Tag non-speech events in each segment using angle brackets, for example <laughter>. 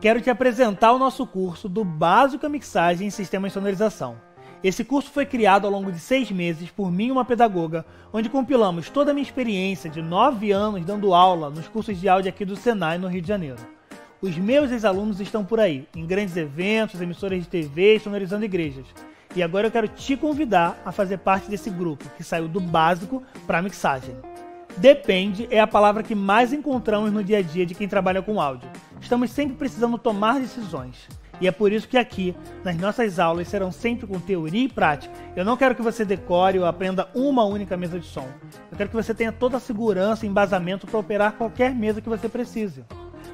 Quero te apresentar o nosso curso do Básico à Mixagem em Sistema de Sonorização. Esse curso foi criado ao longo de seis meses por mim, uma pedagoga, onde compilamos toda a minha experiência de nove anos dando aula nos cursos de áudio aqui do Senai, no Rio de Janeiro. Os meus ex-alunos estão por aí, em grandes eventos, emissoras de TV, sonorizando igrejas. E agora eu quero te convidar a fazer parte desse grupo que saiu do básico para mixagem. Depende é a palavra que mais encontramos no dia a dia de quem trabalha com áudio estamos sempre precisando tomar decisões. E é por isso que aqui, nas nossas aulas, serão sempre com teoria e prática. Eu não quero que você decore ou aprenda uma única mesa de som. Eu quero que você tenha toda a segurança e embasamento para operar qualquer mesa que você precise.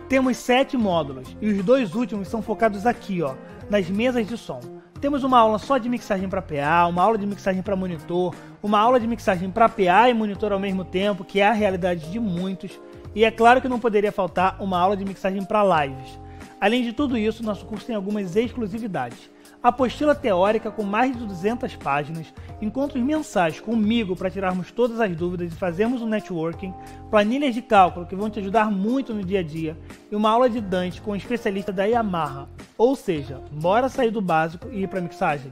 Temos sete módulos e os dois últimos são focados aqui, ó, nas mesas de som. Temos uma aula só de mixagem para PA, uma aula de mixagem para monitor, uma aula de mixagem para PA e monitor ao mesmo tempo, que é a realidade de muitos. E é claro que não poderia faltar uma aula de mixagem para lives. Além de tudo isso, nosso curso tem algumas exclusividades. Apostila teórica com mais de 200 páginas, encontros mensais comigo para tirarmos todas as dúvidas e fazermos um networking, planilhas de cálculo que vão te ajudar muito no dia a dia e uma aula de Dante com um especialista da Yamaha. Ou seja, bora sair do básico e ir para mixagem.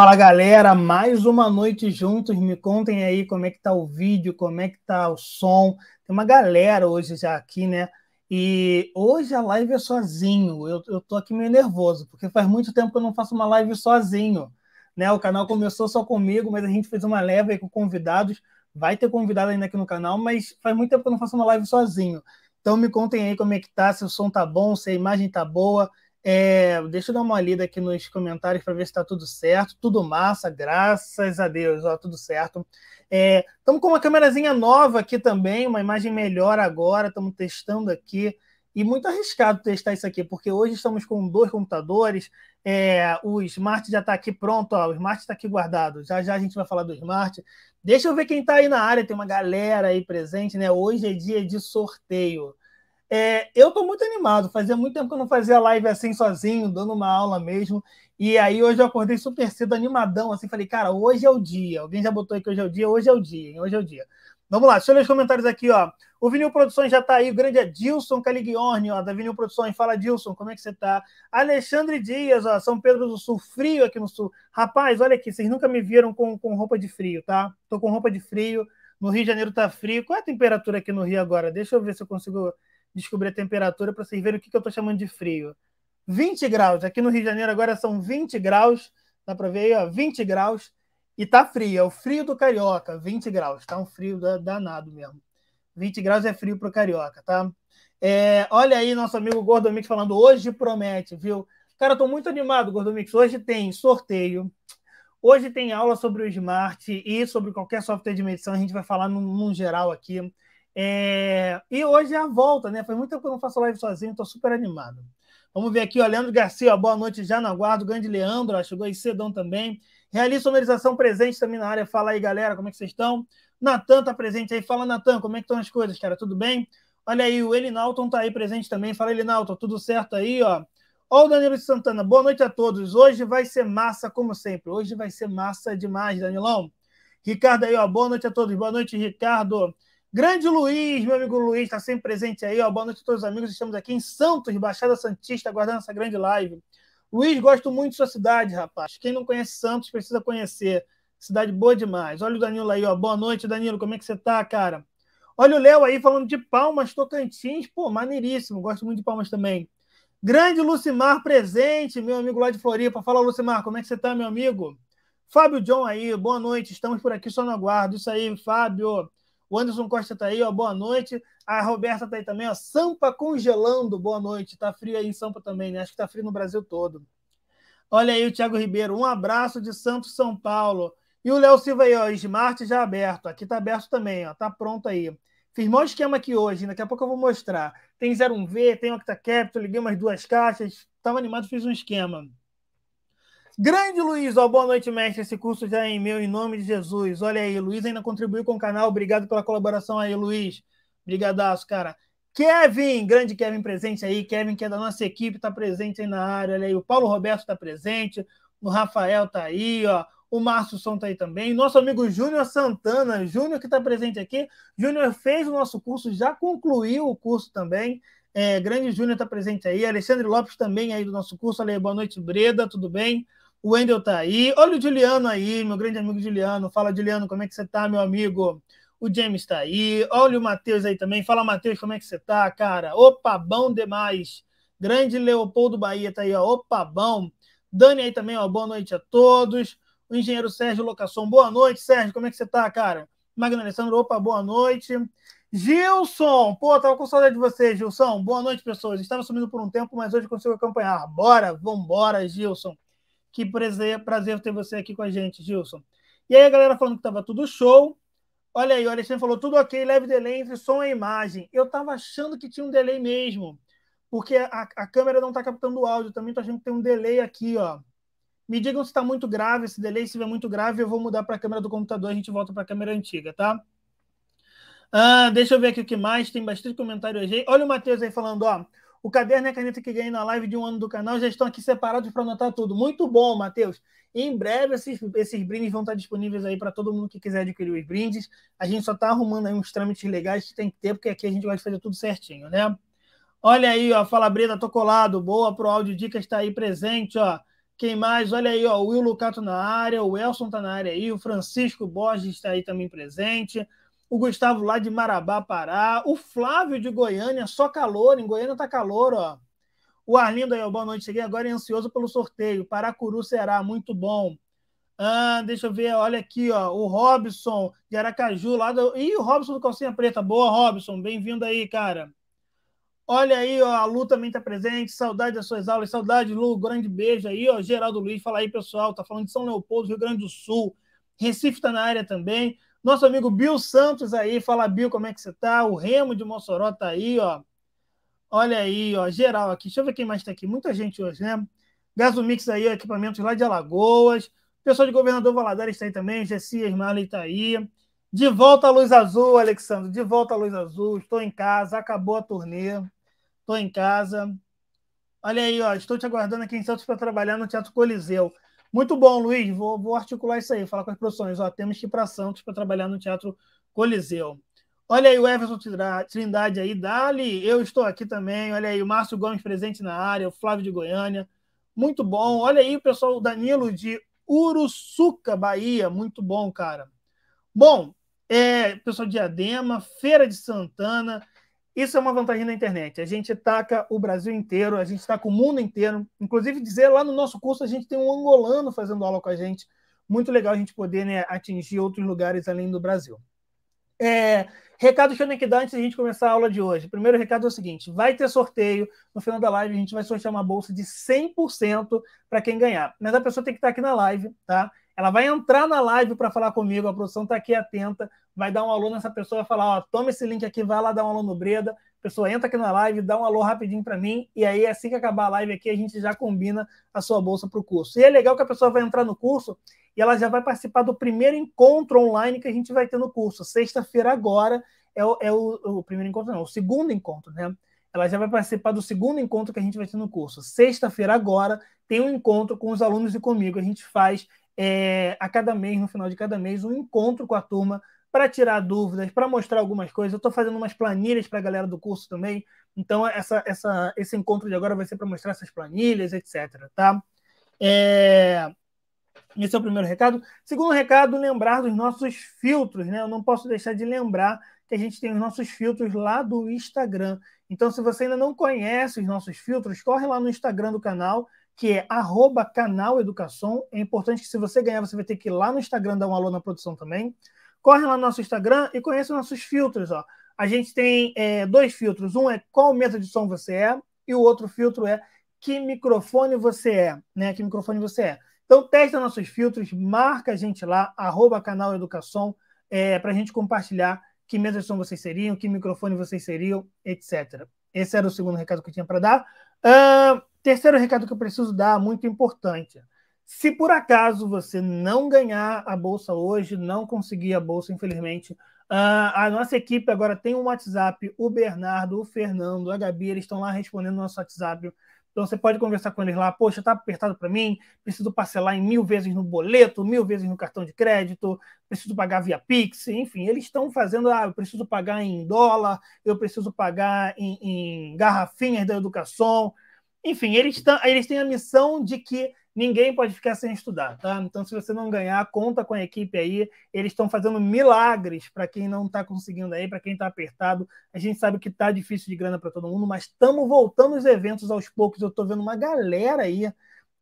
Fala galera, mais uma noite juntos. Me contem aí como é que tá o vídeo, como é que tá o som. Tem uma galera hoje já aqui, né? E hoje a live é sozinho. Eu, eu tô aqui meio nervoso, porque faz muito tempo que eu não faço uma live sozinho. Né? O canal começou só comigo, mas a gente fez uma leva aí com convidados. Vai ter convidado ainda aqui no canal, mas faz muito tempo que eu não faço uma live sozinho. Então me contem aí como é que tá, se o som tá bom, se a imagem tá boa. É, deixa eu dar uma lida aqui nos comentários para ver se está tudo certo. Tudo massa, graças a Deus, ó, tudo certo. Estamos é, com uma câmerazinha nova aqui também, uma imagem melhor agora, estamos testando aqui. E muito arriscado testar isso aqui, porque hoje estamos com dois computadores. É, o Smart já está aqui pronto, ó, o Smart está aqui guardado. Já já a gente vai falar do Smart. Deixa eu ver quem está aí na área, tem uma galera aí presente, né? Hoje é dia de sorteio. É, eu estou muito animado. Fazia muito tempo que eu não fazia live assim sozinho, dando uma aula mesmo. E aí hoje eu acordei super cedo, animadão, assim, falei, cara, hoje é o dia. Alguém já botou aqui hoje é o dia, hoje é o dia, hein? hoje é o dia. Vamos lá, deixa eu ler os comentários aqui, ó. O Vinil Produções já está aí, o grande Dilson Caligiorni, ó, da Vinil Produções. Fala, Dilson, como é que você está? Alexandre Dias, ó, São Pedro do Sul, frio aqui no sul. Rapaz, olha aqui, vocês nunca me viram com, com roupa de frio, tá? Tô com roupa de frio, no Rio de Janeiro tá frio. Qual é a temperatura aqui no Rio agora? Deixa eu ver se eu consigo descobrir a temperatura para vocês verem o que, que eu estou chamando de frio. 20 graus, aqui no Rio de Janeiro agora são 20 graus, dá para ver aí, ó, 20 graus, e tá frio, é o frio do carioca, 20 graus, tá um frio danado mesmo. 20 graus é frio para o carioca, tá? É, olha aí nosso amigo Gordomix falando, hoje promete, viu? Cara, estou tô muito animado, Gordomix, hoje tem sorteio, hoje tem aula sobre o Smart e sobre qualquer software de medição, a gente vai falar num, num geral aqui. É... E hoje é a volta, né? Foi muito tempo que eu não faço live sozinho, estou super animado. Vamos ver aqui, ó, Leandro Garcia, ó, boa noite, já no aguardo. Grande Leandro, ó, chegou aí cedão também. Realiza sonorização presente também na área. Fala aí, galera, como é que vocês estão? Natan tá presente aí. Fala, Natan, como é que estão as coisas, cara? Tudo bem? Olha aí, o Elinalton tá aí presente também. Fala, Elinalton, tudo certo aí, ó. Ó o Danilo Santana, boa noite a todos. Hoje vai ser massa, como sempre. Hoje vai ser massa demais, Danilão. Ricardo aí, ó, boa noite a todos. Boa noite, Ricardo. Grande Luiz, meu amigo Luiz, está sempre presente aí. Ó. Boa noite a todos os amigos. Estamos aqui em Santos, Baixada Santista, aguardando essa grande live. Luiz, gosto muito de sua cidade, rapaz. Quem não conhece Santos precisa conhecer. Cidade boa demais. Olha o Danilo aí, ó. Boa noite, Danilo. Como é que você tá, cara? Olha o Léo aí falando de Palmas, Tocantins. Pô, maneiríssimo. Gosto muito de Palmas também. Grande Lucimar presente, meu amigo lá de Floripa. Fala, Lucimar, como é que você tá, meu amigo? Fábio John aí, boa noite. Estamos por aqui só no aguardo. Isso aí, Fábio. O Anderson Costa tá aí, ó, boa noite. A Roberta tá aí também, ó. Sampa congelando, boa noite. Tá frio aí em Sampa também, né? Acho que tá frio no Brasil todo. Olha aí o Thiago Ribeiro, um abraço de Santos, São Paulo. E o Léo Silva aí, ó, Smart já aberto. Aqui tá aberto também, ó. Tá pronto aí. Fiz maior esquema aqui hoje, daqui a pouco eu vou mostrar. Tem 01V, tem Octa Capital, liguei umas duas caixas. Estava animado, fiz um esquema. Grande Luiz, ó, boa noite, mestre. Esse curso já é em meu, em nome de Jesus. Olha aí, Luiz ainda contribuiu com o canal. Obrigado pela colaboração aí, Luiz. Brigadaço, cara. Kevin, grande Kevin presente aí. Kevin, que é da nossa equipe, tá presente aí na área. Olha aí, o Paulo Roberto tá presente. O Rafael tá aí, ó. O Márcio Som tá aí também. Nosso amigo Júnior Santana, Júnior que tá presente aqui. Júnior fez o nosso curso, já concluiu o curso também. É, grande Júnior tá presente aí. Alexandre Lopes também aí do nosso curso. Olha aí, boa noite, Breda, tudo bem? O Wendel tá aí. Olha o Juliano aí, meu grande amigo Juliano. Fala, Juliano, como é que você tá, meu amigo? O James tá aí. Olha o Matheus aí também. Fala, Matheus, como é que você tá, cara? Opa, bom demais. Grande Leopoldo Bahia tá aí, ó. Opa, bom. Dani aí também, ó. Boa noite a todos. O engenheiro Sérgio Locação, boa noite, Sérgio. Como é que você tá, cara? Magno Alessandro, opa, boa noite. Gilson, pô, tava com saudade de você, Gilson. Boa noite, pessoas. Estava sumindo por um tempo, mas hoje consigo acompanhar. Bora, vambora, Gilson. Que prazer, prazer ter você aqui com a gente, Gilson. E aí a galera falando que estava tudo show. Olha aí, o Alexandre falou tudo ok, leve delay entre som e imagem. Eu estava achando que tinha um delay mesmo, porque a, a câmera não está captando o áudio. Também estou achando que tem um delay aqui, ó. Me digam se está muito grave esse delay. Se estiver muito grave, eu vou mudar para a câmera do computador. A gente volta para a câmera antiga, tá? Ah, deixa eu ver aqui o que mais. Tem bastante comentário hoje. Olha o Matheus aí falando, ó. O caderno e é a caneta que ganhei na live de um ano do canal já estão aqui separados para anotar tudo. Muito bom, Matheus. Em breve esses, esses brindes vão estar disponíveis aí para todo mundo que quiser adquirir os brindes. A gente só está arrumando aí uns trâmites legais que tem que ter, porque aqui a gente vai fazer tudo certinho, né? Olha aí, ó, fala Breda, tô colado. Boa pro áudio dicas está aí presente, ó. Quem mais? Olha aí, ó, o Will Lucato na área, o Elson tá na área aí, o Francisco Borges está aí também presente o Gustavo lá de Marabá, Pará, o Flávio de Goiânia, só calor, em Goiânia tá calor, ó. O Arlindo aí, boa noite, cheguei agora ansioso pelo sorteio, Paracuru será, muito bom. Ah, deixa eu ver, olha aqui, ó, o Robson de Aracaju, lá do... Ih, o Robson do Calcinha Preta, boa, Robson, bem-vindo aí, cara. Olha aí, ó, a Lu também está presente, saudade das suas aulas, saudade, Lu, grande beijo aí, ó, Geraldo Luiz, fala aí, pessoal, tá falando de São Leopoldo, Rio Grande do Sul, Recife está na área também, nosso amigo Bill Santos aí, fala Bill, como é que você tá? O Remo de Mossoró tá aí, ó. Olha aí, ó, geral aqui. Deixa eu ver quem mais tá aqui. Muita gente hoje, né? Gasomix aí, equipamentos lá de Alagoas. Pessoal de Governador Valadares está aí também, Gessias Marley está aí. De volta à luz azul, Alexandre, de volta à luz azul. Estou em casa, acabou a turnê. Estou em casa. Olha aí, ó, estou te aguardando aqui em Santos para trabalhar no Teatro Coliseu. Muito bom, Luiz. Vou, vou articular isso aí, falar com as profissões. Ó, temos que ir para Santos para trabalhar no Teatro Coliseu. Olha aí o Everson Trindade aí, Dali, eu estou aqui também. Olha aí o Márcio Gomes presente na área, o Flávio de Goiânia. Muito bom. Olha aí, o pessoal, Danilo de Uruçuca, Bahia. Muito bom, cara. Bom, é, pessoal de Adema, Feira de Santana, isso é uma vantagem da internet. A gente taca o Brasil inteiro, a gente taca o mundo inteiro. Inclusive, dizer lá no nosso curso, a gente tem um angolano fazendo aula com a gente. Muito legal a gente poder né, atingir outros lugares além do Brasil. É, recado que eu tenho que dar antes da gente começar a aula de hoje. Primeiro recado é o seguinte: vai ter sorteio. No final da live, a gente vai sortear uma bolsa de 100% para quem ganhar. Mas a pessoa tem que estar tá aqui na live, tá? Ela vai entrar na live para falar comigo, a produção está aqui atenta vai dar um alô nessa pessoa, e falar, ó, toma esse link aqui, vai lá dar um alô no Breda, a pessoa entra aqui na live, dá um alô rapidinho para mim, e aí assim que acabar a live aqui, a gente já combina a sua bolsa para o curso. E é legal que a pessoa vai entrar no curso e ela já vai participar do primeiro encontro online que a gente vai ter no curso. Sexta-feira agora é, o, é o, o primeiro encontro, não, o segundo encontro, né? Ela já vai participar do segundo encontro que a gente vai ter no curso. Sexta-feira agora tem um encontro com os alunos e comigo. A gente faz é, a cada mês, no final de cada mês, um encontro com a turma para tirar dúvidas, para mostrar algumas coisas. Eu estou fazendo umas planilhas para a galera do curso também. Então, essa, essa, esse encontro de agora vai ser para mostrar essas planilhas, etc. Tá? É... Esse é o primeiro recado. Segundo recado, lembrar dos nossos filtros. Né? Eu não posso deixar de lembrar que a gente tem os nossos filtros lá do Instagram. Então, se você ainda não conhece os nossos filtros, corre lá no Instagram do canal, que é educação. É importante que se você ganhar, você vai ter que ir lá no Instagram dar um alô na produção também corre lá no nosso Instagram e conheça nossos filtros. Ó. A gente tem é, dois filtros. Um é qual mesa de som você é, e o outro filtro é que microfone você é, né? Que microfone você é. Então testa nossos filtros, marca a gente lá, arroba canal Educação, é, para a gente compartilhar que mesa de som vocês seriam, que microfone vocês seriam, etc. Esse era o segundo recado que eu tinha para dar. Uh, terceiro recado que eu preciso dar, muito importante. Se por acaso você não ganhar a bolsa hoje, não conseguir a bolsa, infelizmente, ah, a nossa equipe agora tem um WhatsApp, o Bernardo, o Fernando, a Gabi, eles estão lá respondendo o nosso WhatsApp. Então você pode conversar com eles lá. Poxa, tá apertado para mim. Preciso parcelar em mil vezes no boleto, mil vezes no cartão de crédito. Preciso pagar via Pix. Enfim, eles estão fazendo. Ah, eu preciso pagar em dólar. Eu preciso pagar em, em garrafinhas da educação. Enfim, eles, tão, eles têm a missão de que Ninguém pode ficar sem estudar, tá? Então, se você não ganhar, conta com a equipe aí. Eles estão fazendo milagres para quem não está conseguindo aí, para quem está apertado. A gente sabe que está difícil de grana para todo mundo, mas estamos voltando os eventos aos poucos. Eu estou vendo uma galera aí é,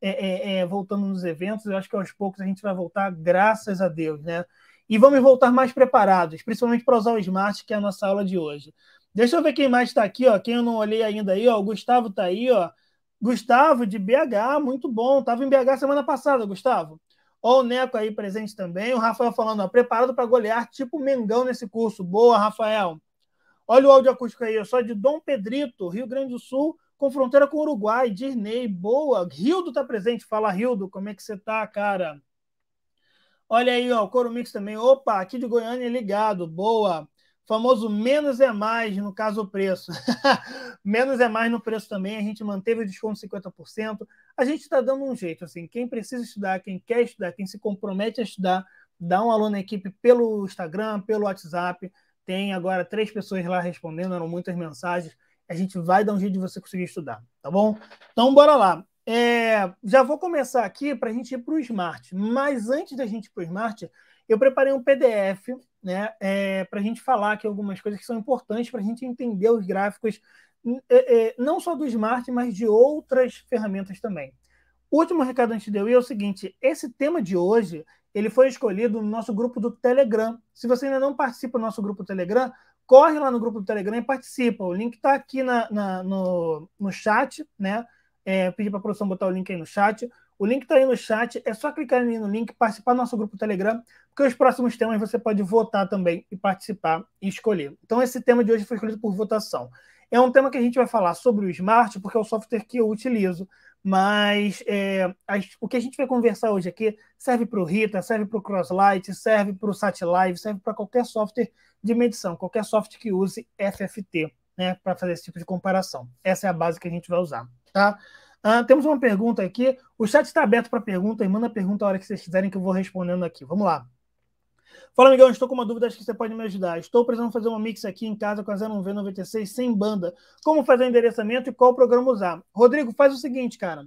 é, é, voltando nos eventos. Eu acho que aos poucos a gente vai voltar, graças a Deus, né? E vamos voltar mais preparados, principalmente para usar o Smart, que é a nossa aula de hoje. Deixa eu ver quem mais está aqui, ó. Quem eu não olhei ainda aí, ó. O Gustavo está aí, ó. Gustavo de BH, muito bom. Estava em BH semana passada, Gustavo. Ó, o Neco aí presente também. O Rafael falando, ó, preparado para golear, tipo Mengão nesse curso. Boa, Rafael. Olha o áudio acústico aí, ó, só de Dom Pedrito, Rio Grande do Sul, com fronteira com Uruguai. Dirney, boa. Rildo tá presente. Fala, Rildo, como é que você tá, cara? Olha aí, ó, o Coro Mix também. Opa, aqui de Goiânia ligado, boa famoso menos é mais, no caso o preço. <laughs> menos é mais no preço também, a gente manteve o desconto 50%. A gente está dando um jeito, assim, quem precisa estudar, quem quer estudar, quem se compromete a estudar, dá um aluno na equipe pelo Instagram, pelo WhatsApp. Tem agora três pessoas lá respondendo, eram muitas mensagens. A gente vai dar um jeito de você conseguir estudar, tá bom? Então, bora lá. É, já vou começar aqui para a gente ir para o Smart. Mas antes da gente ir para o Smart, eu preparei um PDF né, é, para a gente falar aqui algumas coisas que são importantes para a gente entender os gráficos, é, é, não só do Smart, mas de outras ferramentas também. O último recado antes de eu ir é o seguinte: esse tema de hoje ele foi escolhido no nosso grupo do Telegram. Se você ainda não participa do nosso grupo do Telegram, corre lá no grupo do Telegram e participa. O link está aqui na, na, no, no chat, né? É, pedi para a produção botar o link aí no chat. O link está aí no chat, é só clicar no link, participar do nosso grupo Telegram, porque os próximos temas você pode votar também e participar e escolher. Então, esse tema de hoje foi escolhido por votação. É um tema que a gente vai falar sobre o Smart, porque é o software que eu utilizo, mas é, o que a gente vai conversar hoje aqui serve para o Rita, serve para o Crosslight, serve para o SatLive, serve para qualquer software de medição, qualquer software que use FFT, né, para fazer esse tipo de comparação. Essa é a base que a gente vai usar, tá? Ah, temos uma pergunta aqui. O chat está aberto para pergunta e manda pergunta a hora que vocês quiserem que eu vou respondendo aqui. Vamos lá. Fala, amigão. estou com uma dúvida, acho que você pode me ajudar. Estou precisando fazer uma mix aqui em casa com a 01V96 sem banda. Como fazer o endereçamento e qual programa usar? Rodrigo, faz o seguinte, cara.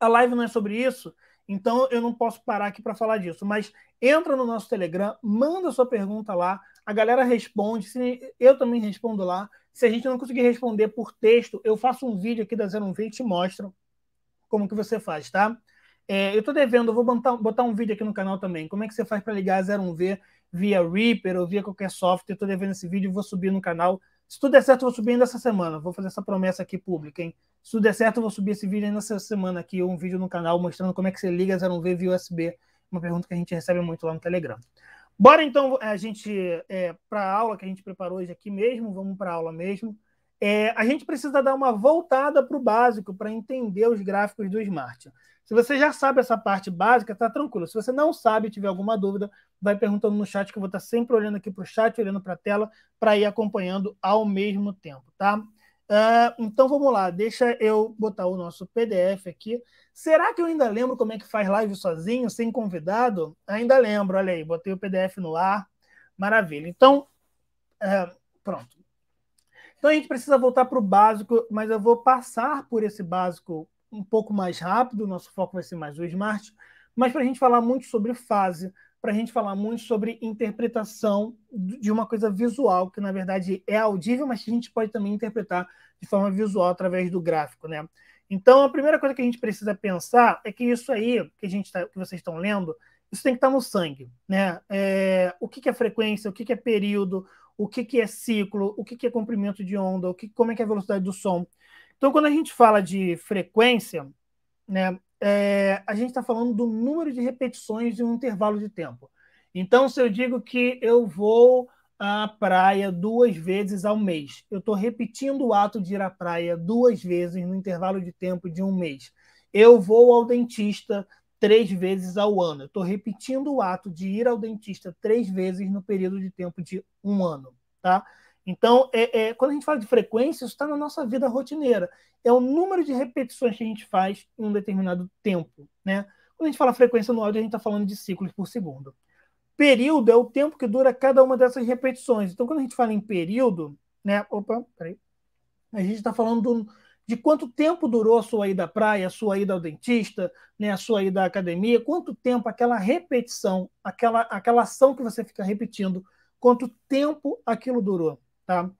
A live não é sobre isso, então eu não posso parar aqui para falar disso. Mas entra no nosso Telegram, manda sua pergunta lá, a galera responde, eu também respondo lá. Se a gente não conseguir responder por texto, eu faço um vídeo aqui da v e te mostro como que você faz, tá? É, eu estou devendo, vou botar, botar, um vídeo aqui no canal também. Como é que você faz para ligar a 01V via Reaper ou via qualquer software? Estou devendo esse vídeo, vou subir no canal. Se tudo der certo, vou subir ainda essa semana. Vou fazer essa promessa aqui pública, hein? Se tudo der certo, vou subir esse vídeo ainda essa semana aqui, um vídeo no canal mostrando como é que você liga a 01V via USB. Uma pergunta que a gente recebe muito lá no Telegram. Bora então a gente é, para a aula que a gente preparou hoje aqui mesmo, vamos para a aula mesmo. É, a gente precisa dar uma voltada para o básico para entender os gráficos do Smart. Se você já sabe essa parte básica, está tranquilo. Se você não sabe, tiver alguma dúvida, vai perguntando no chat que eu vou estar tá sempre olhando aqui para o chat, olhando para a tela, para ir acompanhando ao mesmo tempo, tá? Uh, então vamos lá, deixa eu botar o nosso PDF aqui. Será que eu ainda lembro como é que faz live sozinho, sem convidado? Ainda lembro, olha aí, botei o PDF no ar, maravilha. Então, é, pronto. Então a gente precisa voltar para o básico, mas eu vou passar por esse básico um pouco mais rápido, nosso foco vai ser mais o Smart, mas para a gente falar muito sobre fase, para a gente falar muito sobre interpretação de uma coisa visual, que na verdade é audível, mas que a gente pode também interpretar de forma visual através do gráfico, né? Então, a primeira coisa que a gente precisa pensar é que isso aí que, a gente tá, que vocês estão lendo, isso tem que estar tá no sangue. Né? É, o que, que, é frequência, o que, que é período, o que, que é ciclo, o que, que é comprimento de onda, o que, como é que é a velocidade do som. Então, quando a gente fala de frequência, né, é, a gente está falando do número de repetições de um intervalo de tempo. Então, se eu digo que eu vou à praia duas vezes ao mês. Eu estou repetindo o ato de ir à praia duas vezes no intervalo de tempo de um mês. Eu vou ao dentista três vezes ao ano. Eu estou repetindo o ato de ir ao dentista três vezes no período de tempo de um ano, tá? Então, é, é, quando a gente fala de frequência, isso está na nossa vida rotineira. É o número de repetições que a gente faz em um determinado tempo, né? Quando a gente fala frequência no áudio, a gente está falando de ciclos por segundo. Período é o tempo que dura cada uma dessas repetições. Então, quando a gente fala em período, né? Opa, peraí. A gente está falando do, de quanto tempo durou a sua ida à praia, a sua ida ao dentista, né? a sua ida à academia, quanto tempo aquela repetição, aquela, aquela ação que você fica repetindo, quanto tempo aquilo durou, tá?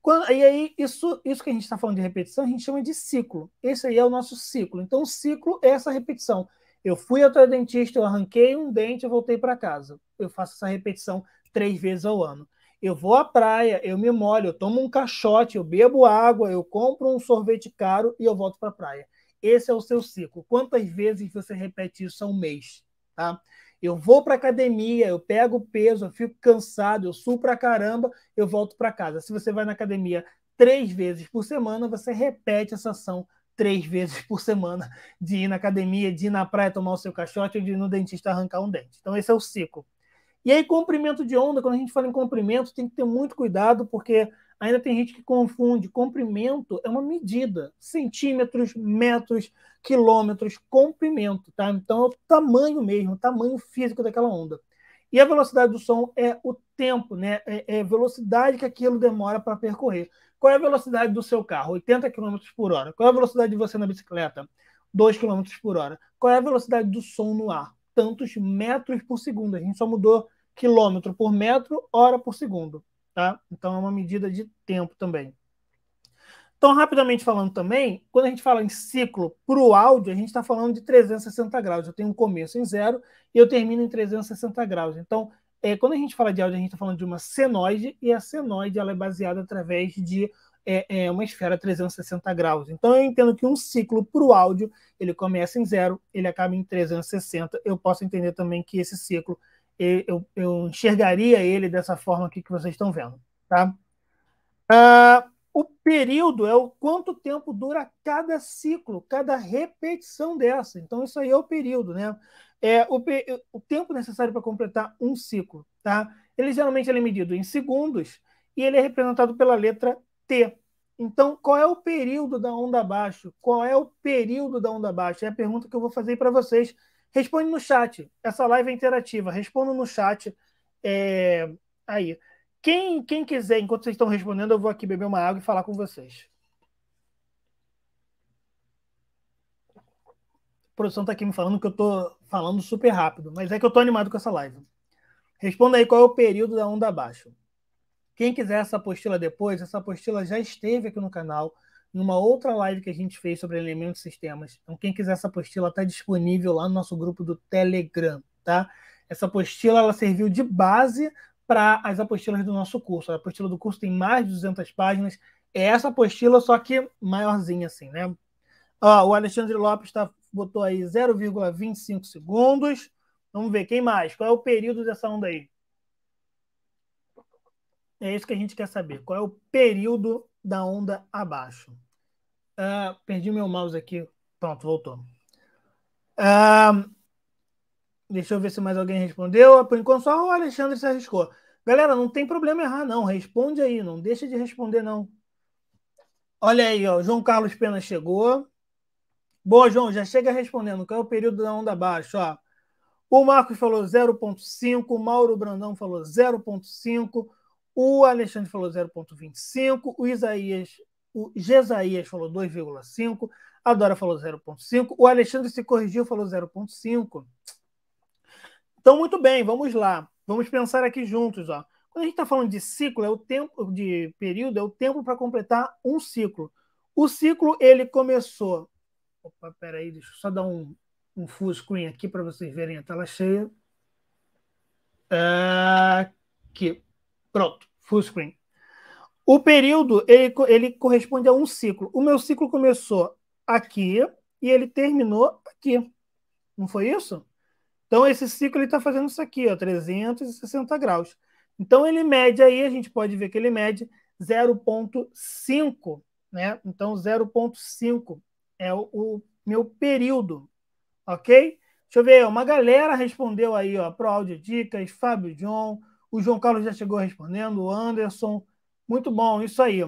Quando, e aí, isso, isso que a gente está falando de repetição, a gente chama de ciclo. Esse aí é o nosso ciclo. Então, o ciclo é essa repetição. Eu fui até o dentista, eu arranquei um dente e voltei para casa. Eu faço essa repetição três vezes ao ano. Eu vou à praia, eu me molho, eu tomo um caixote, eu bebo água, eu compro um sorvete caro e eu volto para a praia. Esse é o seu ciclo. Quantas vezes você repete isso ao mês? Tá? Eu vou para academia, eu pego peso, eu fico cansado, eu suo para caramba, eu volto para casa. Se você vai na academia três vezes por semana, você repete essa ação três vezes por semana de ir na academia, de ir na praia tomar o seu caixote ou de ir no dentista arrancar um dente. Então, esse é o ciclo. E aí, comprimento de onda, quando a gente fala em comprimento, tem que ter muito cuidado, porque ainda tem gente que confunde. Comprimento é uma medida, centímetros, metros, quilômetros, comprimento, tá? Então, é o tamanho mesmo, o tamanho físico daquela onda. E a velocidade do som é o tempo, né? É, é velocidade que aquilo demora para percorrer. Qual é a velocidade do seu carro? 80 km por hora. Qual é a velocidade de você na bicicleta? 2 km por hora. Qual é a velocidade do som no ar? Tantos metros por segundo. A gente só mudou quilômetro por metro, hora por segundo. Tá? Então é uma medida de tempo também. Então, rapidamente falando também, quando a gente fala em ciclo para o áudio, a gente está falando de 360 graus. Eu tenho um começo em zero e eu termino em 360 graus. Então, é, quando a gente fala de áudio, a gente está falando de uma senoide, e a senoide ela é baseada através de é, é uma esfera 360 graus. Então eu entendo que um ciclo para o áudio ele começa em zero, ele acaba em 360. Eu posso entender também que esse ciclo eu, eu enxergaria ele dessa forma aqui que vocês estão vendo, tá? Uh, o período é o quanto tempo dura cada ciclo, cada repetição dessa. Então, isso aí é o período, né? É o, o tempo necessário para completar um ciclo, tá? Ele geralmente ele é medido em segundos e ele é representado pela letra T. Então, qual é o período da onda abaixo? Qual é o período da onda abaixo? É a pergunta que eu vou fazer para vocês. Responde no chat. Essa live é interativa. Responda no chat. É... Aí. Quem, quem quiser, enquanto vocês estão respondendo, eu vou aqui beber uma água e falar com vocês. A produção está aqui me falando que eu estou falando super rápido, mas é que eu estou animado com essa live. Responda aí qual é o período da onda abaixo. Quem quiser essa apostila depois, essa apostila já esteve aqui no canal, numa outra live que a gente fez sobre elementos e sistemas. Então, quem quiser essa apostila, está disponível lá no nosso grupo do Telegram, tá? Essa apostila ela serviu de base para as apostilas do nosso curso. A apostila do curso tem mais de 200 páginas. É essa apostila, só que maiorzinha assim, né? Ó, o Alexandre Lopes tá, botou aí 0,25 segundos. Vamos ver, quem mais? Qual é o período dessa onda aí? É isso que a gente quer saber. Qual é o período da onda abaixo? Uh, perdi meu mouse aqui. Pronto, voltou. Uh, Deixa eu ver se mais alguém respondeu. Ah, por enquanto, só o Alexandre se arriscou. Galera, não tem problema errar, não. Responde aí, não deixa de responder, não. Olha aí, ó. João Carlos Pena chegou. Boa, João, já chega respondendo. Qual é o período da onda abaixo? O Marcos falou 0,5, o Mauro Brandão falou 0,5, o Alexandre falou 0,25, o Isaías, o Jesaías falou 2,5, a Dora falou 0,5, o Alexandre se corrigiu, falou 0,5. Então, muito bem, vamos lá. Vamos pensar aqui juntos. Ó. Quando a gente está falando de ciclo, é o tempo de período, é o tempo para completar um ciclo. O ciclo ele começou. Opa, peraí, deixa eu só dar um, um full screen aqui para vocês verem a tela cheia. Aqui. Pronto, full screen. O período ele, ele corresponde a um ciclo. O meu ciclo começou aqui e ele terminou aqui. Não foi isso? Então, esse ciclo está fazendo isso aqui, ó, 360 graus. Então, ele mede aí, a gente pode ver que ele mede 0,5, né? Então, 0,5 é o, o, meu período, ok? Deixa eu ver, uma galera respondeu aí, ó, pro Áudio Dicas, Fábio John, o João Carlos já chegou respondendo, o Anderson, muito bom, isso aí,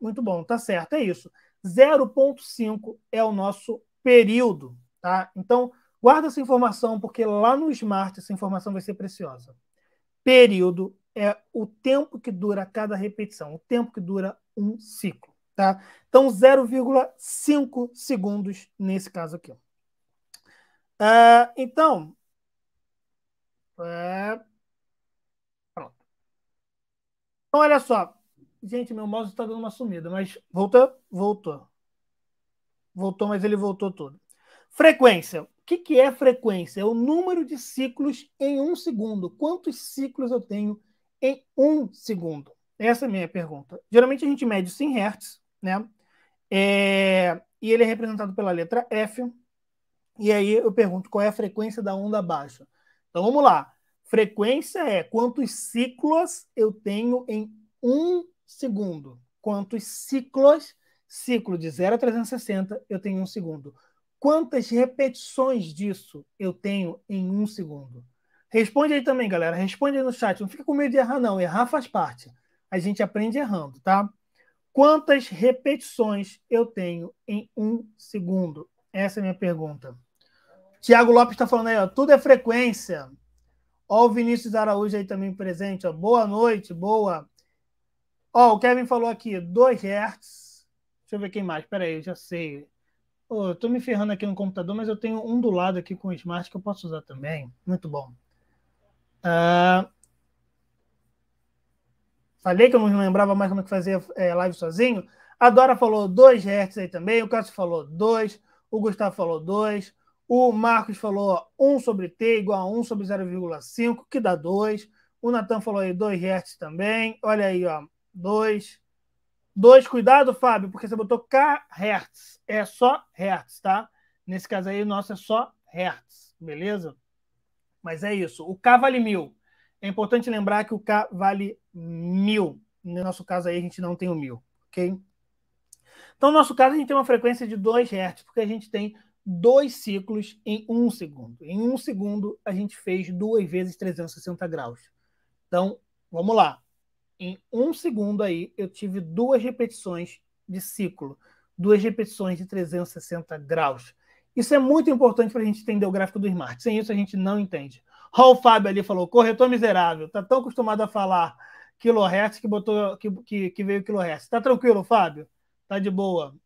muito bom, tá certo, é isso. 0,5 é o nosso período, tá? Então, Guarda essa informação, porque lá no Smart essa informação vai ser preciosa. Período é o tempo que dura cada repetição, o tempo que dura um ciclo. Tá? Então, 0,5 segundos nesse caso aqui. Uh, então, é, pronto. Então, olha só. Gente, meu mouse está dando uma sumida, mas voltou, voltou. Voltou, mas ele voltou todo. Frequência que, que é frequência? É o número de ciclos em um segundo. Quantos ciclos eu tenho em um segundo? Essa é a minha pergunta. Geralmente a gente mede 100 Hz, né? É... E ele é representado pela letra F. E aí eu pergunto qual é a frequência da onda baixa. Então vamos lá. Frequência é quantos ciclos eu tenho em um segundo. Quantos ciclos, ciclo de 0 a 360, eu tenho um segundo. Quantas repetições disso eu tenho em um segundo? Responde aí também, galera. Responde aí no chat. Não fica com medo de errar, não. Errar faz parte. A gente aprende errando, tá? Quantas repetições eu tenho em um segundo? Essa é a minha pergunta. Tiago Lopes está falando aí, ó, tudo é frequência. Ó, o Vinícius Araújo aí também presente. Ó, boa noite, boa. Ó, o Kevin falou aqui, 2 Hz. Deixa eu ver quem mais. aí, eu já sei. Oh, eu tô me ferrando aqui no computador, mas eu tenho um do lado aqui com o Smart que eu posso usar também. Muito bom. Uh, falei que eu não lembrava mais como é que fazia é, live sozinho. A Dora falou 2 Hz aí também, o Cássio falou 2, o Gustavo falou 2, o Marcos falou 1 sobre T igual a 1 sobre 0,5, que dá 2. O Natan falou aí 2 Hz também. Olha aí, ó, 2. Dois, cuidado, Fábio, porque você botou kHz. É só Hertz, tá? Nesse caso aí, nosso é só Hertz, beleza? Mas é isso. O K vale mil. É importante lembrar que o K vale mil. No nosso caso aí, a gente não tem o mil, ok? Então, no nosso caso, a gente tem uma frequência de 2 Hz, porque a gente tem dois ciclos em um segundo. Em um segundo, a gente fez duas vezes 360 graus. Então, vamos lá. Em um segundo aí, eu tive duas repetições de ciclo, duas repetições de 360 graus. Isso é muito importante para a gente entender o gráfico do Smart. Sem isso, a gente não entende. Olha o Fábio ali falou: corretor miserável, tá tão acostumado a falar kilohertz que botou que, que, que veio kilohertz. Tá tranquilo, Fábio? Tá de boa.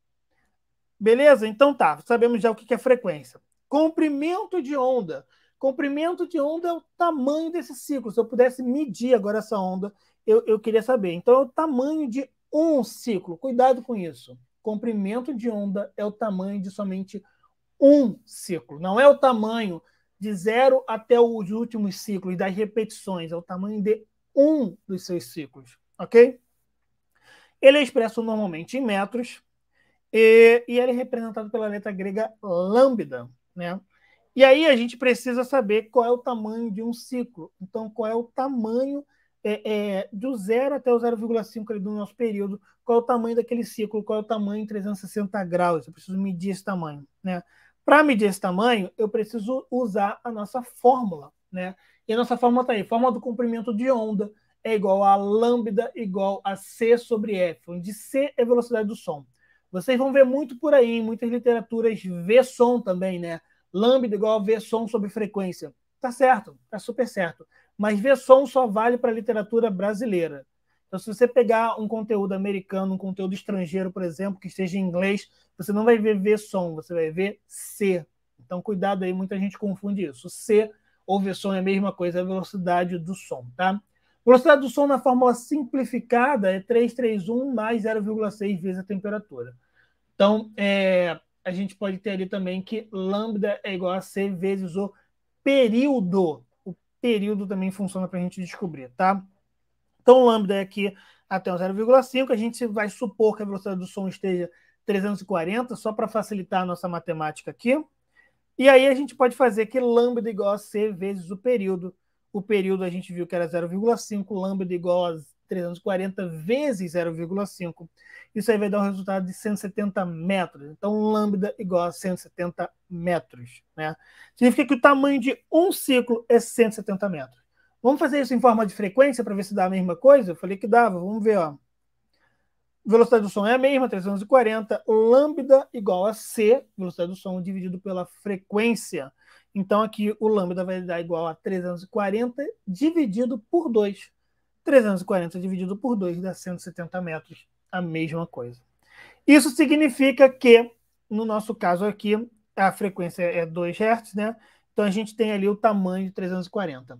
Beleza? Então tá, sabemos já o que é frequência. Comprimento de onda. Comprimento de onda é o tamanho desse ciclo. Se eu pudesse medir agora essa onda, eu, eu queria saber. Então, é o tamanho de um ciclo. Cuidado com isso. Comprimento de onda é o tamanho de somente um ciclo. Não é o tamanho de zero até os últimos ciclos das repetições. É o tamanho de um dos seus ciclos, ok? Ele é expresso normalmente em metros e, e ele é representado pela letra grega lambda, né? E aí a gente precisa saber qual é o tamanho de um ciclo. Então, qual é o tamanho é, é, do zero até o 0,5 do nosso período, qual é o tamanho daquele ciclo, qual é o tamanho em 360 graus, eu preciso medir esse tamanho. Né? Para medir esse tamanho, eu preciso usar a nossa fórmula. Né? E a nossa fórmula está aí, fórmula do comprimento de onda é igual a lambda igual a c sobre f, onde c é velocidade do som. Vocês vão ver muito por aí, em muitas literaturas, v som também, né? Lambda igual a v som sobre frequência. Tá certo, tá super certo mas som só vale para a literatura brasileira. Então, se você pegar um conteúdo americano, um conteúdo estrangeiro, por exemplo, que esteja em inglês, você não vai ver som, você vai ver C. Então, cuidado aí, muita gente confunde isso. C ou som é a mesma coisa, é a velocidade do som, tá? Velocidade do som na fórmula simplificada é 331 mais 0,6 vezes a temperatura. Então, é, a gente pode ter ali também que lambda é igual a C vezes o período período também funciona para a gente descobrir, tá? Então, lambda é aqui até 0,5. A gente vai supor que a velocidade do som esteja 340, só para facilitar a nossa matemática aqui. E aí a gente pode fazer que lambda igual a c vezes o período. O período a gente viu que era 0,5, lambda igual a 340 vezes 0,5. Isso aí vai dar um resultado de 170 metros. Então, lambda igual a 170 metros. Né? Significa que o tamanho de um ciclo é 170 metros. Vamos fazer isso em forma de frequência para ver se dá a mesma coisa? Eu falei que dava, vamos ver. Ó. Velocidade do som é a mesma, 340. Lambda igual a C, velocidade do som dividido pela frequência. Então, aqui o lambda vai dar igual a 340 dividido por 2. 340 dividido por 2 dá 170 metros, a mesma coisa. Isso significa que, no nosso caso aqui, a frequência é 2 Hz, né? Então a gente tem ali o tamanho de 340.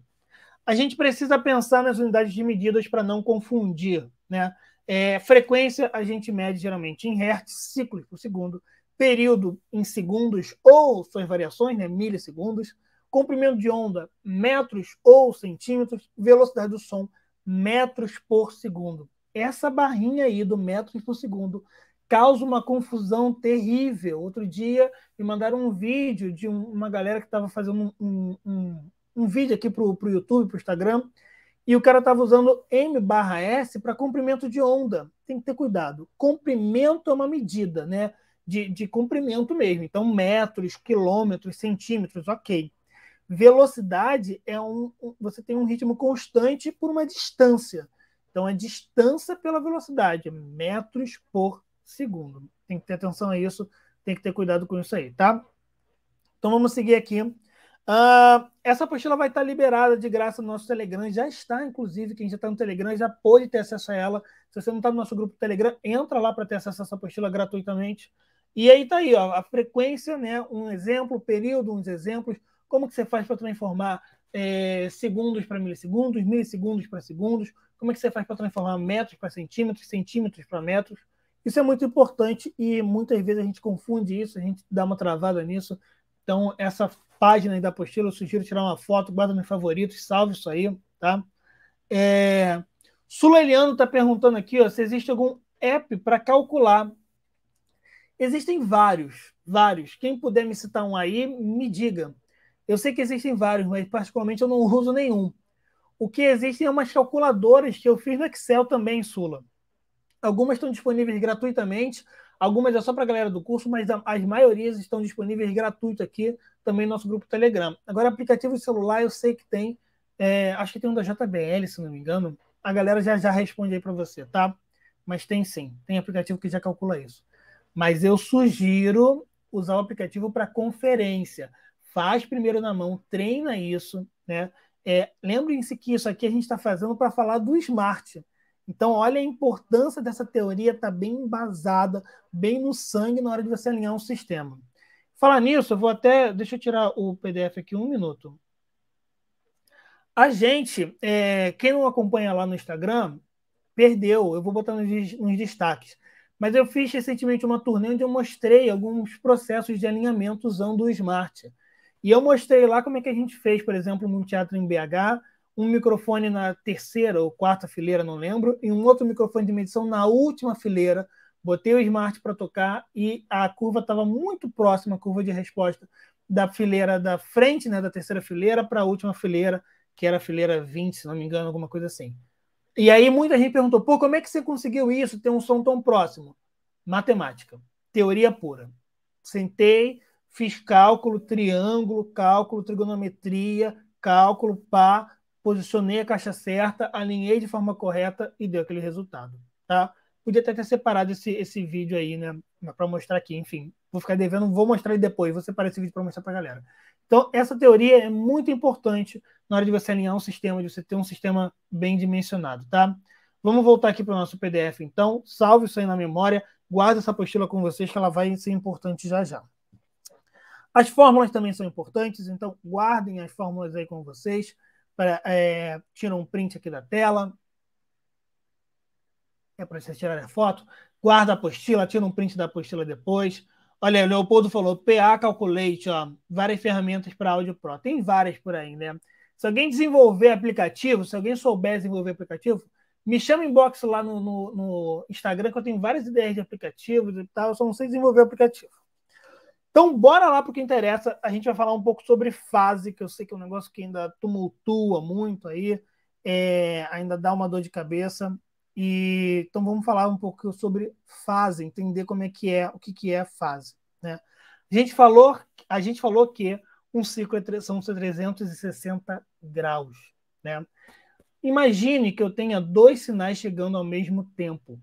A gente precisa pensar nas unidades de medidas para não confundir, né? É, frequência a gente mede geralmente em hertz, ciclos por segundo, período em segundos ou suas variações, né, milissegundos, comprimento de onda, metros ou centímetros, velocidade do som, metros por segundo. Essa barrinha aí do metros por segundo causa uma confusão terrível. Outro dia me mandaram um vídeo de uma galera que estava fazendo um, um, um, vídeo aqui para o YouTube, para o Instagram, e o cara estava usando M barra S para comprimento de onda. Tem que ter cuidado. Comprimento é uma medida, né? De, de comprimento mesmo. Então, metros, quilômetros, centímetros, ok. Velocidade é um, você tem um ritmo constante por uma distância. Então é distância pela velocidade, metros por segundo. Tem que ter atenção a isso, tem que ter cuidado com isso aí, tá? Então vamos seguir aqui. Uh, essa apostila vai estar liberada de graça no nosso Telegram, já está, inclusive, quem já está no Telegram já pode ter acesso a ela. Se você não está no nosso grupo Telegram, entra lá para ter acesso a essa apostila gratuitamente. E aí tá aí, ó, a frequência, né? Um exemplo, período, uns exemplos, como que você faz para transformar é, segundos para milissegundos, milissegundos para segundos? Como é que você faz para transformar metros para centímetros, centímetros para metros? Isso é muito importante e muitas vezes a gente confunde isso, a gente dá uma travada nisso. Então, essa página da apostila, eu sugiro tirar uma foto, guarda nos favoritos, salve isso aí, tá? É... Eh, Suleliano está perguntando aqui ó, se existe algum app para calcular. Existem vários, vários. Quem puder me citar um aí, me diga. Eu sei que existem vários, mas particularmente eu não uso nenhum. O que existem é umas calculadoras que eu fiz no Excel também, Sula. Algumas estão disponíveis gratuitamente, algumas é só para a galera do curso, mas as maiorias estão disponíveis gratuito aqui também no nosso grupo Telegram. Agora, aplicativo de celular eu sei que tem, é, acho que tem um da JBL, se não me engano. A galera já, já responde aí para você, tá? Mas tem sim, tem aplicativo que já calcula isso. Mas eu sugiro usar o aplicativo para conferência faz primeiro na mão, treina isso, né? É, Lembrem-se que isso aqui a gente está fazendo para falar do smart. Então, olha a importância dessa teoria estar tá bem embasada, bem no sangue na hora de você alinhar um sistema. Falar nisso, eu vou até. Deixa eu tirar o PDF aqui um minuto. A gente, é, quem não acompanha lá no Instagram, perdeu. Eu vou botar nos, nos destaques. Mas eu fiz recentemente uma turnê onde eu mostrei alguns processos de alinhamento usando o Smart. E eu mostrei lá como é que a gente fez, por exemplo, num teatro em BH, um microfone na terceira ou quarta fileira, não lembro, e um outro microfone de medição na última fileira. Botei o smart para tocar e a curva estava muito próxima, a curva de resposta da fileira da frente, né, da terceira fileira para a última fileira, que era a fileira 20, se não me engano, alguma coisa assim. E aí muita gente perguntou: "Pô, como é que você conseguiu isso, ter um som tão próximo?" Matemática, teoria pura. Sentei, fiz cálculo, triângulo, cálculo, trigonometria, cálculo, pá, posicionei a caixa certa, alinhei de forma correta e deu aquele resultado, tá? Podia até ter separado esse, esse vídeo aí, né, para mostrar aqui, enfim. Vou ficar devendo, vou mostrar aí depois, vou separar esse vídeo para mostrar para a galera. Então, essa teoria é muito importante na hora de você alinhar um sistema, de você ter um sistema bem dimensionado, tá? Vamos voltar aqui para o nosso PDF, então. Salve isso aí na memória, guarde essa apostila com vocês, que ela vai ser importante já já. As fórmulas também são importantes, então guardem as fórmulas aí com vocês. Para, é, um print aqui da tela. É para vocês tirarem a foto. Guarda a apostila, tira um print da apostila depois. Olha, o Leopoldo falou, PA Calculate, ó, várias ferramentas para áudio pro. Tem várias por aí, né? Se alguém desenvolver aplicativo, se alguém souber desenvolver aplicativo, me chama em box lá no, no, no Instagram, que eu tenho várias ideias de aplicativos e tal, eu só não sei desenvolver aplicativo. Então, bora lá para o que interessa. A gente vai falar um pouco sobre fase, que eu sei que é um negócio que ainda tumultua muito aí, é, ainda dá uma dor de cabeça. E então vamos falar um pouco sobre fase, entender como é que é, o que, que é fase. Né? A gente falou, a gente falou que um ciclo é, são 360 graus. Né? Imagine que eu tenha dois sinais chegando ao mesmo tempo.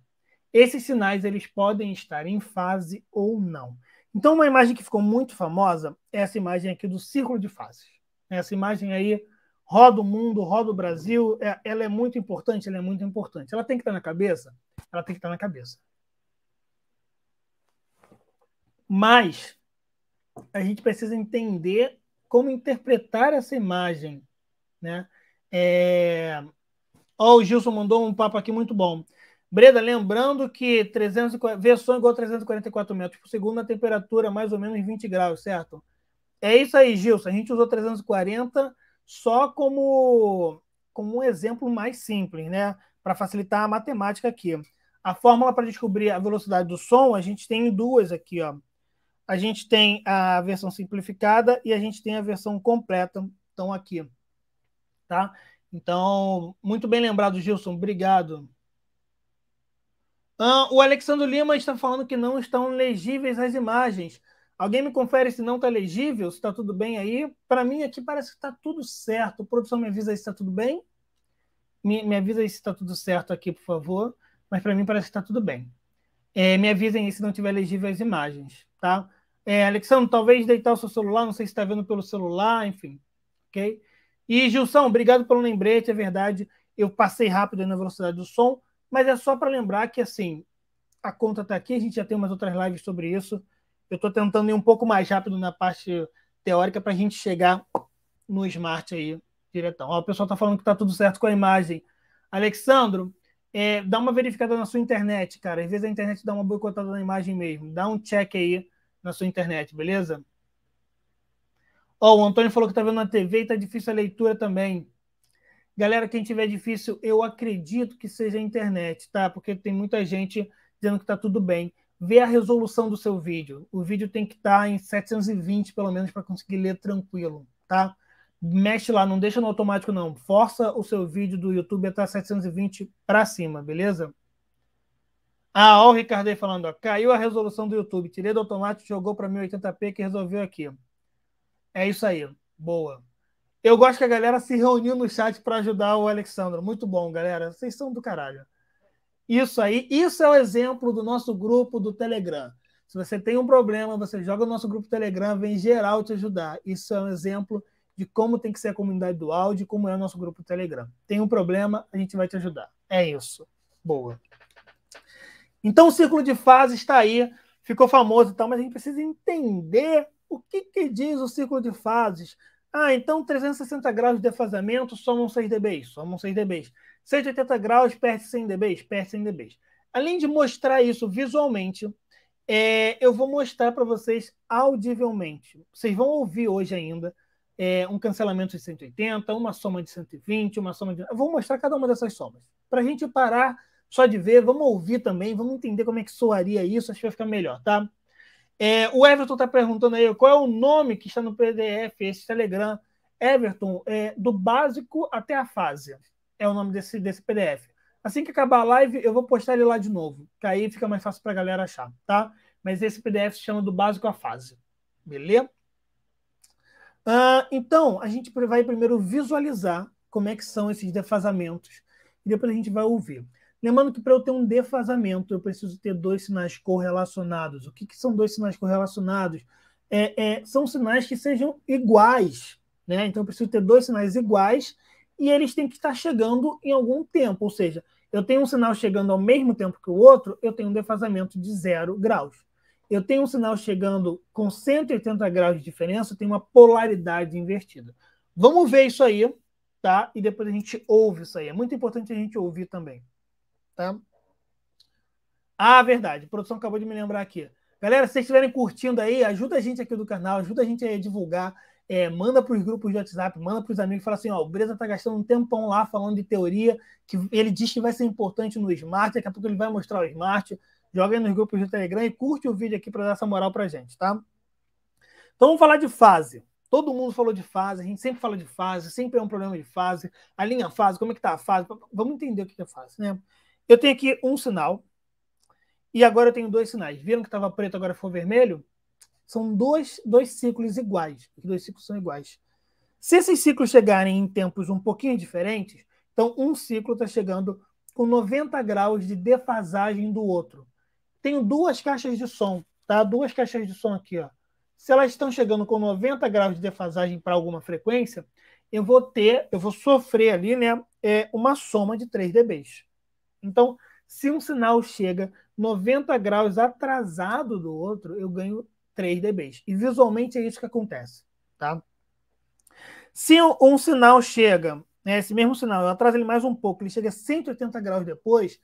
Esses sinais eles podem estar em fase ou não. Então, uma imagem que ficou muito famosa é essa imagem aqui do círculo de faces. Essa imagem aí roda o mundo, roda o Brasil, é, ela é muito importante, ela é muito importante. Ela tem que estar na cabeça, ela tem que estar na cabeça. Mas a gente precisa entender como interpretar essa imagem, né? É... oh, o Gilson mandou um papo aqui muito bom. Breda, lembrando que 300, versão igual a 344 metros por segundo a temperatura mais ou menos 20 graus, certo? É isso aí, Gilson. A gente usou 340 só como, como um exemplo mais simples, né? Para facilitar a matemática aqui. A fórmula para descobrir a velocidade do som, a gente tem duas aqui, ó. A gente tem a versão simplificada e a gente tem a versão completa, então aqui, tá? Então, muito bem lembrado, Gilson. Obrigado. Ah, o Alexandre Lima está falando que não estão legíveis as imagens. Alguém me confere se não está legível, se está tudo bem aí? Para mim aqui parece que está tudo certo. Produção, me avisa aí se está tudo bem. Me, me avisa aí se está tudo certo aqui, por favor. Mas para mim parece que está tudo bem. É, me avisem aí se não tiver legível as imagens, tá? É, Alexandre, talvez deitar o seu celular, não sei se está vendo pelo celular, enfim, ok? E Gilson, obrigado pelo lembrete, é verdade, eu passei rápido na velocidade do som, mas é só para lembrar que, assim, a conta está aqui, a gente já tem umas outras lives sobre isso. Eu estou tentando ir um pouco mais rápido na parte teórica para a gente chegar no smart aí diretão. Ó, o pessoal está falando que está tudo certo com a imagem. Alexandro, é, dá uma verificada na sua internet, cara. Às vezes a internet dá uma boicotada na imagem mesmo. Dá um check aí na sua internet, beleza? Ó, o Antônio falou que está vendo na TV e está difícil a leitura também. Galera, quem tiver difícil, eu acredito que seja a internet, tá? Porque tem muita gente dizendo que está tudo bem. Vê a resolução do seu vídeo. O vídeo tem que estar tá em 720, pelo menos, para conseguir ler tranquilo, tá? Mexe lá, não deixa no automático, não. Força o seu vídeo do YouTube a estar 720 para cima, beleza? Ah, ó, o Ricardei falando, ó, caiu a resolução do YouTube. Tirei do automático, jogou para 1080p que resolveu aqui. É isso aí. Boa. Eu gosto que a galera se reuniu no chat para ajudar o Alexandre. Muito bom, galera. Vocês são do caralho. Isso aí, isso é o exemplo do nosso grupo do Telegram. Se você tem um problema, você joga no nosso grupo Telegram, vem geral te ajudar. Isso é um exemplo de como tem que ser a comunidade do áudio, como é o nosso grupo Telegram. Tem um problema, a gente vai te ajudar. É isso. Boa. Então o círculo de fase está aí, ficou famoso e tal, mas a gente precisa entender o que, que diz o círculo de fases ah, então 360 graus de defasamento somam 6 dBs, somam 6 dBs. 180 graus perde 100 dBs, perde 100 dBs. Além de mostrar isso visualmente, é, eu vou mostrar para vocês audivelmente. Vocês vão ouvir hoje ainda é, um cancelamento de 180, uma soma de 120, uma soma de. Eu vou mostrar cada uma dessas somas. Para a gente parar só de ver, vamos ouvir também, vamos entender como é que soaria isso, acho que vai ficar melhor, tá? É, o Everton está perguntando aí qual é o nome que está no PDF, esse Telegram. Everton, é, do básico até a fase. É o nome desse, desse PDF. Assim que acabar a live, eu vou postar ele lá de novo, que aí fica mais fácil para a galera achar, tá? Mas esse PDF se chama do básico à fase. Beleza? Uh, então, a gente vai primeiro visualizar como é que são esses defasamentos e depois a gente vai ouvir. Lembrando que para eu ter um defasamento, eu preciso ter dois sinais correlacionados. O que, que são dois sinais correlacionados? É, é, são sinais que sejam iguais. Né? Então, eu preciso ter dois sinais iguais e eles têm que estar chegando em algum tempo. Ou seja, eu tenho um sinal chegando ao mesmo tempo que o outro, eu tenho um defasamento de zero graus. Eu tenho um sinal chegando com 180 graus de diferença, eu tenho uma polaridade invertida. Vamos ver isso aí, tá? E depois a gente ouve isso aí. É muito importante a gente ouvir também tá? Ah, verdade. A produção acabou de me lembrar aqui. Galera, se vocês estiverem curtindo aí, ajuda a gente aqui do canal, ajuda a gente a divulgar. É, manda para os grupos de WhatsApp, manda para os amigos, fala assim, ó, o Breza tá gastando um tempão lá falando de teoria, que ele diz que vai ser importante no Smart, daqui a pouco ele vai mostrar o Smart, joga aí nos grupos do Telegram e curte o vídeo aqui para dar essa moral pra gente, tá? Então vamos falar de fase. Todo mundo falou de fase, a gente sempre fala de fase, sempre é um problema de fase. A linha fase, como é que tá a fase? Vamos entender o que é fase, né? Eu tenho aqui um sinal e agora eu tenho dois sinais. Viram que estava preto, agora ficou vermelho? São dois, dois ciclos iguais. Dois ciclos são iguais. Se esses ciclos chegarem em tempos um pouquinho diferentes, então um ciclo está chegando com 90 graus de defasagem do outro. Tenho duas caixas de som, tá? Duas caixas de som aqui, ó. Se elas estão chegando com 90 graus de defasagem para alguma frequência, eu vou ter, eu vou sofrer ali, né, é, uma soma de 3 dBs. Então, se um sinal chega 90 graus atrasado do outro, eu ganho 3 dBs. E visualmente é isso que acontece, tá? Se um, um sinal chega, né, esse mesmo sinal, eu atraso ele mais um pouco, ele chega 180 graus depois,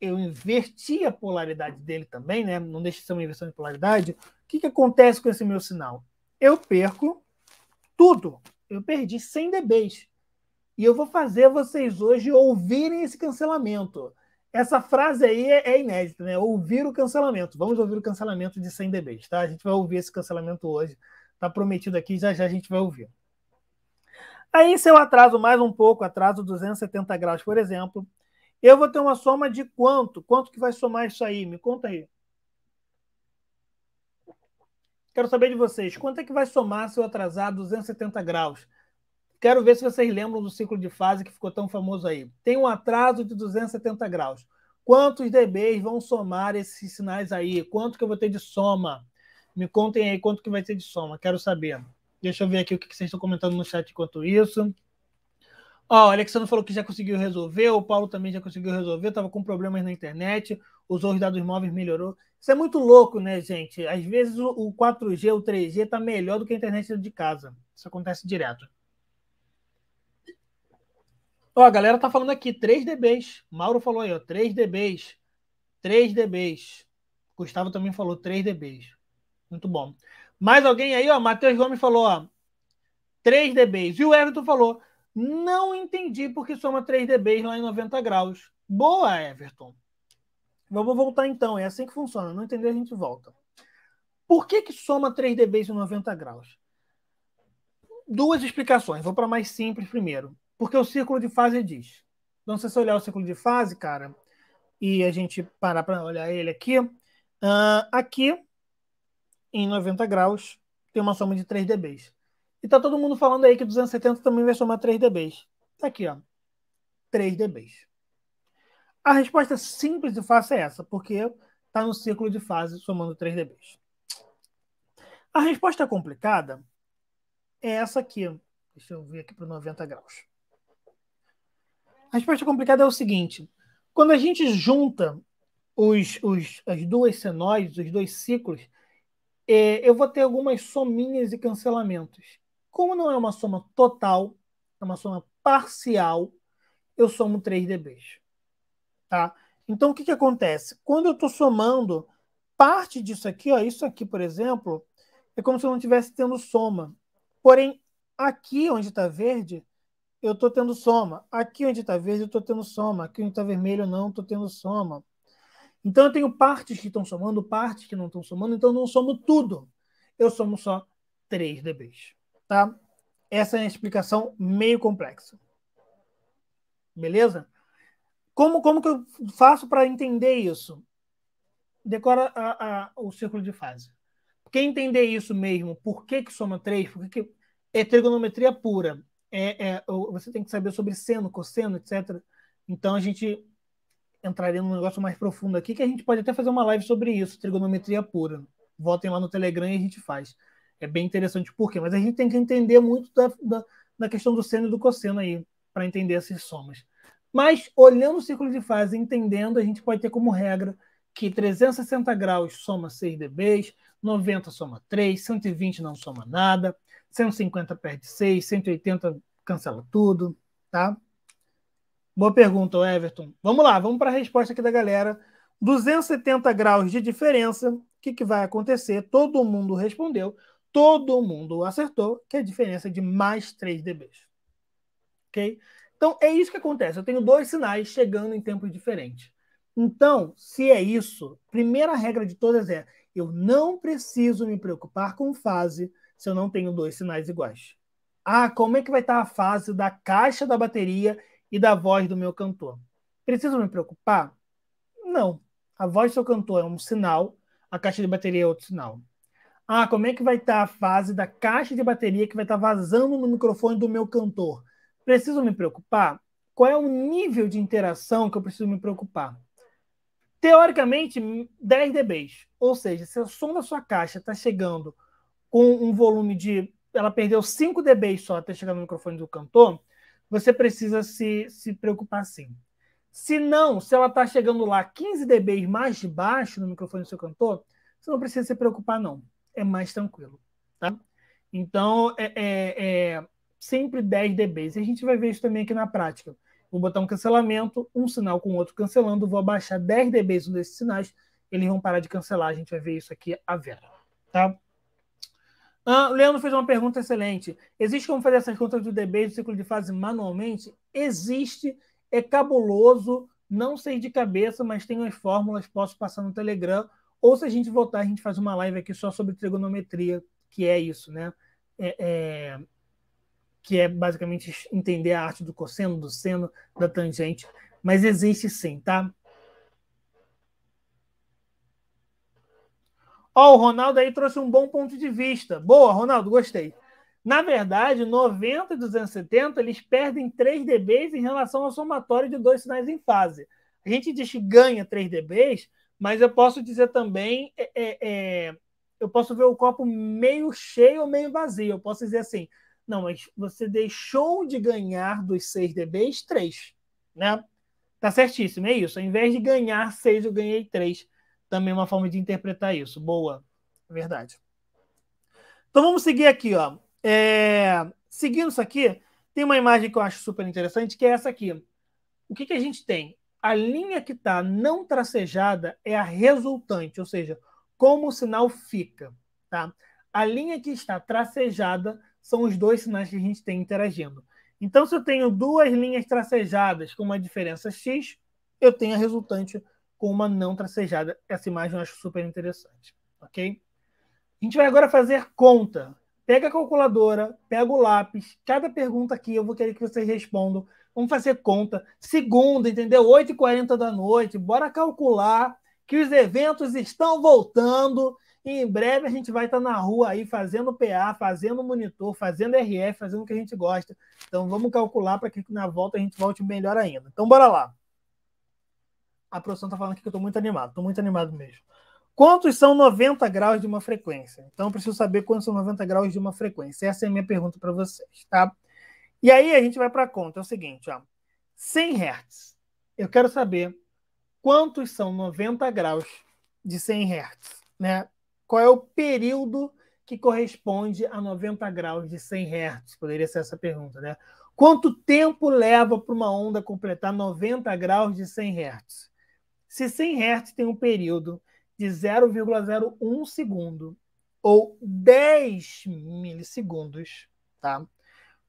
eu inverti a polaridade dele também, né? Não deixa de ser uma inversão de polaridade. O que, que acontece com esse meu sinal? Eu perco tudo. Eu perdi 100 dBs. E eu vou fazer vocês hoje ouvirem esse cancelamento. Essa frase aí é, é inédita, né? Ouvir o cancelamento. Vamos ouvir o cancelamento de 100 dB, tá? A gente vai ouvir esse cancelamento hoje. Tá prometido aqui, já já a gente vai ouvir. Aí, se eu atraso mais um pouco, atraso 270 graus, por exemplo, eu vou ter uma soma de quanto? Quanto que vai somar isso aí? Me conta aí. Quero saber de vocês, quanto é que vai somar se eu atrasar 270 graus? Quero ver se vocês lembram do ciclo de fase que ficou tão famoso aí. Tem um atraso de 270 graus. Quantos dBs vão somar esses sinais aí? Quanto que eu vou ter de soma? Me contem aí quanto que vai ter de soma. Quero saber. Deixa eu ver aqui o que vocês estão comentando no chat enquanto isso. Ó, oh, o Alexandre falou que já conseguiu resolver, o Paulo também já conseguiu resolver, estava com problemas na internet, usou os dados móveis, melhorou. Isso é muito louco, né, gente? Às vezes o 4G, o 3G está melhor do que a internet de casa. Isso acontece direto. Ó, a galera tá falando aqui, 3 DBs. Mauro falou aí, ó, 3 DBs. 3 DBs. Gustavo também falou 3 DBs. Muito bom. Mais alguém aí, ó, Matheus Gomes falou, ó, 3 DBs. E o Everton falou, não entendi porque soma 3 DBs lá em 90 graus. Boa, Everton. Vamos voltar então, é assim que funciona. Não entendeu, a gente volta. Por que que soma 3 DBs em 90 graus? Duas explicações, vou para mais simples primeiro porque o círculo de fase diz. Então, se você olhar o círculo de fase, cara, e a gente parar para olhar ele aqui, uh, aqui, em 90 graus, tem uma soma de 3 dBs. E tá todo mundo falando aí que 270 também vai somar 3 dBs. Tá aqui, ó. 3 dBs. A resposta simples e fácil é essa, porque está no círculo de fase somando 3 dBs. A resposta complicada é essa aqui. Deixa eu ver aqui para 90 graus. A resposta complicada é o seguinte: quando a gente junta os, os, as duas senoides, os dois ciclos, é, eu vou ter algumas sominhas e cancelamentos. Como não é uma soma total, é uma soma parcial, eu somo 3 dBs. Tá? Então, o que, que acontece? Quando eu estou somando parte disso aqui, ó, isso aqui, por exemplo, é como se eu não estivesse tendo soma. Porém, aqui onde está verde, eu estou tendo soma. Aqui onde está verde, eu estou tendo soma. Aqui onde está vermelho, não, estou tendo soma. Então, eu tenho partes que estão somando, partes que não estão somando, então eu não somo tudo. Eu somo só 3 dBs. Tá? Essa é a explicação meio complexa. Beleza? Como, como que eu faço para entender isso? Decora a, a, o círculo de fase. Porque entender isso mesmo, por que, que soma 3, Porque que é trigonometria pura é, é, você tem que saber sobre seno, cosseno, etc. Então a gente entraria num negócio mais profundo aqui, que a gente pode até fazer uma live sobre isso, trigonometria pura. Votem lá no Telegram e a gente faz. É bem interessante por quê? Mas a gente tem que entender muito da, da, da questão do seno e do cosseno aí, para entender essas somas. Mas, olhando o círculo de fase e entendendo, a gente pode ter como regra que 360 graus soma 6 dBs, 90 soma 3, 120 não soma nada, 150 perde 6, 180 cancela tudo, tá? Boa pergunta, Everton. Vamos lá, vamos para a resposta aqui da galera. 270 graus de diferença, o que, que vai acontecer? Todo mundo respondeu, todo mundo acertou, que é a diferença de mais 3 dBs. Ok? Então, é isso que acontece. Eu tenho dois sinais chegando em tempos diferentes. Então, se é isso, primeira regra de todas é: eu não preciso me preocupar com fase, se eu não tenho dois sinais iguais? Ah, como é que vai estar a fase da caixa da bateria e da voz do meu cantor? Preciso me preocupar? Não. A voz do seu cantor é um sinal, a caixa de bateria é outro sinal. Ah, como é que vai estar a fase da caixa de bateria que vai estar vazando no microfone do meu cantor? Preciso me preocupar? Qual é o nível de interação que eu preciso me preocupar? Teoricamente, 10 dBs. Ou seja, se o som da sua caixa está chegando com um volume de. Ela perdeu 5 dB só até chegar no microfone do cantor, você precisa se, se preocupar sim. Se não, se ela está chegando lá 15 dB mais de baixo no microfone do seu cantor, você não precisa se preocupar, não. É mais tranquilo. Tá? Então, é, é, é sempre 10 dB. E a gente vai ver isso também aqui na prática. Vou botar um cancelamento, um sinal com o outro cancelando, vou abaixar 10 dB um desses sinais, eles vão parar de cancelar. A gente vai ver isso aqui a vera. Tá? Ah, Leandro fez uma pergunta excelente. Existe como fazer essas contas do DB do ciclo de fase manualmente? Existe, é cabuloso, não sei de cabeça, mas tem as fórmulas, posso passar no Telegram. Ou se a gente voltar, a gente faz uma live aqui só sobre trigonometria, que é isso, né? É, é, que é basicamente entender a arte do cosseno, do seno, da tangente. Mas existe sim, tá? Ó, oh, o Ronaldo aí trouxe um bom ponto de vista. Boa, Ronaldo, gostei. Na verdade, 90 e 270, eles perdem 3 dBs em relação ao somatório de dois sinais em fase. A gente diz que ganha 3 dBs, mas eu posso dizer também, é, é, é, eu posso ver o copo meio cheio ou meio vazio. Eu posso dizer assim, não, mas você deixou de ganhar dos 6 dBs 3, né? Tá certíssimo, é isso. Ao invés de ganhar 6, eu ganhei 3 também uma forma de interpretar isso. Boa, verdade. Então vamos seguir aqui, ó. É... Seguindo isso aqui, tem uma imagem que eu acho super interessante, que é essa aqui. O que, que a gente tem? A linha que está não tracejada é a resultante, ou seja, como o sinal fica. Tá? A linha que está tracejada são os dois sinais que a gente tem interagindo. Então, se eu tenho duas linhas tracejadas com uma diferença x, eu tenho a resultante uma não tracejada. Essa imagem eu acho super interessante, ok? A gente vai agora fazer conta. Pega a calculadora, pega o lápis, cada pergunta aqui eu vou querer que vocês respondam. Vamos fazer conta. Segunda, entendeu? 8h40 da noite, bora calcular que os eventos estão voltando. E em breve a gente vai estar tá na rua aí fazendo PA, fazendo monitor, fazendo RF, fazendo o que a gente gosta. Então vamos calcular para que na volta a gente volte melhor ainda. Então bora lá. A produção está falando aqui que eu estou muito animado, estou muito animado mesmo. Quantos são 90 graus de uma frequência? Então, eu preciso saber quantos são 90 graus de uma frequência. Essa é a minha pergunta para vocês, tá? E aí a gente vai para a conta. É o seguinte, ó. 100 Hz. Eu quero saber quantos são 90 graus de 100 Hz, né? Qual é o período que corresponde a 90 graus de 100 Hz? Poderia ser essa pergunta, né? Quanto tempo leva para uma onda completar 90 graus de 100 Hz? Se 100 Hz tem um período de 0,01 segundo ou 10 milissegundos, tá?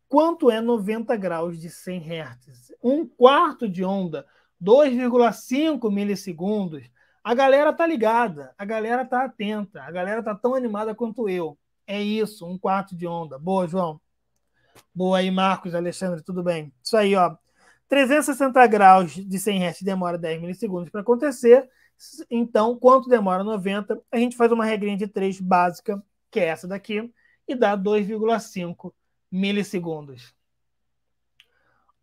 Quanto é 90 graus de 100 Hz? Um quarto de onda, 2,5 milissegundos. A galera tá ligada, a galera tá atenta, a galera tá tão animada quanto eu. É isso, um quarto de onda. Boa, João. Boa aí, Marcos, Alexandre, tudo bem? Isso aí, ó. 360 graus de 100 Hz demora 10 milissegundos para acontecer. Então, quanto demora 90? A gente faz uma regrinha de 3 básica, que é essa daqui, e dá 2,5 milissegundos.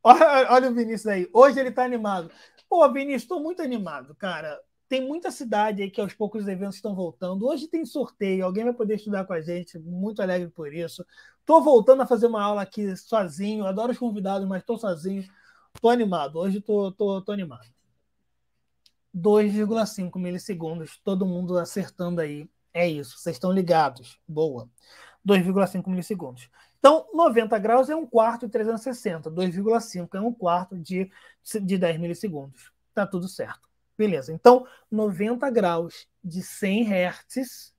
Olha, olha, o Vinícius aí. Hoje ele está animado. Pô, Vinícius, estou muito animado, cara. Tem muita cidade aí que aos poucos os eventos estão voltando. Hoje tem sorteio, alguém vai poder estudar com a gente. Muito alegre por isso. Estou voltando a fazer uma aula aqui sozinho. Adoro os convidados, mas estou sozinho Tô animado, hoje tô, tô, tô animado. 2,5 milissegundos, todo mundo acertando aí. É isso, vocês estão ligados. Boa. 2,5 milissegundos. Então, 90 graus é um quarto de 360, 2,5 é um quarto de, de 10 milissegundos. Tá tudo certo. Beleza. Então, 90 graus de 100 hertz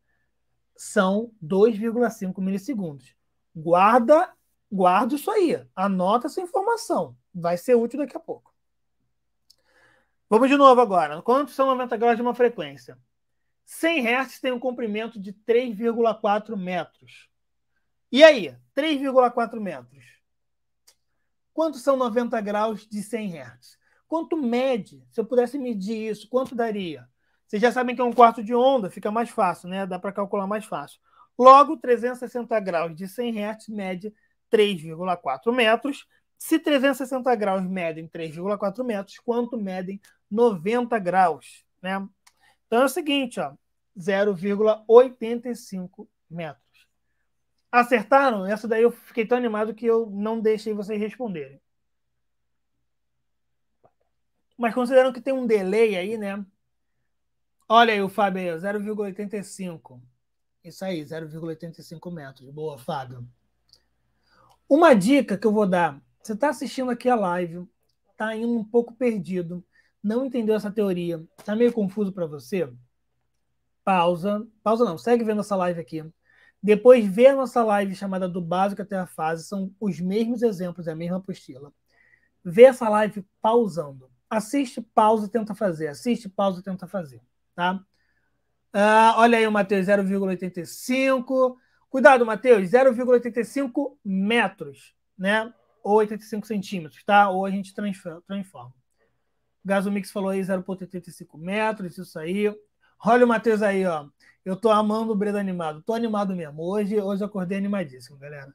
são 2,5 milissegundos. Guarda, guarda isso aí. Anota essa informação vai ser útil daqui a pouco. Vamos de novo agora. Quantos são 90 graus de uma frequência? 100 Hz tem um comprimento de 3,4 metros. E aí, 3,4 metros. Quantos são 90 graus de 100 Hz? Quanto mede? Se eu pudesse medir isso, quanto daria? Vocês já sabem que é um quarto de onda, fica mais fácil, né? Dá para calcular mais fácil. Logo, 360 graus de 100 Hz mede 3,4 metros. Se 360 graus medem 3,4 metros, quanto medem 90 graus? Né? Então é o seguinte, ó, 0,85 metros. Acertaram? Essa daí eu fiquei tão animado que eu não deixei vocês responderem. Mas consideram que tem um delay aí, né? Olha aí o Fábio 0,85. Isso aí, 0,85 metros. Boa, Fábio. Uma dica que eu vou dar você está assistindo aqui a live, está indo um pouco perdido, não entendeu essa teoria, está meio confuso para você, pausa, pausa não, segue vendo essa live aqui. Depois vê a nossa live chamada do básico até a fase, são os mesmos exemplos, é a mesma apostila. Vê essa live pausando. Assiste, pausa, tenta fazer. Assiste, pausa, tenta fazer, tá? Ah, olha aí o Matheus, 0,85. Cuidado, Matheus, 0,85 metros, né? ou 85 centímetros, tá? Ou a gente transforma. Gasomix falou aí 0,85 metros, isso aí. Olha o Matheus aí, ó. Eu tô amando o Breda animado. Tô animado mesmo. Hoje, hoje eu acordei animadíssimo, galera.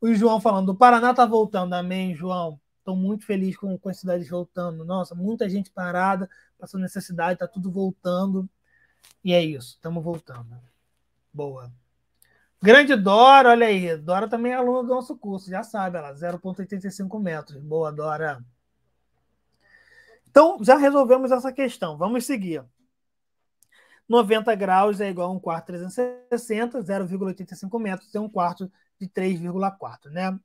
O João falando, o Paraná tá voltando. Amém, João. Estou muito feliz com, com as cidades voltando. Nossa, muita gente parada, passando necessidade, tá tudo voltando. E é isso, estamos voltando. Boa. Grande Dora, olha aí. Dora também é aluna do nosso curso, já sabe, ela 0,85 metros. Boa, Dora. Então, já resolvemos essa questão. Vamos seguir. 90 graus é igual a 1 quarto 360, 0,85 metros é 1 quarto de 3,4, né?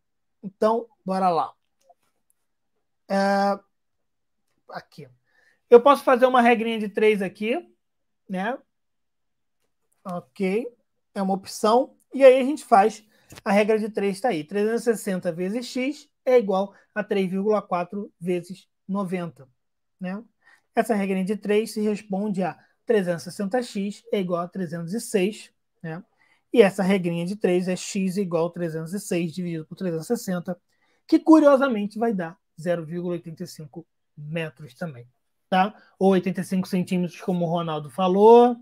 Então, bora lá. É... Aqui. Eu posso fazer uma regrinha de 3 aqui, né? Ok. É uma opção. E aí a gente faz a regra de 3 está aí. 360 vezes x é igual a 3,4 vezes 90. Né? Essa regra de 3 se responde a 360x é igual a 306, né? E essa regrinha de 3 é x igual a 306 dividido por 360, que curiosamente vai dar 0,85 metros também, tá? Ou 85 centímetros, como o Ronaldo falou,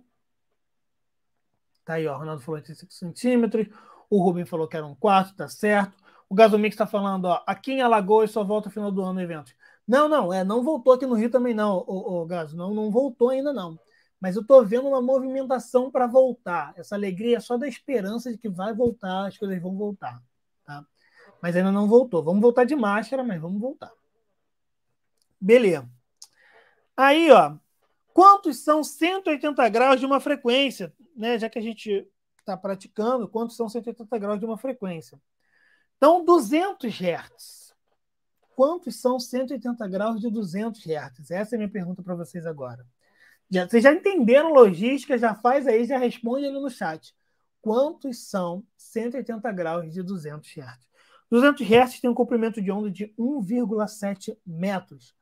Tá aí, ó. Ronaldo falou 85 centímetros. O Rubem falou que era um quarto, tá certo. O Gasomix está falando, ó, aqui em Alagoas só volta no final do ano evento Não, não, é, não voltou aqui no Rio também, não, o, o Gaso. Não, não voltou ainda, não. Mas eu estou vendo uma movimentação para voltar. Essa alegria é só da esperança de que vai voltar, as coisas vão voltar. Tá? Mas ainda não voltou. Vamos voltar de máscara, mas vamos voltar. Beleza. Aí, ó, Quantos são 180 graus de uma frequência? Né? Já que a gente está praticando, quantos são 180 graus de uma frequência? Então, 200 Hz. Quantos são 180 graus de 200 Hz? Essa é a minha pergunta para vocês agora. Já, vocês já entenderam logística, já faz aí, já responde ali no chat. Quantos são 180 graus de 200 Hz? 200 Hz tem um comprimento de onda de 1,7 metros.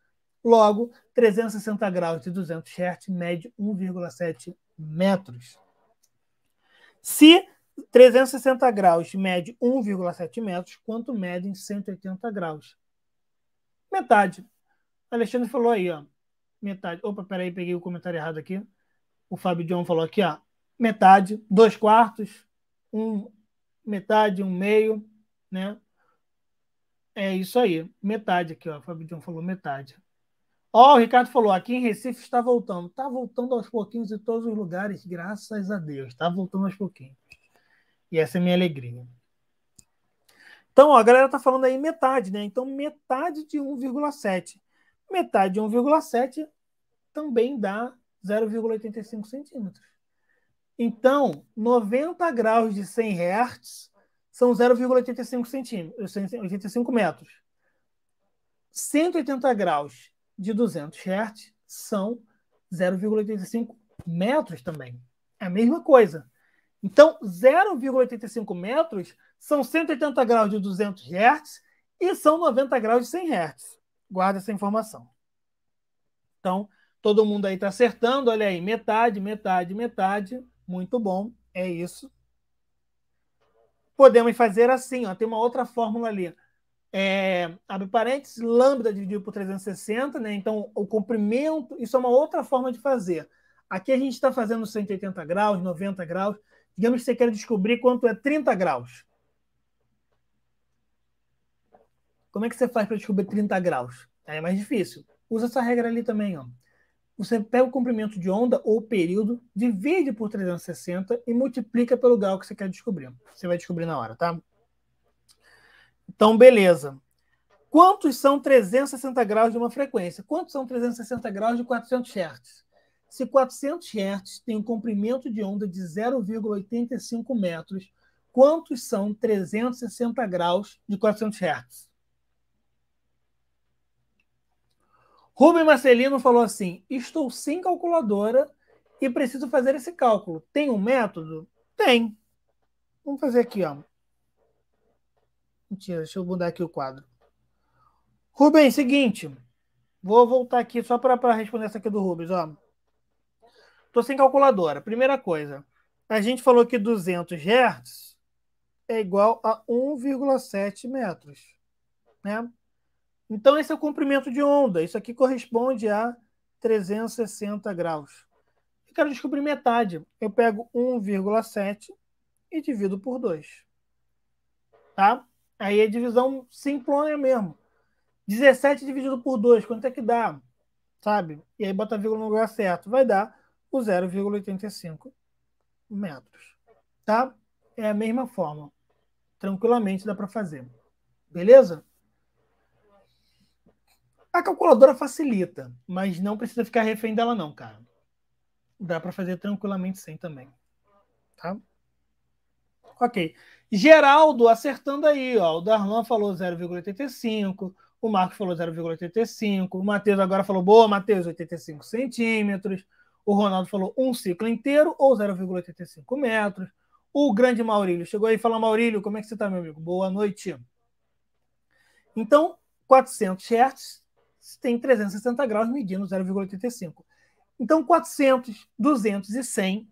Logo, 360 graus de 200 Hz mede 1,7 metros. Se 360 graus mede 1,7 metros, quanto medem 180 graus? Metade. Alexandre falou aí, ó. Metade. Opa, peraí, peguei o comentário errado aqui. O Fábio John falou aqui, ó. Metade, dois quartos, um metade, um meio, né? É isso aí. Metade aqui, ó. O Fábio John falou metade. Ó, oh, o Ricardo falou, aqui em Recife está voltando. Está voltando aos pouquinhos em todos os lugares, graças a Deus. Está voltando aos pouquinhos. E essa é minha alegria. Então, ó, a galera está falando aí metade, né? Então, metade de 1,7. Metade de 1,7 também dá 0,85 centímetros. Então, 90 graus de 100 Hz são 0,85 centímetros, 85 metros. 180 graus de 200 Hz são 0,85 metros também. É a mesma coisa. Então, 0,85 metros são 180 graus de 200 Hz e são 90 graus de 100 Hz. Guarda essa informação. Então, todo mundo aí está acertando. Olha aí, metade, metade, metade. Muito bom, é isso. Podemos fazer assim, ó, tem uma outra fórmula ali é, abre parênteses, lambda dividido por 360, né? Então, o comprimento, isso é uma outra forma de fazer. Aqui a gente está fazendo 180 graus, 90 graus. Digamos que você quer descobrir quanto é 30 graus. Como é que você faz para descobrir 30 graus? é mais difícil. Usa essa regra ali também, ó. Você pega o comprimento de onda ou período, divide por 360 e multiplica pelo grau que você quer descobrir. Você vai descobrir na hora, tá? Então, beleza. Quantos são 360 graus de uma frequência? Quantos são 360 graus de 400 Hz? Se 400 Hz tem um comprimento de onda de 0,85 metros, quantos são 360 graus de 400 Hz? Rubem Marcelino falou assim: Estou sem calculadora e preciso fazer esse cálculo. Tem um método? Tem. Vamos fazer aqui, ó. Mentira, deixa eu mudar aqui o quadro. Rubens, seguinte. Vou voltar aqui só para responder essa aqui do Rubens. Ó. Tô sem calculadora. Primeira coisa. A gente falou que 200 Hz é igual a 1,7 metros. Né? Então, esse é o comprimento de onda. Isso aqui corresponde a 360 graus. Eu quero descobrir metade. Eu pego 1,7 e divido por 2. Tá? Aí é divisão simplona mesmo. 17 dividido por 2, quanto é que dá? Sabe? E aí bota a vírgula no lugar certo. Vai dar o 0,85 metros. Tá? É a mesma forma. Tranquilamente dá para fazer. Beleza? A calculadora facilita, mas não precisa ficar refém dela não, cara. Dá para fazer tranquilamente sem também. Tá? Ok. Geraldo acertando aí, ó. O Darlan falou 0,85, o Marcos falou 0,85, o Matheus agora falou, boa, Matheus, 85 centímetros. O Ronaldo falou um ciclo inteiro ou 0,85 metros. O grande Maurílio chegou aí e falou: Maurílio, como é que você está, meu amigo? Boa noite. Então, 400 Hz tem 360 graus medindo 0,85. Então, 400, 200 e 100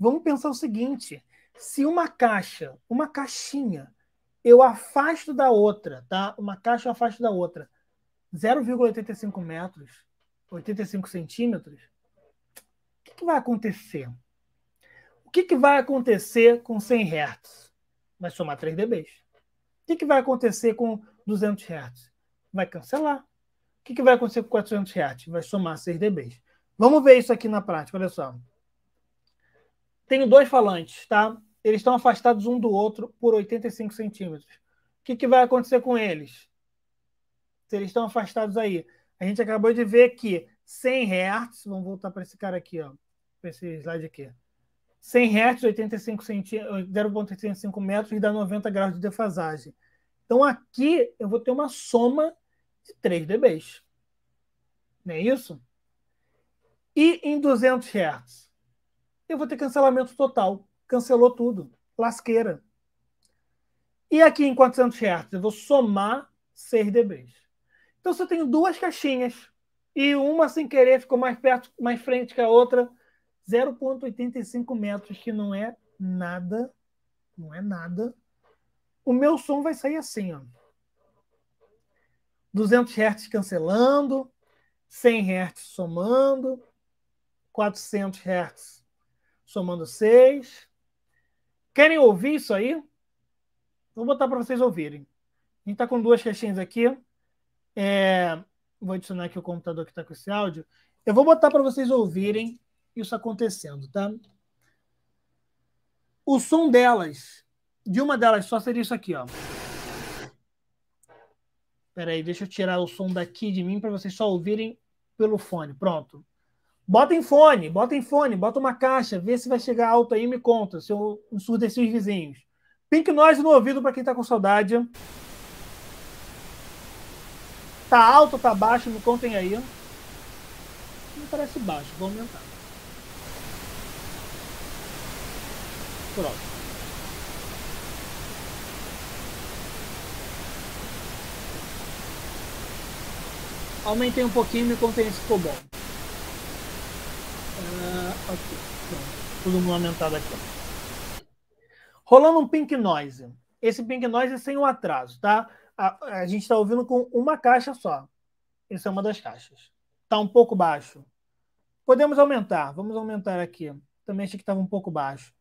Vamos pensar o seguinte: se uma caixa, uma caixinha, eu afasto da outra, tá? Uma caixa eu afasto da outra, 0,85 metros, 85 centímetros, o que, que vai acontecer? O que, que, vai acontecer com 100 Hz? Vai somar 3 dB. O que, que, vai acontecer com 200 Hz? Vai cancelar. O que, vai acontecer com 400 Hz? Vai somar 6 dB. Vamos ver isso aqui na prática, olha só. Tenho dois falantes, tá? Eles estão afastados um do outro por 85 centímetros. O que, que vai acontecer com eles? Se eles estão afastados aí. A gente acabou de ver que 100 Hz, vamos voltar para esse cara aqui, ó, para esse slide aqui. 100 Hz, 85 centi... 0,85 metros, dá 90 graus de defasagem. Então aqui eu vou ter uma soma de 3 dBs. Não é isso? E em 200 Hz? eu vou ter cancelamento total. Cancelou tudo. Lasqueira. E aqui em 400 Hz, eu vou somar 6 dBs. Então, se eu tenho duas caixinhas e uma sem querer ficou mais perto, mais frente que a outra, 0,85 metros, que não é nada, não é nada. O meu som vai sair assim, ó. 200 Hz cancelando, 100 Hz somando, 400 Hz somando seis. Querem ouvir isso aí? Vou botar para vocês ouvirem. A gente está com duas caixinhas aqui. É... Vou adicionar aqui o computador que está com esse áudio. Eu vou botar para vocês ouvirem isso acontecendo, tá? O som delas, de uma delas só seria isso aqui, ó. Peraí, deixa eu tirar o som daqui de mim para vocês só ouvirem pelo fone. Pronto. Bota em fone, bota em fone, bota uma caixa, vê se vai chegar alto aí e me conta, se eu ensurdeci os vizinhos. Pink noise no ouvido para quem está com saudade. Tá alto, tá baixo, me contem aí. Não parece baixo, vou aumentar. Pronto. Aumentei um pouquinho e me contem se ficou bom. Ah, ok, pronto. Volume lamentado aqui. Rolando um pink noise. Esse pink noise é sem o atraso, tá? A, a gente está ouvindo com uma caixa só. Essa é uma das caixas. Está um pouco baixo. Podemos aumentar. Vamos aumentar aqui. Também achei que estava um pouco baixo.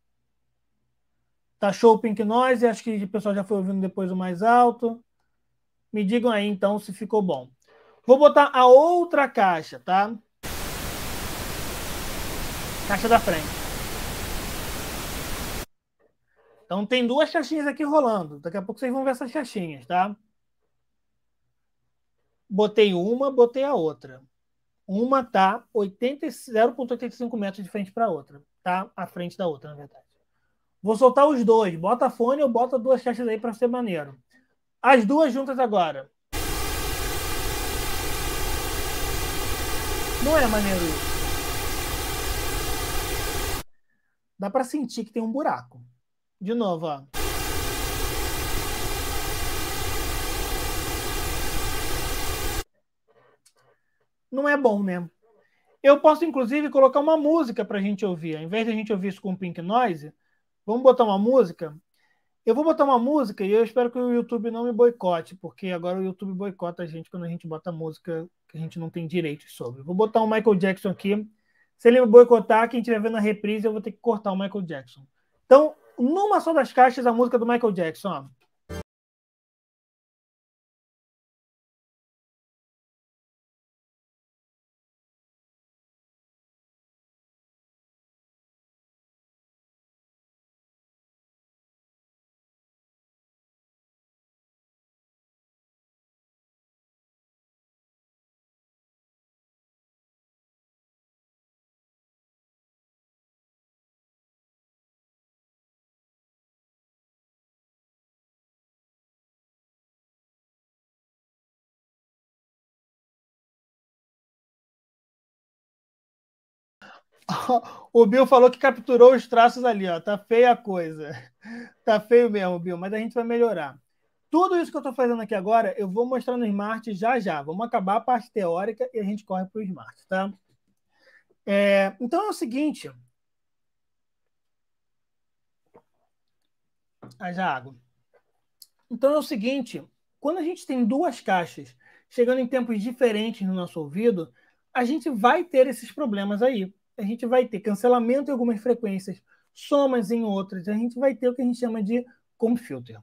Tá show o pink noise. Acho que o pessoal já foi ouvindo depois o mais alto. Me digam aí, então, se ficou bom. Vou botar a outra caixa, tá? caixa da frente. Então tem duas caixinhas aqui rolando. Daqui a pouco vocês vão ver essas caixinhas, tá? Botei uma, botei a outra. Uma tá 0,85 metros de frente para a outra. Tá à frente da outra, na verdade. Vou soltar os dois. Bota fone ou bota duas caixas aí para ser maneiro. As duas juntas agora. Não é maneiro isso. Dá para sentir que tem um buraco. De novo, ó. Não é bom, né? Eu posso, inclusive, colocar uma música para a gente ouvir. Ao invés de a gente ouvir isso com Pink Noise, vamos botar uma música. Eu vou botar uma música e eu espero que o YouTube não me boicote, porque agora o YouTube boicota a gente quando a gente bota música que a gente não tem direito sobre. Vou botar um Michael Jackson aqui se ele boicotar, quem estiver vendo a reprise, eu vou ter que cortar o Michael Jackson. Então, numa só das caixas, a música do Michael Jackson, ó. <laughs> o Bill falou que capturou os traços ali, ó. Tá feia a coisa. <laughs> Tá feio mesmo, Bill, mas a gente vai melhorar. Tudo isso que eu estou fazendo aqui agora, eu vou mostrar no Smart já já. Vamos acabar a parte teórica e a gente corre para o Smart, tá? É, então é o seguinte. Ah, já água. Então é o seguinte: quando a gente tem duas caixas chegando em tempos diferentes no nosso ouvido, a gente vai ter esses problemas aí a gente vai ter cancelamento em algumas frequências, somas em outras, a gente vai ter o que a gente chama de comb filter,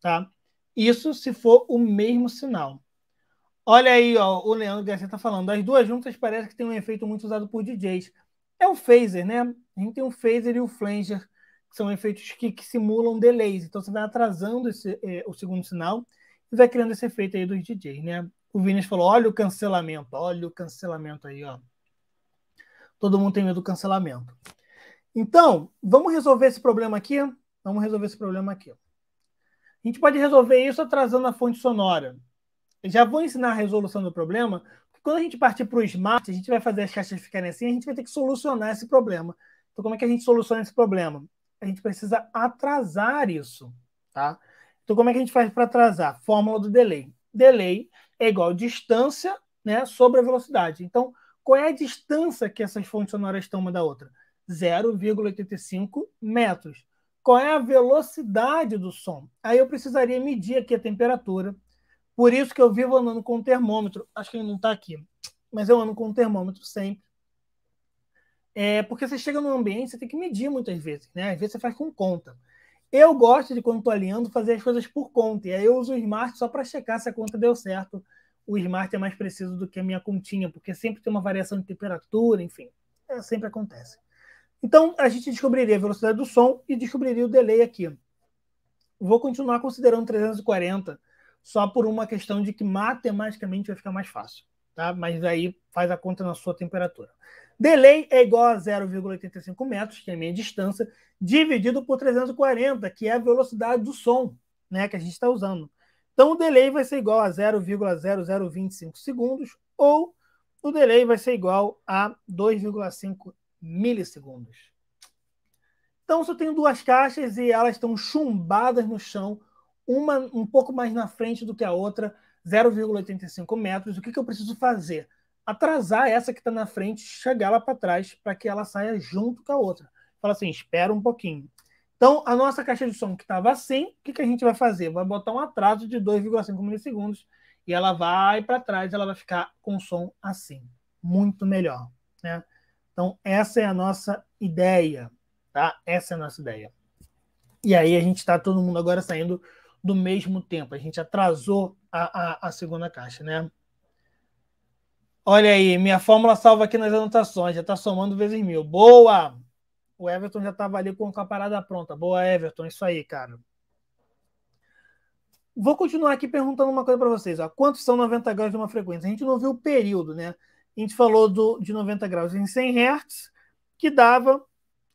tá? Isso se for o mesmo sinal. Olha aí, ó, o Leandro Garcia está falando. As duas juntas parece que tem um efeito muito usado por DJs. É o phaser, né? A gente tem o phaser e o flanger, que são efeitos que, que simulam delays. Então você vai atrasando esse, eh, o segundo sinal e vai criando esse efeito aí dos DJs, né? O Vinícius falou: olha o cancelamento, olha o cancelamento aí, ó todo mundo tem medo do cancelamento. Então, vamos resolver esse problema aqui? Vamos resolver esse problema aqui. A gente pode resolver isso atrasando a fonte sonora. Eu já vou ensinar a resolução do problema, quando a gente partir para o smart, a gente vai fazer as caixas ficarem assim, a gente vai ter que solucionar esse problema. Então, como é que a gente soluciona esse problema? A gente precisa atrasar isso, tá? Então, como é que a gente faz para atrasar? Fórmula do delay. Delay é igual distância né, sobre a velocidade. Então, qual é a distância que essas fontes sonoras estão uma da outra? 0,85 metros. Qual é a velocidade do som? Aí eu precisaria medir aqui a temperatura. Por isso que eu vivo andando com um termômetro. Acho que ele não está aqui, mas eu ando com um termômetro sempre. É porque você chega num ambiente, você tem que medir muitas vezes, né? Às vezes você faz com conta. Eu gosto de, quando estou alinhando, fazer as coisas por conta. E aí eu uso o Smart só para checar se a conta deu certo o smart é mais preciso do que a minha continha, porque sempre tem uma variação de temperatura, enfim, é, sempre acontece. Então, a gente descobriria a velocidade do som e descobriria o delay aqui. Vou continuar considerando 340, só por uma questão de que matematicamente vai ficar mais fácil, tá? Mas aí faz a conta na sua temperatura. Delay é igual a 0,85 metros, que é a minha distância, dividido por 340, que é a velocidade do som, né, que a gente está usando. Então o delay vai ser igual a 0,0025 segundos ou o delay vai ser igual a 2,5 milissegundos. Então, se eu tenho duas caixas e elas estão chumbadas no chão, uma um pouco mais na frente do que a outra, 0,85 metros, o que, que eu preciso fazer? Atrasar essa que está na frente, chegar lá para trás, para que ela saia junto com a outra. Fala assim, espera um pouquinho. Então, a nossa caixa de som que estava assim, o que, que a gente vai fazer? Vai botar um atraso de 2,5 milissegundos e ela vai para trás, ela vai ficar com som assim, muito melhor, né? Então, essa é a nossa ideia, tá? Essa é a nossa ideia. E aí a gente está todo mundo agora saindo do mesmo tempo. A gente atrasou a, a, a, segunda caixa, né? Olha aí, minha fórmula salva aqui nas anotações, já está somando vezes mil. Boa! O Everton já estava ali com a parada pronta. Boa, Everton, isso aí, cara. Vou continuar aqui perguntando uma coisa para vocês. Ó. Quantos são 90 graus de uma frequência? A gente não viu o período, né? A gente falou do, de 90 graus em 100 Hz, que dava,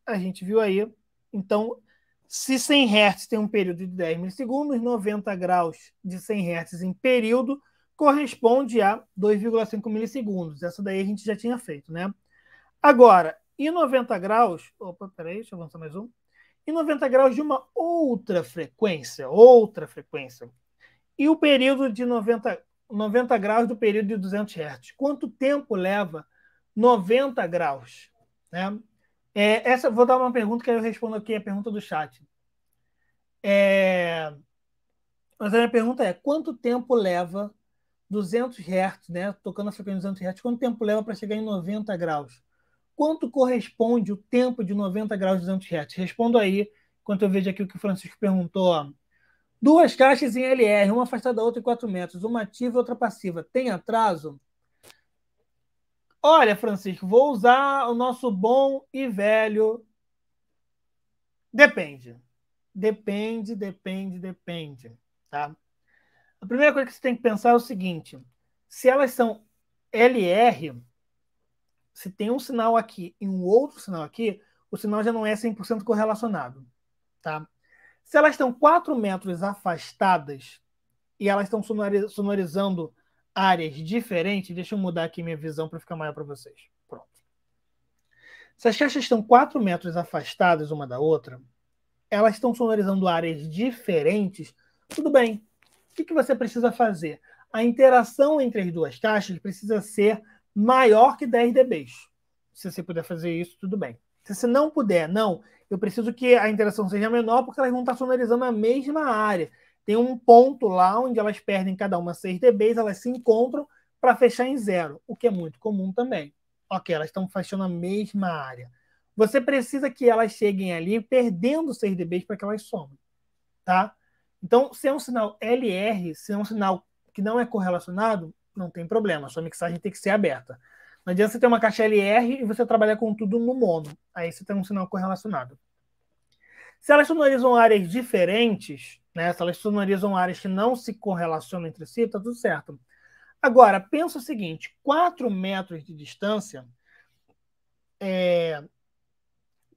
a gente viu aí. Então, se 100 Hz tem um período de 10 milissegundos, 90 graus de 100 Hz em período corresponde a 2,5 milissegundos. Essa daí a gente já tinha feito, né? Agora, e 90 graus. Opa, peraí, deixa eu avançar mais um. E 90 graus de uma outra frequência, outra frequência. E o período de 90, 90 graus do período de 200 Hz. Quanto tempo leva 90 graus? Né? É, essa, vou dar uma pergunta que eu respondo aqui, a pergunta do chat. É, mas a minha pergunta é: quanto tempo leva 200 Hz, né, tocando a frequência de 200 Hz, quanto tempo leva para chegar em 90 graus? quanto corresponde o tempo de 90 graus de 200 Hz? Respondo aí, enquanto eu vejo aqui o que o Francisco perguntou. Duas caixas em LR, uma afastada da outra em 4 metros, uma ativa e outra passiva. Tem atraso? Olha, Francisco, vou usar o nosso bom e velho. Depende. Depende, depende, depende. Tá? A primeira coisa que você tem que pensar é o seguinte: se elas são LR, se tem um sinal aqui e um outro sinal aqui, o sinal já não é 100% correlacionado. Tá? Se elas estão 4 metros afastadas e elas estão sonorizando áreas diferentes, deixa eu mudar aqui minha visão para ficar maior para vocês. Pronto. Se as caixas estão 4 metros afastadas uma da outra, elas estão sonorizando áreas diferentes, tudo bem. O que, que você precisa fazer? A interação entre as duas caixas precisa ser maior que 10 dBs. Se você puder fazer isso, tudo bem. Se você não puder, não, eu preciso que a interação seja menor porque elas vão estar tá sonorizando a mesma área. Tem um ponto lá onde elas perdem cada uma 6 dBs, elas se encontram para fechar em zero, o que é muito comum também. Ok, elas estão fechando a mesma área. Você precisa que elas cheguem ali perdendo 6 dBs para que elas somem, tá? Então, se é um sinal LR, se é um sinal que não é correlacionado, não tem problema, sua mixagem tem que ser aberta. Não adianta você ter uma caixa LR e você trabalhar com tudo no mono. Aí você tem um sinal correlacionado. Se elas sonorizam áreas diferentes, né, se elas sonorizam áreas que não se correlacionam entre si, está tudo certo. Agora, pensa o seguinte: 4 metros de distância. É...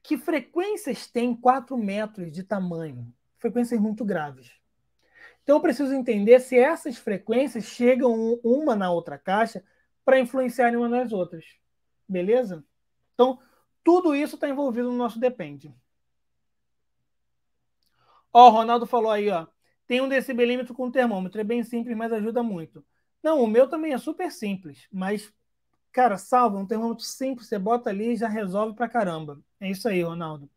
Que frequências tem 4 metros de tamanho? Frequências muito graves. Então eu preciso entender se essas frequências chegam uma na outra caixa para influenciarem uma nas outras. Beleza? Então, tudo isso está envolvido no nosso depende. Ó, o Ronaldo falou aí, ó. Tem um decibelímetro com termômetro. É bem simples, mas ajuda muito. Não, o meu também é super simples, mas, cara, salva um termômetro simples, você bota ali e já resolve pra caramba. É isso aí, Ronaldo.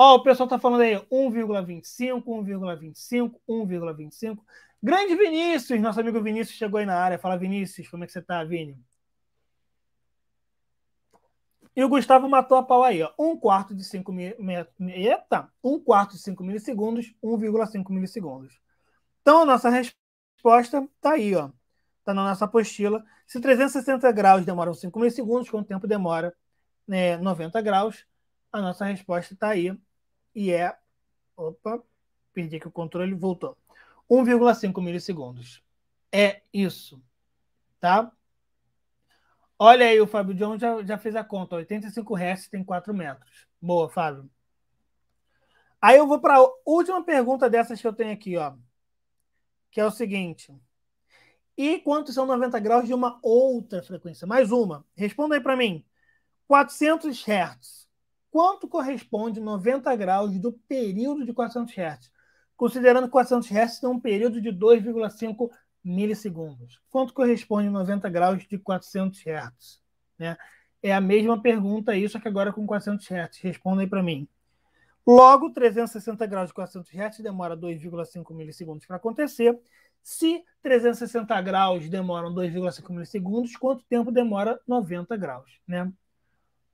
Ó, o pessoal tá falando aí 1,25, 1,25, 1,25. Grande Vinícius, nosso amigo Vinícius chegou aí na área. Fala, Vinícius, como é que você tá, Vini? E o Gustavo matou a pau aí, ó. um quarto de 5 mil... Eita! Um quarto de 5 milissegundos, 1,5 milissegundos. Então, a nossa resposta tá aí, ó. Tá na nossa apostila. Se 360 graus demoram 5 milissegundos, quanto tempo demora? Né, 90 graus. A nossa resposta tá aí e é. Opa, perdi aqui o controle, voltou. 1,5 milissegundos. É isso. Tá? Olha aí, o Fábio John já, já fez a conta. 85 Hz tem 4 metros. Boa, Fábio. Aí eu vou para a última pergunta dessas que eu tenho aqui, ó. Que é o seguinte. E quantos são 90 graus de uma outra frequência? Mais uma. Responda aí para mim. 400 Hz quanto corresponde 90 graus do período de 400 Hz, considerando 400 Hz é um período de 2,5 milissegundos. Quanto corresponde 90 graus de 400 Hz? Né? É a mesma pergunta só que agora com 400 Hz. Responda aí para mim. Logo, 360 graus de 400 Hz demora 2,5 milissegundos para acontecer. Se 360 graus demoram 2,5 milissegundos, quanto tempo demora 90 graus? Né?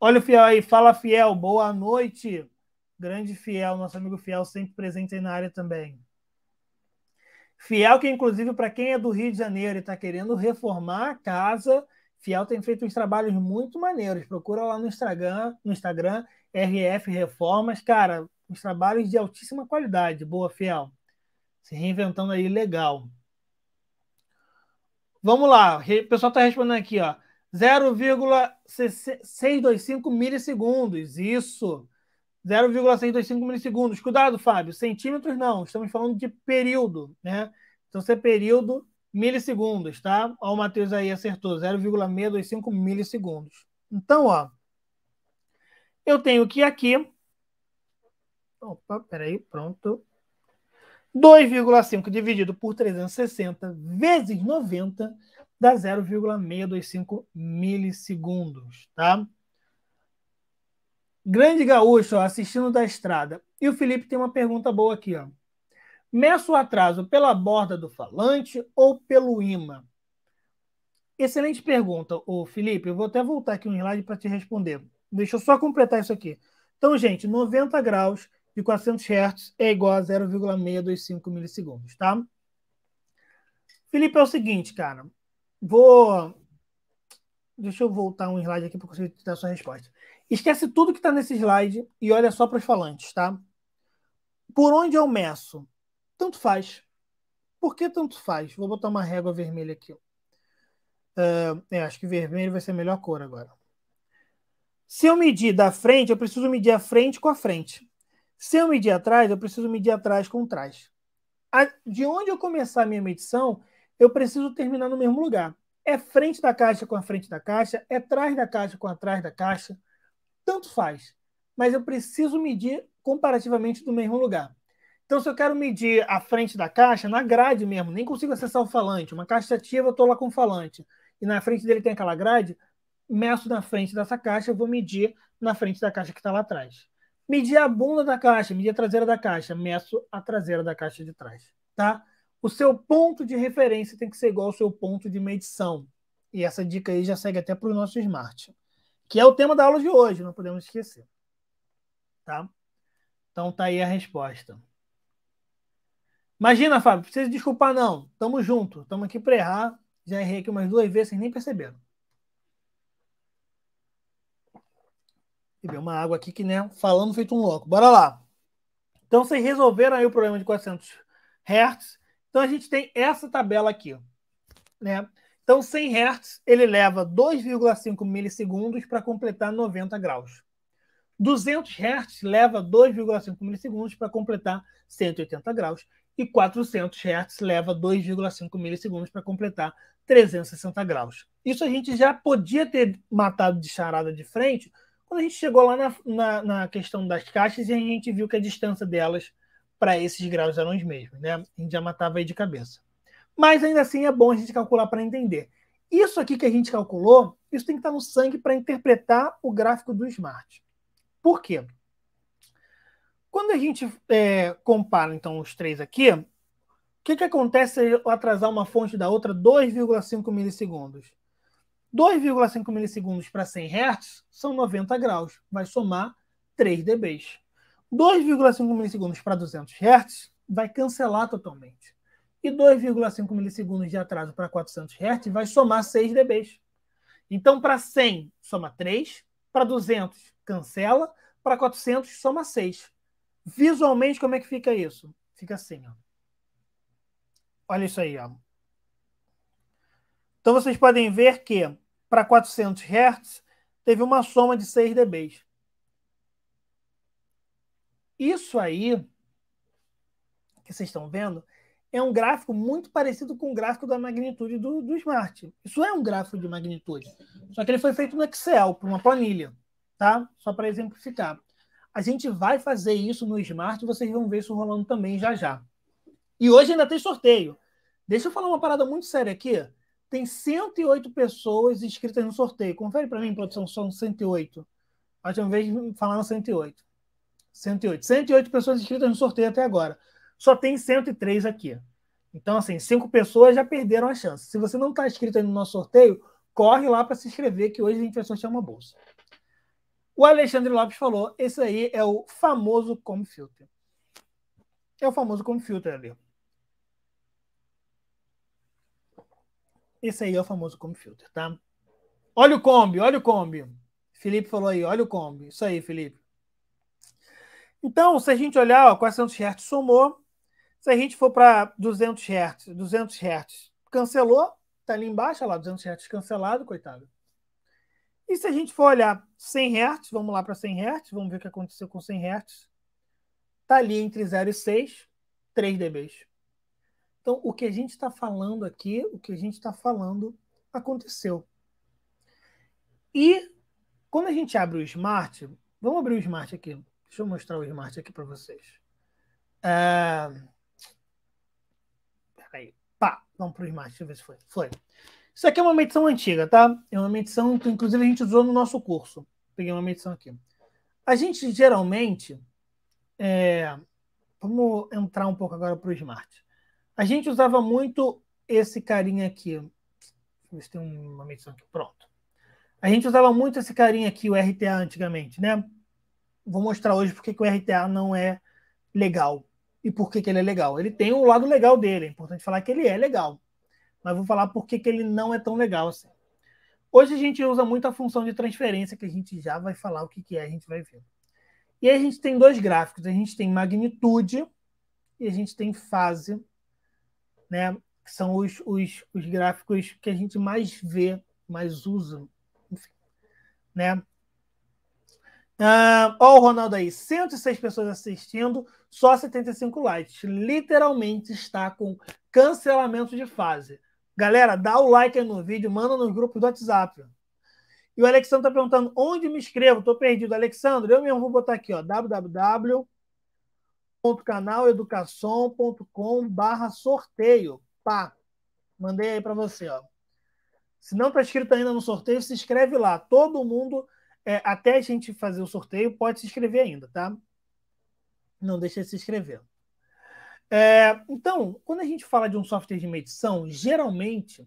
Olha o Fiel aí, fala Fiel, boa noite. Grande Fiel, nosso amigo Fiel, sempre presente aí na área também. Fiel, que inclusive para quem é do Rio de Janeiro e está querendo reformar a casa, Fiel tem feito uns trabalhos muito maneiros. Procura lá no Instagram, no Instagram, RF Reformas, cara, uns trabalhos de altíssima qualidade. Boa, Fiel. Se reinventando aí, legal. Vamos lá, o pessoal está respondendo aqui, ó. 0,625 milissegundos. Isso. 0,625 milissegundos. Cuidado, Fábio. Centímetros não. Estamos falando de período, né? Então, se é período, milissegundos, tá? Ó, o Matheus aí acertou. 0,625 milissegundos. Então, ó. Eu tenho que aqui. Opa, peraí, pronto. 2,5 dividido por 360 vezes 90 dá 0,625 milissegundos, tá? Grande Gaúcho, ó, assistindo da estrada. E o Felipe tem uma pergunta boa aqui, ó. Meço o atraso pela borda do falante ou pelo imã? Excelente pergunta, o Felipe. Eu vou até voltar aqui um slide para te responder. Deixa eu só completar isso aqui. Então, gente, 90 graus de 400 Hz é igual a 0,625 milissegundos, tá? Felipe, é o seguinte, cara. Vou. Deixa eu voltar um slide aqui para você dar a sua resposta. Esquece tudo que está nesse slide e olha só para os falantes, tá? Por onde eu meço? Tanto faz. Por que tanto faz? Vou botar uma régua vermelha aqui. Uh, acho que vermelho vai ser a melhor cor agora. Se eu medir da frente, eu preciso medir a frente com a frente. Se eu medir atrás, eu preciso medir atrás com trás. De onde eu começar a minha medição, eu preciso terminar no mesmo lugar. É frente da caixa com a frente da caixa, é trás da caixa com atrás da caixa, tanto faz. Mas eu preciso medir comparativamente do mesmo lugar. Então, se eu quero medir a frente da caixa, na grade mesmo, nem consigo acessar o falante. Uma caixa ativa, eu estou lá com o falante. E na frente dele tem aquela grade, meço na frente dessa caixa, eu vou medir na frente da caixa que está lá atrás. Medir a bunda da caixa, medir a traseira da caixa, meço a traseira da caixa de trás, tá? O seu ponto de referência tem que ser igual ao seu ponto de medição. E essa dica aí já segue até para o nosso smart, que é o tema da aula de hoje, não podemos esquecer. Tá? Então tá aí a resposta. Imagina, Fábio, precisa desculpar não. Tamo junto, tamo aqui para errar. Já errei aqui umas duas vezes, vocês nem perceberam. Beber uma água aqui que, né, falando feito um louco. Bora lá. Então, vocês resolveram aí o problema de 400 Hz. Então, a gente tem essa tabela aqui, né? Então, 100 Hz, ele leva 2,5 milissegundos para completar 90 graus. 200 Hz leva 2,5 milissegundos para completar 180 graus. E 400 Hz leva 2,5 milissegundos para completar 360 graus. Isso a gente já podia ter matado de charada de frente, quando a gente chegou lá na, na, na questão das caixas, e a gente viu que a distância delas para esses graus eram os mesmos, né? A gente já matava aí de cabeça. Mas ainda assim é bom a gente calcular para entender. Isso aqui que a gente calculou, isso tem que estar tá no sangue para interpretar o gráfico do Smart. Por quê? Quando a gente é, compara então os três aqui, o que, que acontece se eu atrasar uma fonte da outra 2,5 milissegundos? 2,5 milissegundos para 100 Hz são 90 graus, vai somar 3 dB. 2,5 milissegundos para 200 Hz vai cancelar totalmente. E 2,5 milissegundos de atraso para 400 Hz vai somar 6 dB. Então, para 100, soma 3, para 200, cancela, para 400, soma 6. Visualmente, como é que fica isso? Fica assim, ó. Olha isso aí, ó. Então, vocês podem ver que para 400 Hz, teve uma soma de 6 dBs. Isso aí que vocês estão vendo é um gráfico muito parecido com o gráfico da magnitude do, do Smart. Isso é um gráfico de magnitude, só que ele foi feito no Excel, para uma planilha, tá? Só para exemplificar. A gente vai fazer isso no Smart, vocês vão ver isso rolando também já já. E hoje ainda tem sorteio. Deixa eu falar uma parada muito séria aqui tem 108 pessoas inscritas no sorteio. Confere para mim, produção, são 108. A última vez falaram 108. 108. 108 pessoas inscritas no sorteio até agora. Só tem 103 aqui. Então, assim, cinco pessoas já perderam a chance. Se você não está inscrito no nosso sorteio, corre lá para se inscrever, que hoje a gente vai sortear uma bolsa. O Alexandre Lopes falou: esse aí é o famoso Comfilter. É o famoso Comfilter ali. Esse aí é o famoso combi filter, tá? Olha o combi, olha o combi. Felipe falou aí, olha o combi. Isso aí, Felipe. Então, se a gente olhar, ó, 400 Hz somou. Se a gente for para 200 Hz, 200 Hz cancelou, Está ali embaixo, olha lá, 200 Hz cancelado, coitado. E se a gente for olhar 100 Hz, vamos lá para 100 Hz, vamos ver o que aconteceu com 100 Hz. Está ali entre 0 e 6, 3 dB. Então, o que a gente está falando aqui, o que a gente está falando, aconteceu. E quando a gente abre o Smart, vamos abrir o Smart aqui. Deixa eu mostrar o Smart aqui para vocês. É... Peraí. Pá, vamos para o Smart, deixa eu ver se foi. Foi. Isso aqui é uma medição antiga, tá? É uma medição que, inclusive, a gente usou no nosso curso. Peguei uma medição aqui. A gente geralmente. É... Vamos entrar um pouco agora para o Smart. A gente usava muito esse carinha aqui. Deixa eu ver se tem uma medição aqui. Pronto. A gente usava muito esse carinha aqui, o RTA, antigamente, né? Vou mostrar hoje porque que o RTA não é legal e por que, que ele é legal. Ele tem o um lado legal dele, é importante falar que ele é legal. Mas vou falar por que, que ele não é tão legal assim. Hoje a gente usa muito a função de transferência, que a gente já vai falar o que, que é, a gente vai ver. E aí a gente tem dois gráficos, a gente tem magnitude e a gente tem fase né? Que são os, os, os gráficos que a gente mais vê, mais usa, enfim, né? Ah, ó, o Ronaldo aí, 106 pessoas assistindo, só 75 likes. Literalmente está com cancelamento de fase. Galera, dá o like aí no vídeo, manda nos grupos do WhatsApp. E o Alexandre está perguntando onde me inscrevo, estou perdido. Alexandre, eu mesmo vou botar aqui, ó, www canaleducação.com.br sorteio. Pá, mandei aí para você. Ó. Se não está inscrito ainda no sorteio, se inscreve lá. Todo mundo, é, até a gente fazer o sorteio, pode se inscrever ainda, tá? Não deixe de se inscrever. É, então, quando a gente fala de um software de medição, geralmente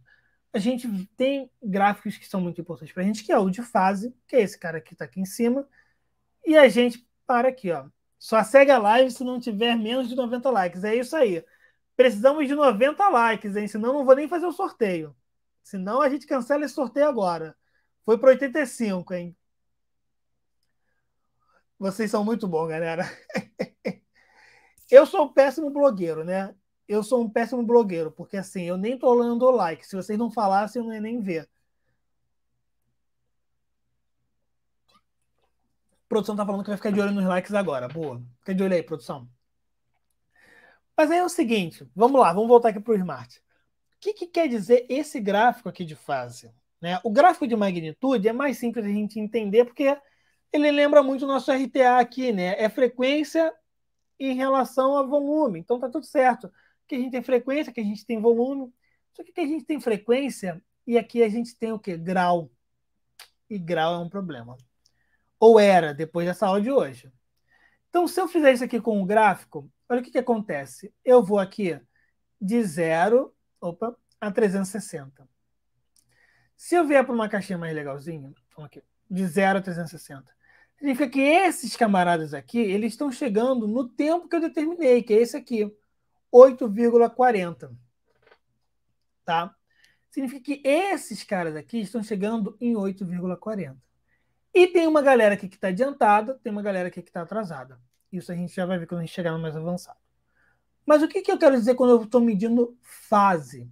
a gente tem gráficos que são muito importantes para a gente, que é o de fase, que é esse cara que está aqui em cima, e a gente para aqui, ó. Só segue a live se não tiver menos de 90 likes. É isso aí. Precisamos de 90 likes, hein? Senão não vou nem fazer o sorteio. Senão a gente cancela esse sorteio agora. Foi para 85, hein? Vocês são muito bons, galera. <laughs> eu sou um péssimo blogueiro, né? Eu sou um péssimo blogueiro, porque assim, eu nem tô olhando o like. Se vocês não falassem, eu não ia nem ver. produção tá falando que vai ficar de olho nos likes agora. Boa. Fica de olho aí, produção. Mas aí é o seguinte, vamos lá, vamos voltar aqui para o Smart. O que, que, quer dizer esse gráfico aqui de fase? Né? O gráfico de magnitude é mais simples a gente entender porque ele lembra muito o nosso RTA aqui, né? É frequência em relação a volume. Então tá tudo certo. Que a gente tem frequência, que a gente tem volume. Só que aqui a gente tem frequência e aqui a gente tem o que? Grau. E grau é um problema. Ou era, depois dessa aula de hoje. Então, se eu fizer isso aqui com um gráfico, olha o que, que acontece. Eu vou aqui de 0 opa, a 360. Se eu vier para uma caixinha mais legalzinha, aqui, de 0 a 360, significa que esses camaradas aqui, eles estão chegando no tempo que eu determinei, que é esse aqui, 8,40. Tá? Significa que esses caras aqui estão chegando em 8,40. E tem uma galera aqui que está adiantada, tem uma galera aqui que está atrasada. Isso a gente já vai ver quando a gente chegar no mais avançado. Mas o que, que eu quero dizer quando eu estou medindo fase?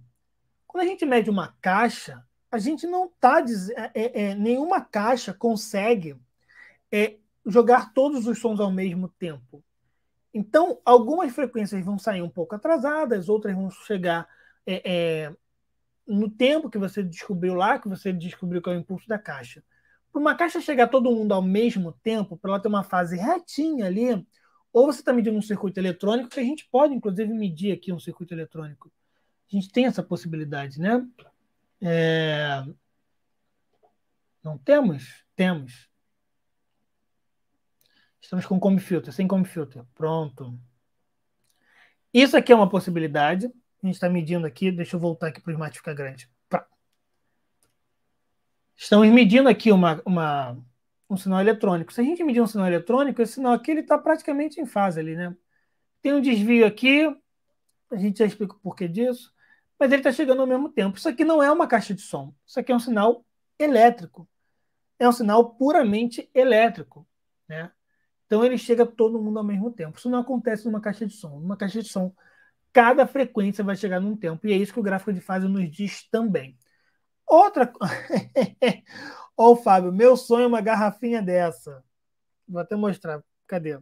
Quando a gente mede uma caixa, a gente não está dizendo. É, é, é, nenhuma caixa consegue é, jogar todos os sons ao mesmo tempo. Então, algumas frequências vão sair um pouco atrasadas, outras vão chegar é, é, no tempo que você descobriu lá, que você descobriu que é o impulso da caixa. Para uma caixa chegar todo mundo ao mesmo tempo, para ela ter uma fase retinha ali, ou você está medindo um circuito eletrônico, que a gente pode, inclusive, medir aqui um circuito eletrônico. A gente tem essa possibilidade, né? É... Não temos? Temos. Estamos com comb filter, sem comb filter. Pronto. Isso aqui é uma possibilidade. A gente está medindo aqui. Deixa eu voltar aqui para o Smart ficar grande. Estamos medindo aqui uma, uma, um sinal eletrônico. Se a gente medir um sinal eletrônico, esse sinal aqui está praticamente em fase ali, né? Tem um desvio aqui, a gente já explica o porquê disso, mas ele está chegando ao mesmo tempo. Isso aqui não é uma caixa de som, isso aqui é um sinal elétrico. É um sinal puramente elétrico, né? Então ele chega todo mundo ao mesmo tempo. Isso não acontece numa caixa de som. Numa caixa de som, cada frequência vai chegar num tempo. E é isso que o gráfico de fase nos diz também. Outra. <laughs> Ô, oh, Fábio, meu sonho é uma garrafinha dessa. Vou até mostrar. Cadê?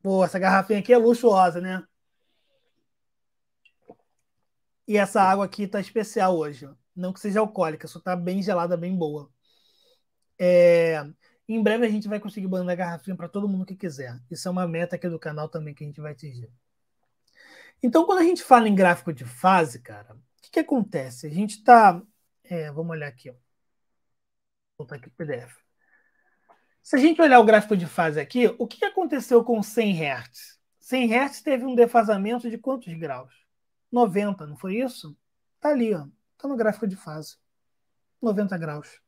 Pô, essa garrafinha aqui é luxuosa, né? E essa água aqui tá especial hoje. Não que seja alcoólica, só tá bem gelada, bem boa. É... Em breve a gente vai conseguir mandar garrafinha para todo mundo que quiser. Isso é uma meta aqui do canal também que a gente vai atingir. Então, quando a gente fala em gráfico de fase, cara, o que, que acontece? A gente está. É, vamos olhar aqui. Ó. Vou voltar aqui para o PDF. Se a gente olhar o gráfico de fase aqui, o que, que aconteceu com 100 Hz? 100 Hz teve um defasamento de quantos graus? 90, não foi isso? Está ali, está no gráfico de fase. 90 graus.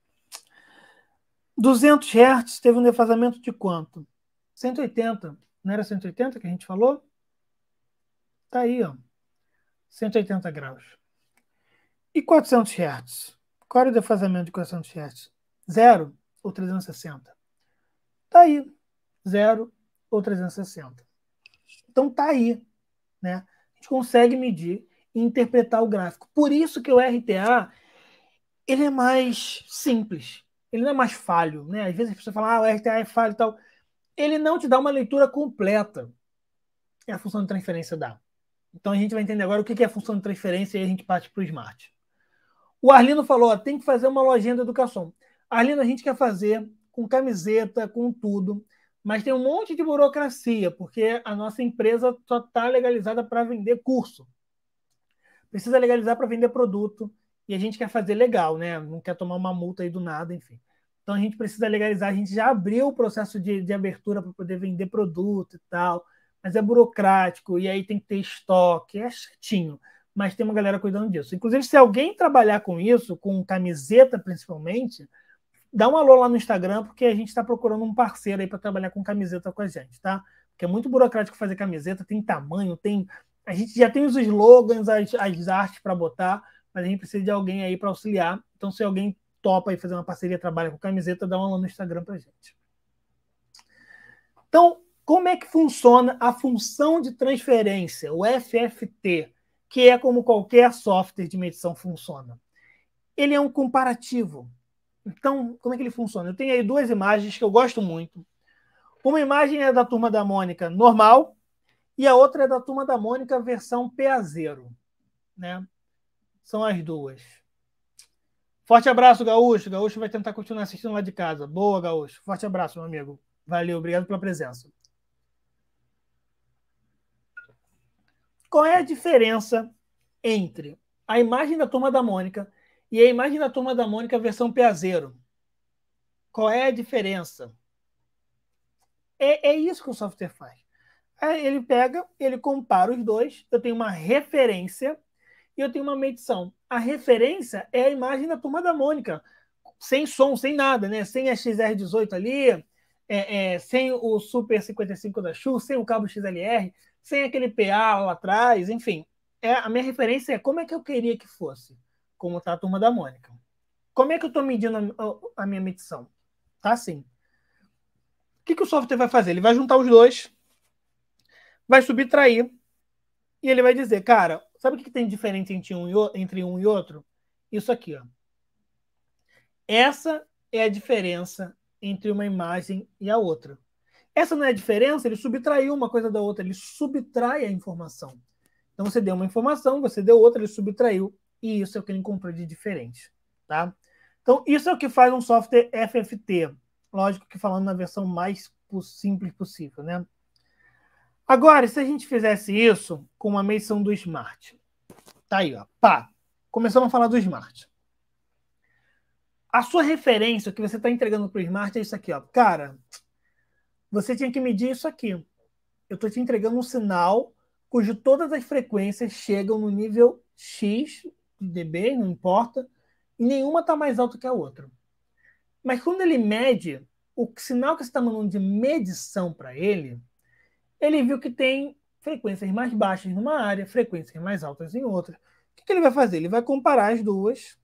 200 Hz teve um defasamento de quanto? 180. Não era 180 que a gente falou? Está aí, ó, 180 graus. E 400 Hz? Qual é o defasamento de 400 Hz? Zero ou 360? Está aí, zero ou 360. Então está aí. Né? A gente consegue medir e interpretar o gráfico. Por isso que o RTA ele é mais simples, ele não é mais falho. Né? Às vezes a pessoa fala ah, o RTA é falho e tal. Ele não te dá uma leitura completa. É a função de transferência dá. Então a gente vai entender agora o que é função de transferência e a gente parte para o Smart. O Arlino falou: ó, tem que fazer uma lojinha de educação. Arlino, a gente quer fazer com camiseta, com tudo, mas tem um monte de burocracia, porque a nossa empresa só está legalizada para vender curso. Precisa legalizar para vender produto, e a gente quer fazer legal, né? Não quer tomar uma multa aí do nada, enfim. Então a gente precisa legalizar, a gente já abriu o processo de, de abertura para poder vender produto e tal mas é burocrático, e aí tem que ter estoque, é chatinho. Mas tem uma galera cuidando disso. Inclusive, se alguém trabalhar com isso, com camiseta principalmente, dá um alô lá no Instagram, porque a gente está procurando um parceiro aí para trabalhar com camiseta com a gente, tá? Porque é muito burocrático fazer camiseta, tem tamanho, tem. A gente já tem os slogans, as, as artes para botar, mas a gente precisa de alguém aí para auxiliar. Então, se alguém topa aí fazer uma parceria, trabalha com camiseta, dá um alô no Instagram para a gente. Então, como é que funciona a função de transferência, o FFT, que é como qualquer software de medição funciona? Ele é um comparativo. Então, como é que ele funciona? Eu tenho aí duas imagens que eu gosto muito. Uma imagem é da turma da Mônica normal e a outra é da turma da Mônica versão PA0. Né? São as duas. Forte abraço, Gaúcho. Gaúcho vai tentar continuar assistindo lá de casa. Boa, Gaúcho. Forte abraço, meu amigo. Valeu, obrigado pela presença. Qual é a diferença entre a imagem da Turma da Mônica e a imagem da Turma da Mônica versão Piazeiro? Qual é a diferença? É, é isso que o software faz. Aí ele pega, ele compara os dois, eu tenho uma referência e eu tenho uma medição. A referência é a imagem da Turma da Mônica, sem som, sem nada, né? Sem a XR18 ali, é, é, sem o Super 55 da Shure, sem o cabo XLR, sem aquele PA lá atrás, enfim. É, a minha referência é como é que eu queria que fosse, como está a turma da Mônica. Como é que eu estou medindo a, a, minha medição? Tá assim. O que, que o software vai fazer? Ele vai juntar os dois, vai subtrair, e ele vai dizer, cara, sabe o que, que tem diferente entre um, e, entre um e outro? Isso aqui, ó. Essa é a diferença entre uma imagem e a outra. Essa não é a diferença, ele subtraiu uma coisa da outra, ele subtrai a informação. Então você deu uma informação, você deu outra, ele subtraiu, e isso é o que ele encontrou de diferente, tá? Então isso é o que faz um software FFT. Lógico que falando na versão mais simples possível, né? Agora, se a gente fizesse isso com uma medição do Smart, tá aí, ó, pá, começamos a falar do Smart. A sua referência, o que você está entregando para o Smart é isso aqui, ó, cara, você tinha que medir isso aqui. Eu estou te entregando um sinal cujo todas as frequências chegam no nível X dB, não importa, e nenhuma está mais alta que a outra. Mas quando ele mede, o sinal que você está mandando de medição para ele, ele viu que tem frequências mais baixas numa área, frequências mais altas em outra. O que, que ele vai fazer? Ele vai comparar as duas.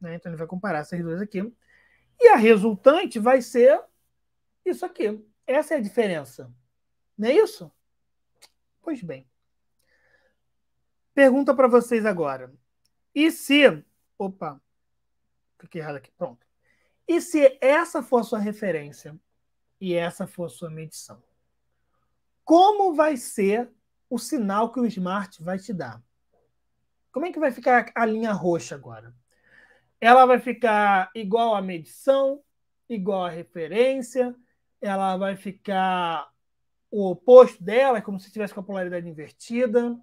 Né? Então, ele vai comparar essas duas aqui. E a resultante vai ser isso aqui. Essa é a diferença. Não é isso? Pois bem. Pergunta para vocês agora. E se. Opa! Fiquei errado aqui. Pronto. E se essa for sua referência e essa for sua medição? Como vai ser o sinal que o Smart vai te dar? Como é que vai ficar a linha roxa agora? Ela vai ficar igual à medição, igual à referência, ela vai ficar o oposto dela, é como se tivesse com a polaridade invertida,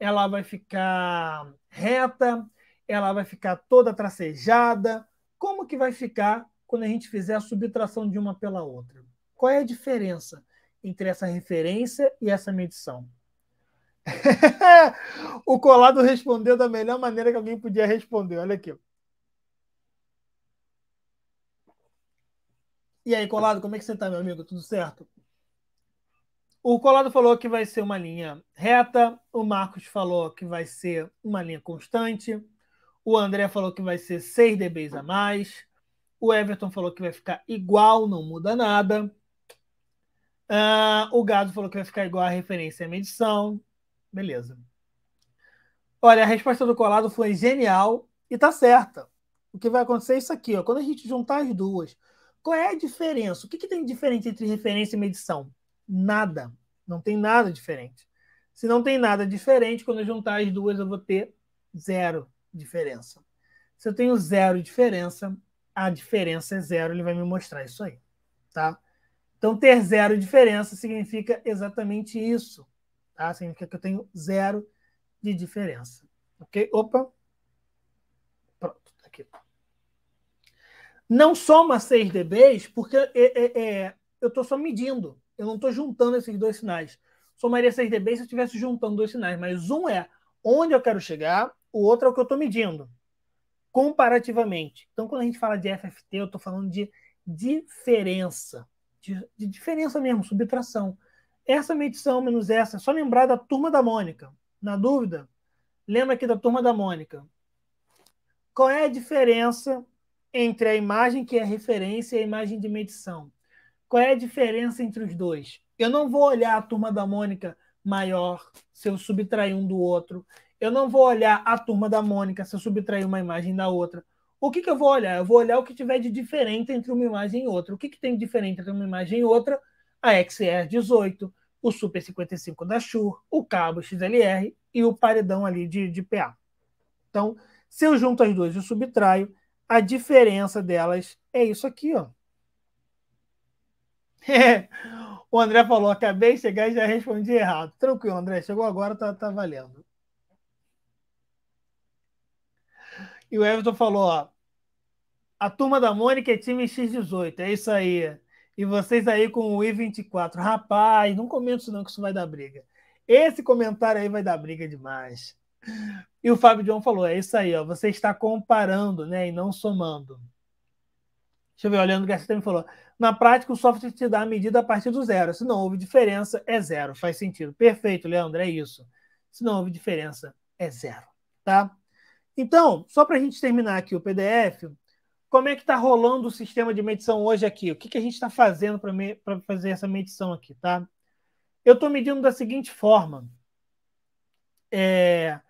ela vai ficar reta, ela vai ficar toda tracejada. Como que vai ficar quando a gente fizer a subtração de uma pela outra? Qual é a diferença entre essa referência e essa medição? <laughs> o Colado respondeu da melhor maneira que alguém podia responder. Olha aqui. E aí, Colado, como é que você tá, meu amigo? Tudo certo? O Colado falou que vai ser uma linha reta, o Marcos falou que vai ser uma linha constante, o André falou que vai ser 6 DBs a mais, o Everton falou que vai ficar igual, não muda nada. Uh, o Gado falou que vai ficar igual a referência à medição. Beleza. Olha, a resposta do Colado foi genial e tá certa. O que vai acontecer é isso aqui, ó. Quando a gente juntar as duas, qual é a diferença? O que, que tem de diferente entre referência e medição? Nada. Não tem nada diferente. Se não tem nada diferente, quando eu juntar as duas, eu vou ter zero diferença. Se eu tenho zero diferença, a diferença é zero, ele vai me mostrar isso aí. Tá? Então, ter zero diferença significa exatamente isso. Tá? Significa que eu tenho zero de diferença. Ok? Opa! Pronto. Não soma 6 dBs, porque é, é, é, eu estou só medindo. Eu não estou juntando esses dois sinais. Somaria 6 dBs se eu estivesse juntando dois sinais, mas um é onde eu quero chegar, o outro é o que eu estou medindo, comparativamente. Então, quando a gente fala de FFT, eu estou falando de diferença, de, de diferença mesmo, subtração. Essa medição menos essa, é só lembrar da turma da Mônica. Na dúvida, lembra aqui da turma da Mônica. Qual é a diferença entre a imagem que é referência e a imagem de medição. Qual é a diferença entre os dois? Eu não vou olhar a turma da Mônica maior se eu subtrair um do outro. Eu não vou olhar a turma da Mônica se eu subtrair uma imagem da outra. O que, que eu vou olhar? Eu vou olhar o que tiver de diferente entre uma imagem e outra. O que, que tem de diferente entre uma imagem e outra? A XR18, o Super 55 da Shure, o cabo XLR e o paredão ali de, de PA. Então, se eu junto as duas e subtraio, a diferença delas é isso aqui, ó. <laughs> o André falou, acabei de chegar e já respondi errado. Tranquilo, André, chegou agora, tá, tá valendo. E o Everton falou, ó, a turma da Mônica é time X18, é isso aí. E vocês aí com o I24. Rapaz, não comenta isso não que isso vai dar briga. Esse comentário aí vai dar briga demais. E o Fábio John falou: é isso aí, ó, você está comparando né, e não somando. Deixa eu ver, olhando o Leandro Garcia também falou. Na prática, o software te dá a medida a partir do zero. Se não houve diferença, é zero. Faz sentido. Perfeito, Leandro, é isso. Se não houve diferença, é zero. Tá? Então, só para a gente terminar aqui o PDF, como é que está rolando o sistema de medição hoje aqui? O que, que a gente está fazendo para me... fazer essa medição aqui, tá? Eu estou medindo da seguinte forma. É...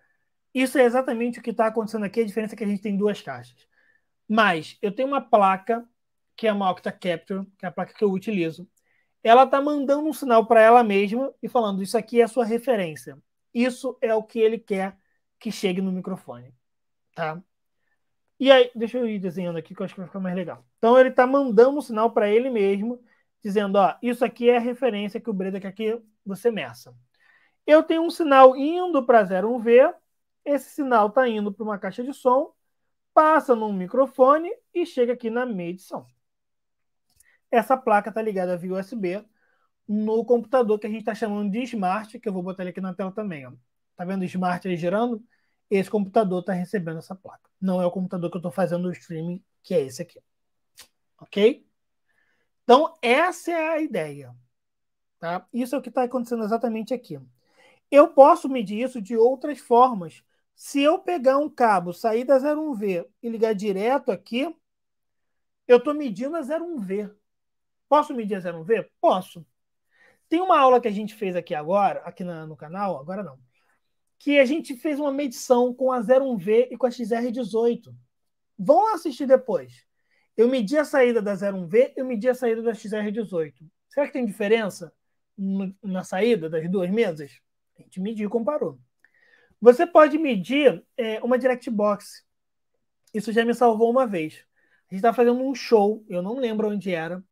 Isso é exatamente o que está acontecendo aqui, a diferença é que a gente tem duas caixas. Mas eu tenho uma placa, que é uma Octa Capture, que é a placa que eu utilizo. Ela está mandando um sinal para ela mesma e falando: Isso aqui é a sua referência. Isso é o que ele quer que chegue no microfone. Tá? E aí, deixa eu ir desenhando aqui que eu acho que vai ficar mais legal. Então ele está mandando um sinal para ele mesmo, dizendo: ó, isso aqui é a referência que o Breda quer que você meça. Eu tenho um sinal indo para 01V, esse sinal está indo para uma caixa de som, passa num microfone e chega aqui na medição. Essa placa está ligada via USB no computador que a gente está chamando de Smart, que eu vou botar ele aqui na tela também. Está Tá vendo o Smart aí girando? Esse computador está recebendo essa placa. Não é o computador que eu estou fazendo o streaming, que é esse aqui. Ok? Então, essa é a ideia. Tá? Isso é o que está acontecendo exatamente aqui. Eu posso medir isso de outras formas, se eu pegar um cabo, sair da 01V e ligar direto aqui, eu estou medindo a 01V. Posso medir a 01V? Posso. Tem uma aula que a gente fez aqui agora, aqui na, no canal, agora não, que a gente fez uma medição com a 01V e com a XR18. Vão assistir depois. Eu medi a saída da 01V, eu medi a saída da XR18. Será que tem diferença no, na saída das duas mesas? A gente mediu e comparou. Você pode medir é, uma direct box. Isso já me salvou uma vez. A gente estava fazendo um show, eu não lembro onde era,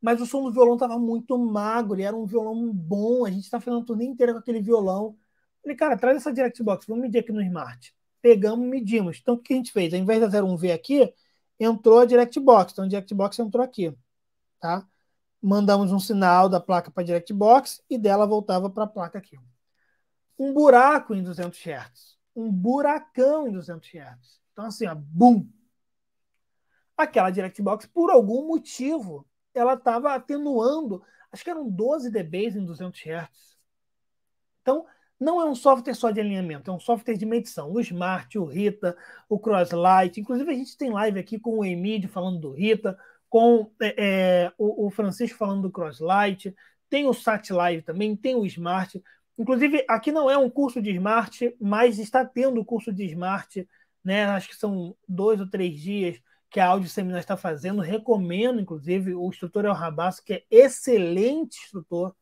mas o som do violão estava muito magro Ele era um violão bom. A gente estava tá fazendo a turnê inteira com aquele violão. Falei, cara, traz essa direct box, vamos medir aqui no Smart. Pegamos, medimos. Então, o que a gente fez? Ao invés da 01V aqui, entrou a direct box. Então, a direct box entrou aqui, tá? Mandamos um sinal da placa para a direct box e dela voltava para a placa aqui um buraco em 200 Hz, um buracão em 200 Hz. Então, assim, ó, bum! Aquela DirectBox, por algum motivo, ela estava atenuando, acho que eram 12 dBs em 200 Hz. Então, não é um software só de alinhamento, é um software de medição. O Smart, o Rita, o Crosslight. Inclusive, a gente tem live aqui com o Emílio falando do Rita, com é, é, o, o Francisco falando do Crosslight. Tem o Sat Live também, tem o Smart. Inclusive, aqui não é um curso de Smart, mas está tendo o curso de Smart, né? Acho que são dois ou três dias que a Audio Seminar está fazendo. Recomendo, inclusive, o instrutor é o Rabasso, que é excelente instrutor.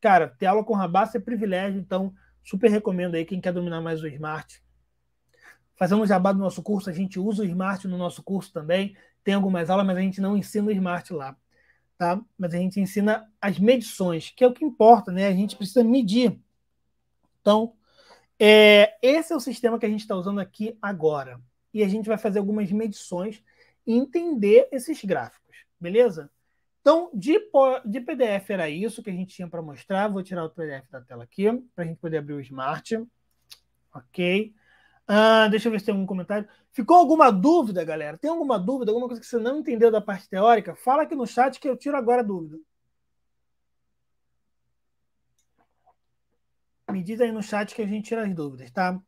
Cara, ter aula com o Rabasso é privilégio, então super recomendo aí quem quer dominar mais o Smart. Fazendo um jabá do nosso curso, a gente usa o Smart no nosso curso também. Tem algumas aulas, mas a gente não ensina o Smart lá. Tá? Mas a gente ensina as medições, que é o que importa, né? A gente precisa medir então, é, esse é o sistema que a gente está usando aqui agora. E a gente vai fazer algumas medições e entender esses gráficos, beleza? Então, de, de PDF era isso que a gente tinha para mostrar. Vou tirar o PDF da tela aqui, para a gente poder abrir o Smart. Ok. Ah, deixa eu ver se tem algum comentário. Ficou alguma dúvida, galera? Tem alguma dúvida, alguma coisa que você não entendeu da parte teórica? Fala aqui no chat que eu tiro agora a dúvida. me diz aí no chat que a gente tira as dúvidas, tá?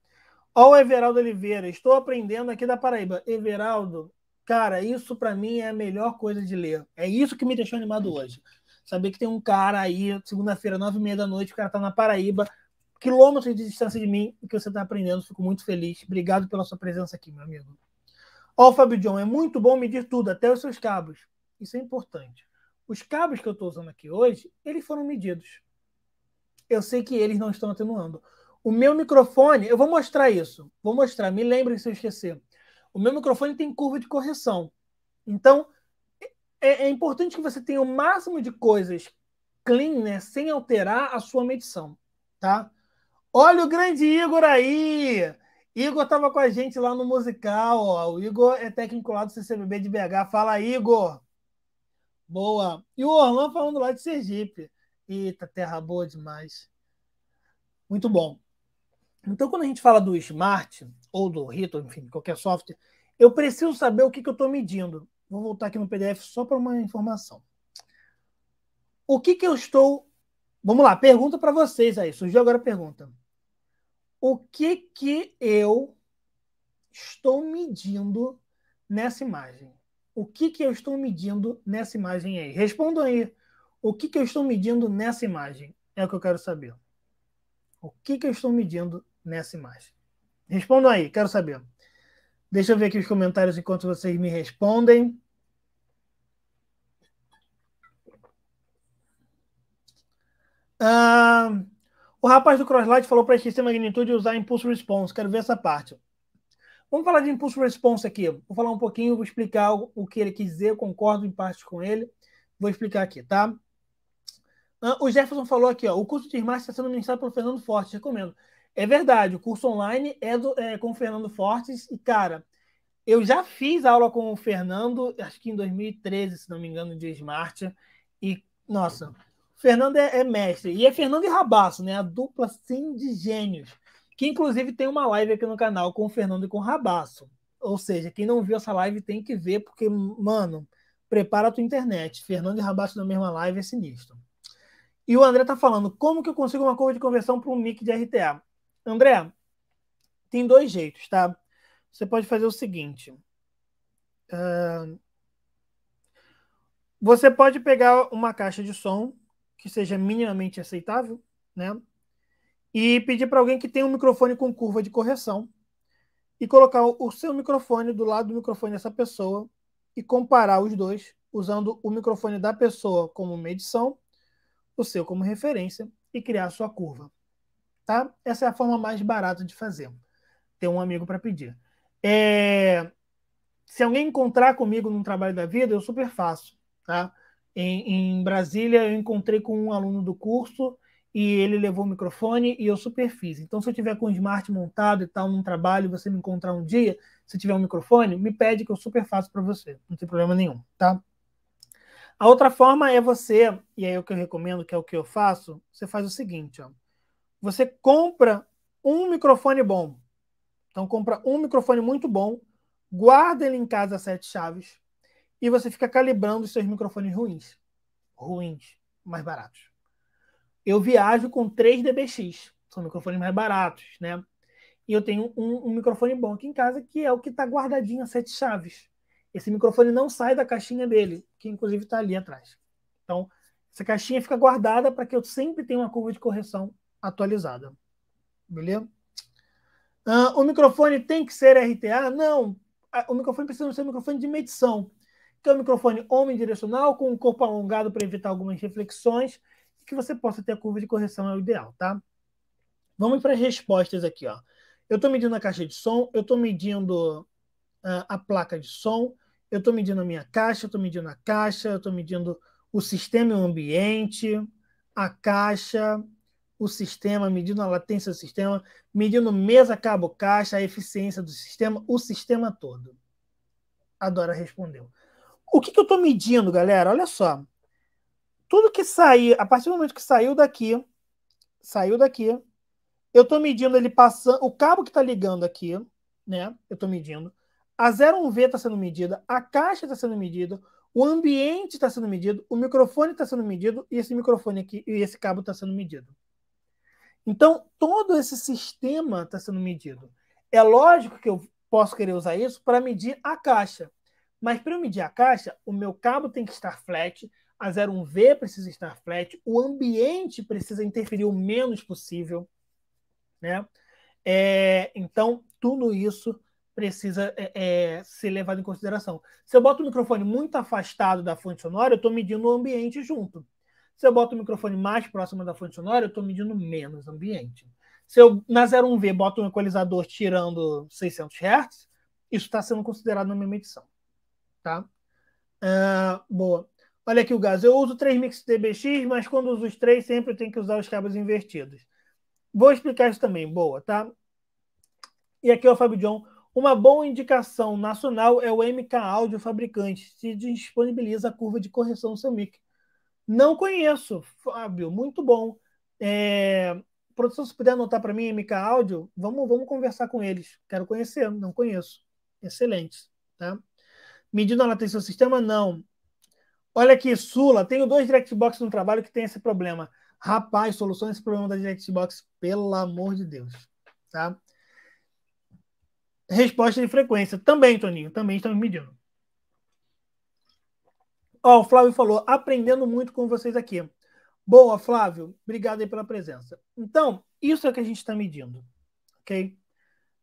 Ó o Everaldo Oliveira, estou aprendendo aqui da Paraíba. Everaldo, cara, isso para mim é a melhor coisa de ler. É isso que me deixou animado hoje. Saber que tem um cara aí, segunda-feira, nove e meia da noite, o cara tá na Paraíba, quilômetros de distância de mim, e que você tá aprendendo. Fico muito feliz. Obrigado pela sua presença aqui, meu amigo. Ó, Fábio John, é muito bom medir tudo, até os seus cabos. Isso é importante. Os cabos que eu estou usando aqui hoje, eles foram medidos eu sei que eles não estão atenuando. O meu microfone, eu vou mostrar isso. Vou mostrar, me lembrem se eu esquecer. O meu microfone tem curva de correção. Então, é, é importante que você tenha o máximo de coisas clean, né, sem alterar a sua medição, tá? Olha o grande Igor aí! Igor estava com a gente lá no musical, ó. O Igor é técnico lá do CCBB de BH. Fala, Igor! Boa! E o Orlan falando lá de Sergipe. Eita, terra boa demais. Muito bom. Então, quando a gente fala do Smart, ou do Rito, enfim, qualquer software, eu preciso saber o que, que eu estou medindo. Vou voltar aqui no PDF só para uma informação. O que, que eu estou. Vamos lá, pergunta para vocês aí. Surgiu agora a pergunta. O que, que eu estou medindo nessa imagem? O que, que eu estou medindo nessa imagem aí? Respondam aí. O que, que eu estou medindo nessa imagem? É o que eu quero saber. O que, que eu estou medindo nessa imagem? Respondam aí, quero saber. Deixa eu ver aqui os comentários enquanto vocês me respondem. Ah, o rapaz do Crosslight falou para esquecer magnitude e usar impulso response. Quero ver essa parte. Vamos falar de impulso response aqui. Vou falar um pouquinho, vou explicar o, que ele quis dizer, concordo em parte com ele. Vou explicar aqui, tá? Ah, o Jefferson falou aqui, ó, o curso de Irmãs está sendo ministrado pelo Fernando Fortes, recomendo. É verdade, o curso online é, do, é, com o Fernando Fortes, e cara, eu já fiz aula com o Fernando, acho que em 2013, se não me engano, de Smart, e, nossa, Fernando é, é mestre, e é Fernando e Rabasso, né, a dupla, sim, de gênios, que inclusive tem uma live aqui no canal com o Fernando e com o Rabasso, ou seja, quem não viu essa live tem que ver, porque, mano, prepara a tua internet, Fernando e Rabasso na mesma live é sinistro. E o André está falando, como que eu consigo uma curva de conversão para um mic de RTA? André, tem dois jeitos, tá? Você pode fazer o seguinte. Uh, você pode pegar uma caixa de som que seja minimamente aceitável, né? E pedir para alguém que tenha um microfone com curva de correção e colocar o seu microfone do lado do microfone dessa pessoa e comparar os dois usando o microfone da pessoa como medição o seu como referência e criar sua curva. Tá? Essa é a forma mais barata de fazer. Ter um amigo para pedir. É... Se alguém encontrar comigo num trabalho da vida, eu super faço. Tá? Em, em Brasília, eu encontrei com um aluno do curso e ele levou o microfone e eu super fiz. Então, se eu tiver com o smart montado e tal, num trabalho, você me encontrar um dia, se tiver um microfone, me pede que eu super faço para você. Não tem problema nenhum, tá? A outra forma é você, e aí é o que eu recomendo, que é o que eu faço, você faz o seguinte, ó. Você compra um microfone bom. Então compra um microfone muito bom, guarda ele em casa a sete chaves e você fica calibrando os seus microfones ruins. Ruins, mais baratos. Eu viajo com três DBX, são microfones mais baratos, né? E eu tenho um, um microfone bom aqui em casa, que é o que está guardadinho a sete chaves. Esse microfone não sai da caixinha dele, que inclusive está ali atrás. Então, essa caixinha fica guardada para que eu sempre tenha uma curva de correção atualizada. Beleza? Ah, o microfone tem que ser RTA? Não. Ah, o microfone precisa ser um microfone de medição, que é um microfone omnidirecional com o um corpo alongado para evitar algumas reflexões e que você possa ter a curva de correção é o ideal, tá? Vamos para as respostas aqui, ó. Eu estou medindo a caixa de som, eu estou medindo uh, a placa de som, eu estou medindo a minha caixa, eu estou medindo a caixa, eu estou medindo o sistema e o ambiente, a caixa, o sistema, medindo a latência do sistema, medindo mesa, cabo, caixa, a eficiência do sistema, o sistema todo. A Dora respondeu. O que, que eu estou medindo, galera? Olha só. Tudo que sair, a partir do momento que saiu daqui, saiu daqui, eu estou medindo ele passando, o cabo que está ligando aqui, né? Eu estou medindo a 01V está sendo medida, a caixa está sendo medida, o ambiente está sendo medido, o microfone está sendo medido e esse microfone aqui e esse cabo está sendo medido. Então, todo esse sistema está sendo medido. É lógico que eu posso querer usar isso para medir a caixa. Mas para eu medir a caixa, o meu cabo tem que estar flat, a 01V precisa estar flat, o ambiente precisa interferir o menos possível. Né? É, então, tudo isso precisa é, é, ser levado em consideração. Se eu boto o microfone muito afastado da fonte sonora, eu estou medindo o ambiente junto. Se eu boto o microfone mais próximo da fonte sonora, eu estou medindo menos ambiente. Se eu, na 01V, boto um equalizador tirando 600 Hz, isso está sendo considerado na minha medição. Tá? Ah, boa. Olha aqui o gás. Eu uso 3 mix DBX, mas quando uso os três, sempre eu tenho que usar os cabos invertidos. Vou explicar isso também. Boa, tá? E aqui é o Fabio John. Uma boa indicação nacional é o MK Áudio Fabricante, que disponibiliza a curva de correção mic. Não conheço, Fábio, muito bom. É, produção, se puder anotar para mim, MK Áudio, vamos, vamos conversar com eles. Quero conhecer, não conheço. Excelente. Tá? Medindo a latência do sistema, não. Olha aqui, Sula, tenho dois DirectBox no trabalho que tem esse problema. Rapaz, solução esse problema da DirectBox, pelo amor de Deus. Tá? resposta de frequência. Também, Toninho, também estamos medindo. Ó, o Flávio falou, aprendendo muito com vocês aqui. Boa, Flávio. Obrigado aí pela presença. Então, isso é o que a gente está medindo, ok?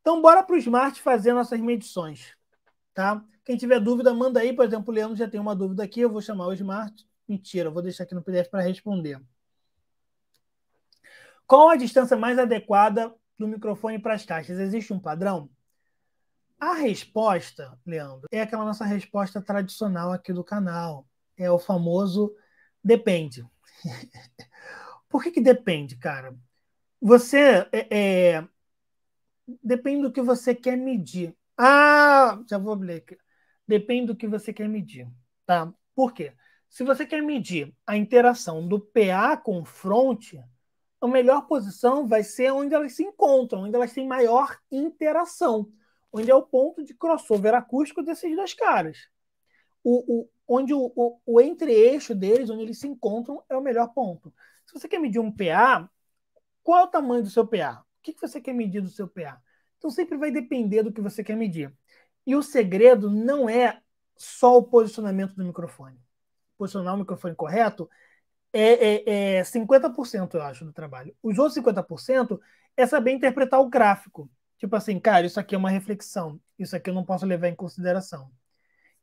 Então, bora para o Smart fazer nossas medições, tá? Quem tiver dúvida, manda aí. Por exemplo, o Leandro já tem uma dúvida aqui, eu vou chamar o Smart. Mentira, eu vou deixar aqui no PDF para responder. Qual a distância mais adequada do microfone para as caixas? Existe um padrão? A resposta, Leandro, é aquela nossa resposta tradicional aqui do canal. É o famoso depende. <laughs> Por que, que depende, cara? Você é, é, depende do que você quer medir. Ah, já vou ler aqui. Depende do que você quer medir, tá? Por quê? Se você quer medir a interação do PA com o front, a melhor posição vai ser onde elas se encontram, onde elas têm maior interação onde é o ponto de crossover acústico desses dois caras. O, o onde o, o, o entre-eixo deles, onde eles se encontram, é o melhor ponto. Se você quer medir um PA, qual é o tamanho do seu PA? O que, que você quer medir do seu PA? Então sempre vai depender do que você quer medir. E o segredo não é só o posicionamento do microfone. Posicionar o microfone correto é, é, é 50%, eu acho, do trabalho. Os outros 50% é saber interpretar o gráfico. Tipo assim, cara, isso aqui é uma reflexão, isso aqui eu não posso levar em consideração.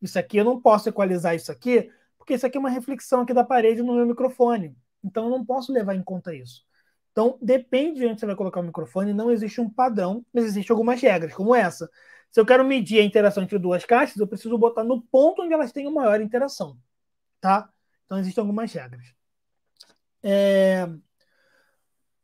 Isso aqui eu não posso equalizar isso aqui, porque isso aqui é uma reflexão aqui da parede no meu microfone. Então eu não posso levar em conta isso. Então depende de onde você vai colocar o microfone, não existe um padrão, mas existem algumas regras, como essa. Se eu quero medir a interação entre duas caixas, eu preciso botar no ponto onde elas têm maior interação, tá? Então existem algumas regras. É...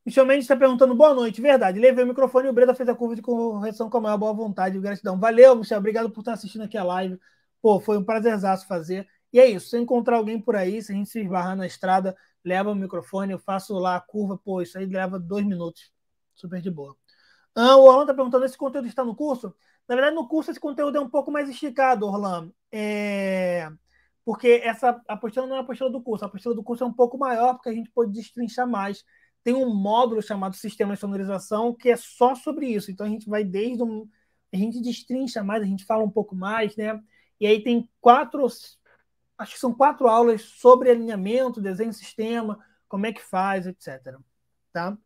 Michel Mendes está perguntando boa noite, verdade. Levei o microfone e o Breda fez a curva de correção com a maior boa vontade e gratidão. Valeu, Michel. Obrigado por estar assistindo aqui a live. Pô, foi um prazerzaço fazer. E é isso. Se encontrar alguém por aí, se a gente se esbarrar na estrada, leva o microfone, eu faço lá a curva. Pô, isso aí leva dois minutos. Super de boa. Ah, o Orlando está perguntando: esse conteúdo está no curso? Na verdade, no curso esse conteúdo é um pouco mais esticado, Orlando. É... Porque essa apostila não é a apostila do curso. A apostila do curso é um pouco maior, porque a gente pode destrinchar mais tem um módulo chamado Sistema de Sonorização que é só sobre isso. Então a gente vai desde um. A gente destrincha mais, a gente fala um pouco mais, né? E aí tem quatro. Acho que são quatro aulas sobre alinhamento, desenho sistema, como é que faz, etc. Tá?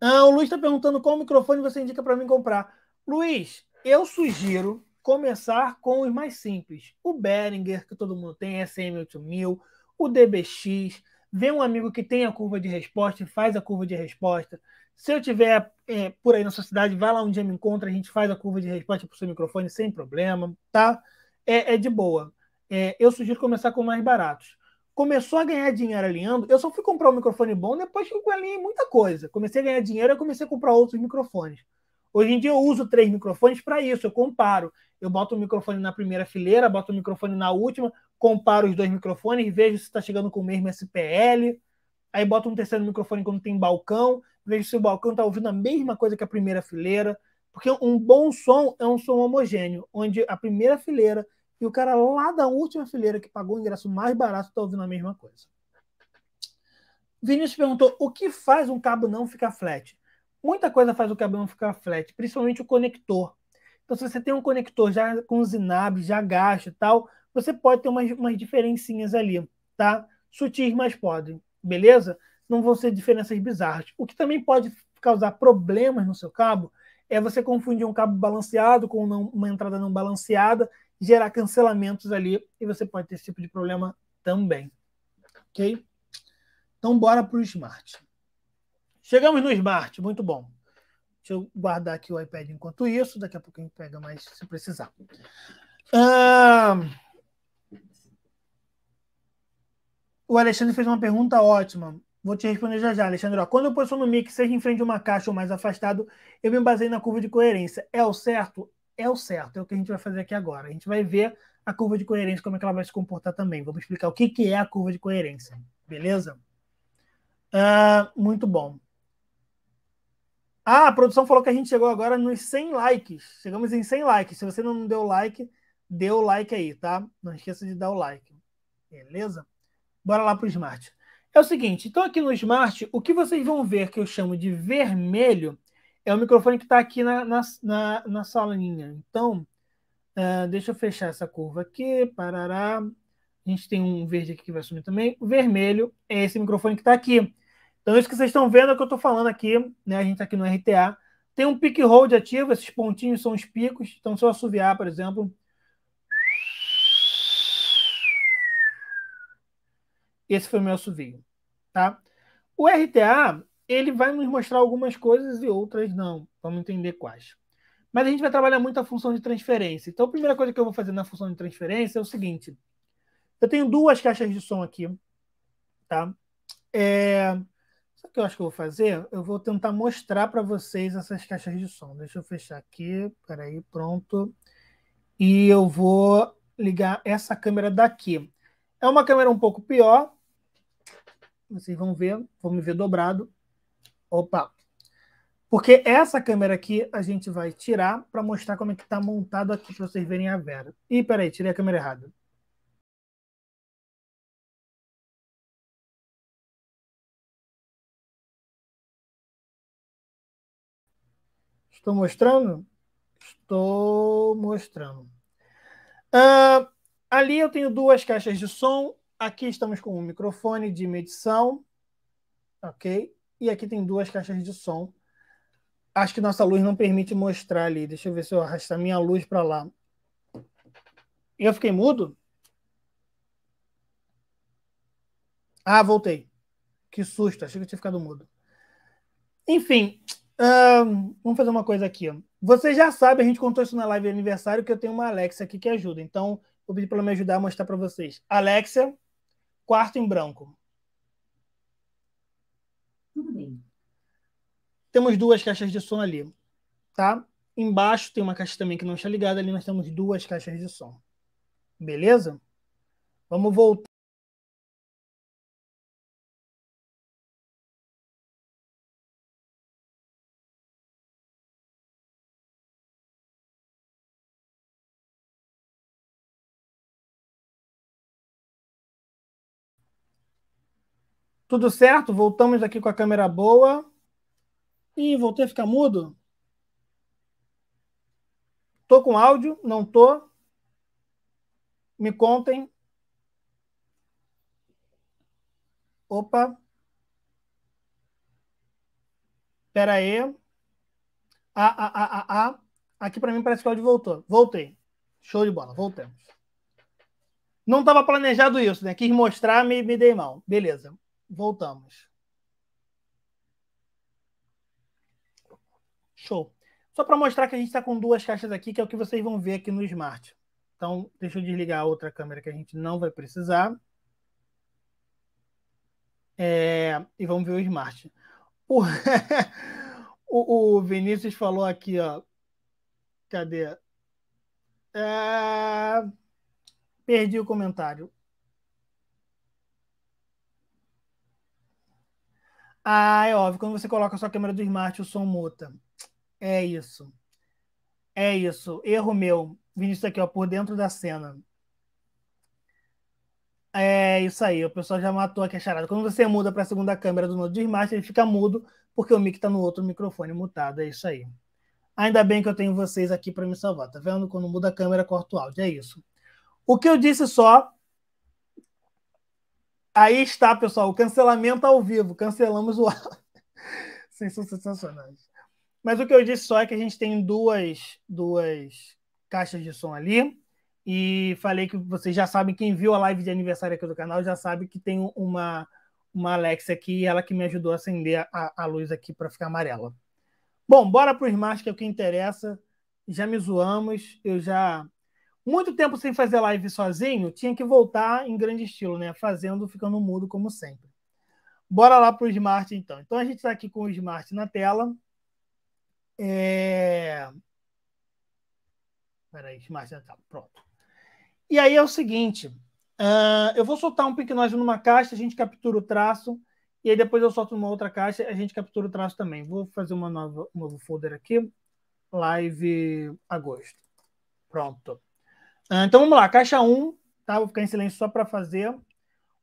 Ah, o Luiz está perguntando qual microfone você indica para mim comprar. Luiz, eu sugiro começar com os mais simples. O Behringer, que todo mundo tem, SM8000, o DBX, vê um amigo que tem a curva de resposta e faz a curva de resposta. Se eu tiver é, por aí na sua cidade, vai lá um dia me encontra, a gente faz a curva de resposta para o seu microfone sem problema, tá? É, é de boa. É, eu sugiro começar com mais baratos. Começou a ganhar dinheiro alinhando, eu só fui comprar um microfone bom depois que eu alinhei muita coisa. Comecei a ganhar dinheiro, eu comecei a comprar outros microfones. Hoje em dia eu uso três microfones para isso, eu comparo. Eu boto o microfone na primeira fileira, boto o microfone na última, comparo os dois microfones, vejo se está chegando com o mesmo SPL, aí boto um terceiro microfone quando tem balcão, vejo se o balcão está ouvindo a mesma coisa que a primeira fileira, porque um bom som é um som homogêneo, onde a primeira fileira e o cara lá da última fileira que pagou o ingresso mais barato está ouvindo a mesma coisa. Vinícius perguntou: o que faz um cabo não ficar flat? Muita coisa faz o cabo não ficar flat, principalmente o conector. Então, se você tem um conector já com Zinab, já gasto e tal, você pode ter umas, umas diferencinhas ali, tá? Sutis, mas podem, beleza? Não vão ser diferenças bizarras. O que também pode causar problemas no seu cabo é você confundir um cabo balanceado com não, uma entrada não balanceada, gerar cancelamentos ali, e você pode ter esse tipo de problema também. Ok? Então, bora para o Smart. Chegamos no Smart, muito bom. Deixa eu guardar aqui o iPad enquanto isso, daqui a pouco a gente pega mais se precisar. Ah, o Alexandre fez uma pergunta ótima. Vou te responder já já, Alexandre. quando eu posiciono o mic, seja em frente de uma caixa ou mais afastado, eu me baseio na curva de coerência. É o certo? É o certo. É o que a gente vai fazer aqui agora. A gente vai ver a curva de coerência, como é que ela vai se comportar também. Vamos explicar o que, é a curva de coerência. Beleza? Ah, muito bom. Ah, a produção falou que a gente chegou agora nos 100 likes. Chegamos em 100 likes. Se você não deu like, dê o like aí, tá? Não esqueça de dar o like. Beleza? Bora lá para o Smart. É o seguinte, então aqui no Smart, o que vocês vão ver que eu chamo de vermelho é o microfone que está aqui na, na, na, na salinha. Então, uh, deixa eu fechar essa curva aqui, parará. A gente tem um verde aqui que vai sumir também. O vermelho é esse microfone que está aqui. Então, isso que vocês estão vendo é o que eu estou falando aqui, né? A gente está aqui no RTA. Tem um pick hold ativo, esses pontinhos são os picos. Então, se eu assoviar, por exemplo. Esse foi o meu assovio, tá? O RTA, ele vai nos mostrar algumas coisas e outras não. Vamos entender quais. Mas a gente vai trabalhar muito a função de transferência. Então, a primeira coisa que eu vou fazer na função de transferência é o seguinte. Eu tenho duas caixas de som aqui, tá? É o que eu acho que eu vou fazer? Eu vou tentar mostrar para vocês essas caixas de som. Deixa eu fechar aqui, peraí, pronto. E eu vou ligar essa câmera daqui. É uma câmera um pouco pior. Vocês vão ver, vão me ver dobrado. Opa! Porque essa câmera aqui a gente vai tirar para mostrar como é que está montado aqui para vocês verem a Vera. Ih, peraí, tirei a câmera errada. Estou mostrando? Estou mostrando. Uh, ali eu tenho duas caixas de som. Aqui estamos com um microfone de medição. Ok? E aqui tem duas caixas de som. Acho que nossa luz não permite mostrar ali. Deixa eu ver se eu arrastar minha luz para lá. Eu fiquei mudo? Ah, voltei. Que susto, achei que eu tinha ficado mudo. Enfim, um, vamos fazer uma coisa aqui. Você já sabe, a gente contou isso na live de aniversário, que eu tenho uma Alexa aqui que ajuda. Então, vou pedir para ela me ajudar a mostrar para vocês. Alexa, quarto em branco. Tudo bem. Temos duas caixas de som ali, tá? Embaixo tem uma caixa também que não está ligada. Ali nós temos duas caixas de som. Beleza? Vamos voltar Tudo certo? Voltamos aqui com a câmera boa. E voltei a ficar mudo? Tô com áudio? Não tô? Me contem. Opa. Pera aí. Ah, ah, ah, ah, ah. Aqui para mim parece que o áudio voltou. Voltei. Show de bola, voltamos. Não estava planejado isso, né? Quis mostrar, me, me dei mal. Beleza. Voltamos. Show. Só para mostrar que a gente está com duas caixas aqui, que é o que vocês vão ver aqui no Smart. Então, deixa eu desligar a outra câmera que a gente não vai precisar. É, e vamos ver o Smart. O, <laughs> o, o Vinícius falou aqui, ó. Cadê? É... Perdi o comentário. Ah, é óbvio. Quando você coloca a sua câmera do Smart, o som muta. É isso. É isso. Erro meu. isso aqui, ó, por dentro da cena. É isso aí. O pessoal já matou aqui a charada. Quando você muda para a segunda câmera do Note Smart, ele fica mudo porque o mic está no outro microfone mutado. É isso aí. Ainda bem que eu tenho vocês aqui para me salvar. Tá vendo? Quando muda a câmera, corta o áudio. É isso. O que eu disse só Aí está, pessoal, o cancelamento ao vivo. Cancelamos o aula. Vocês <laughs> são sensacionais. Mas o que eu disse só é que a gente tem duas, duas caixas de som ali. E falei que vocês já sabem, quem viu a live de aniversário aqui do canal já sabe que tem uma, uma Alexa aqui, ela que me ajudou a acender a, a luz aqui para ficar amarela. Bom, bora para os mais, que é o que interessa. Já me zoamos, eu já muito tempo sem fazer live sozinho, tinha que voltar em grande estilo, né? Fazendo, ficando mudo, como sempre. Bora lá para o Smart, então. Então a gente está aqui com o Smart na tela. É... Peraí, Smart na tela, pronto. E aí é o seguinte: uh, eu vou soltar um Pinknoise numa caixa, a gente captura o traço, e aí depois eu solto numa outra caixa, a gente captura o traço também. Vou fazer uma nova, um novo folder aqui. Live agosto. Pronto. Ah, então vamos lá, caixa 1, tá? Vou ficar em silêncio só para fazer.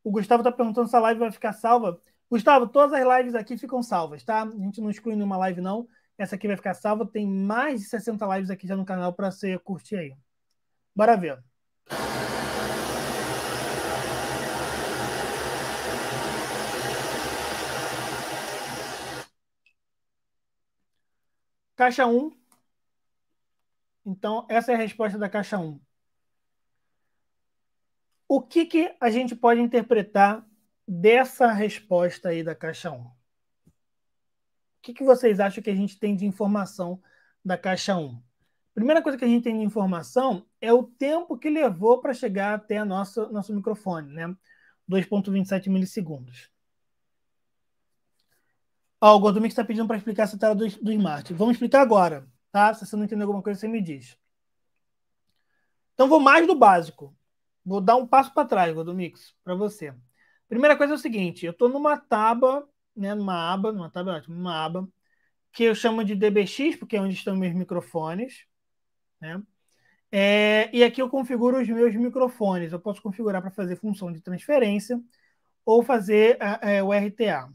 O Gustavo está perguntando se a live vai ficar salva. Gustavo, todas as lives aqui ficam salvas, tá? A gente não exclui nenhuma live, não. Essa aqui vai ficar salva. Tem mais de 60 lives aqui já no canal para você curtir aí. Bora ver. Caixa 1. Então, essa é a resposta da caixa 1. O que, que a gente pode interpretar dessa resposta aí da Caixa 1? O que, que vocês acham que a gente tem de informação da Caixa 1? Primeira coisa que a gente tem de informação é o tempo que levou para chegar até a nossa, nosso microfone, né? 2,27 milissegundos. Ó, o Gordomix está pedindo para explicar essa tela do, do Smart. Vamos explicar agora, tá? Se você não entendeu alguma coisa, você me diz. Então, vou mais do básico. Vou dar um passo para trás, Godomix, para você. Primeira coisa é o seguinte, eu estou numa aba, né, numa aba, numa numa aba, que eu chamo de DBX, porque é onde estão meus microfones, né? É, e aqui eu configuro os meus microfones. Eu posso configurar para fazer função de transferência ou fazer é, é o RTA,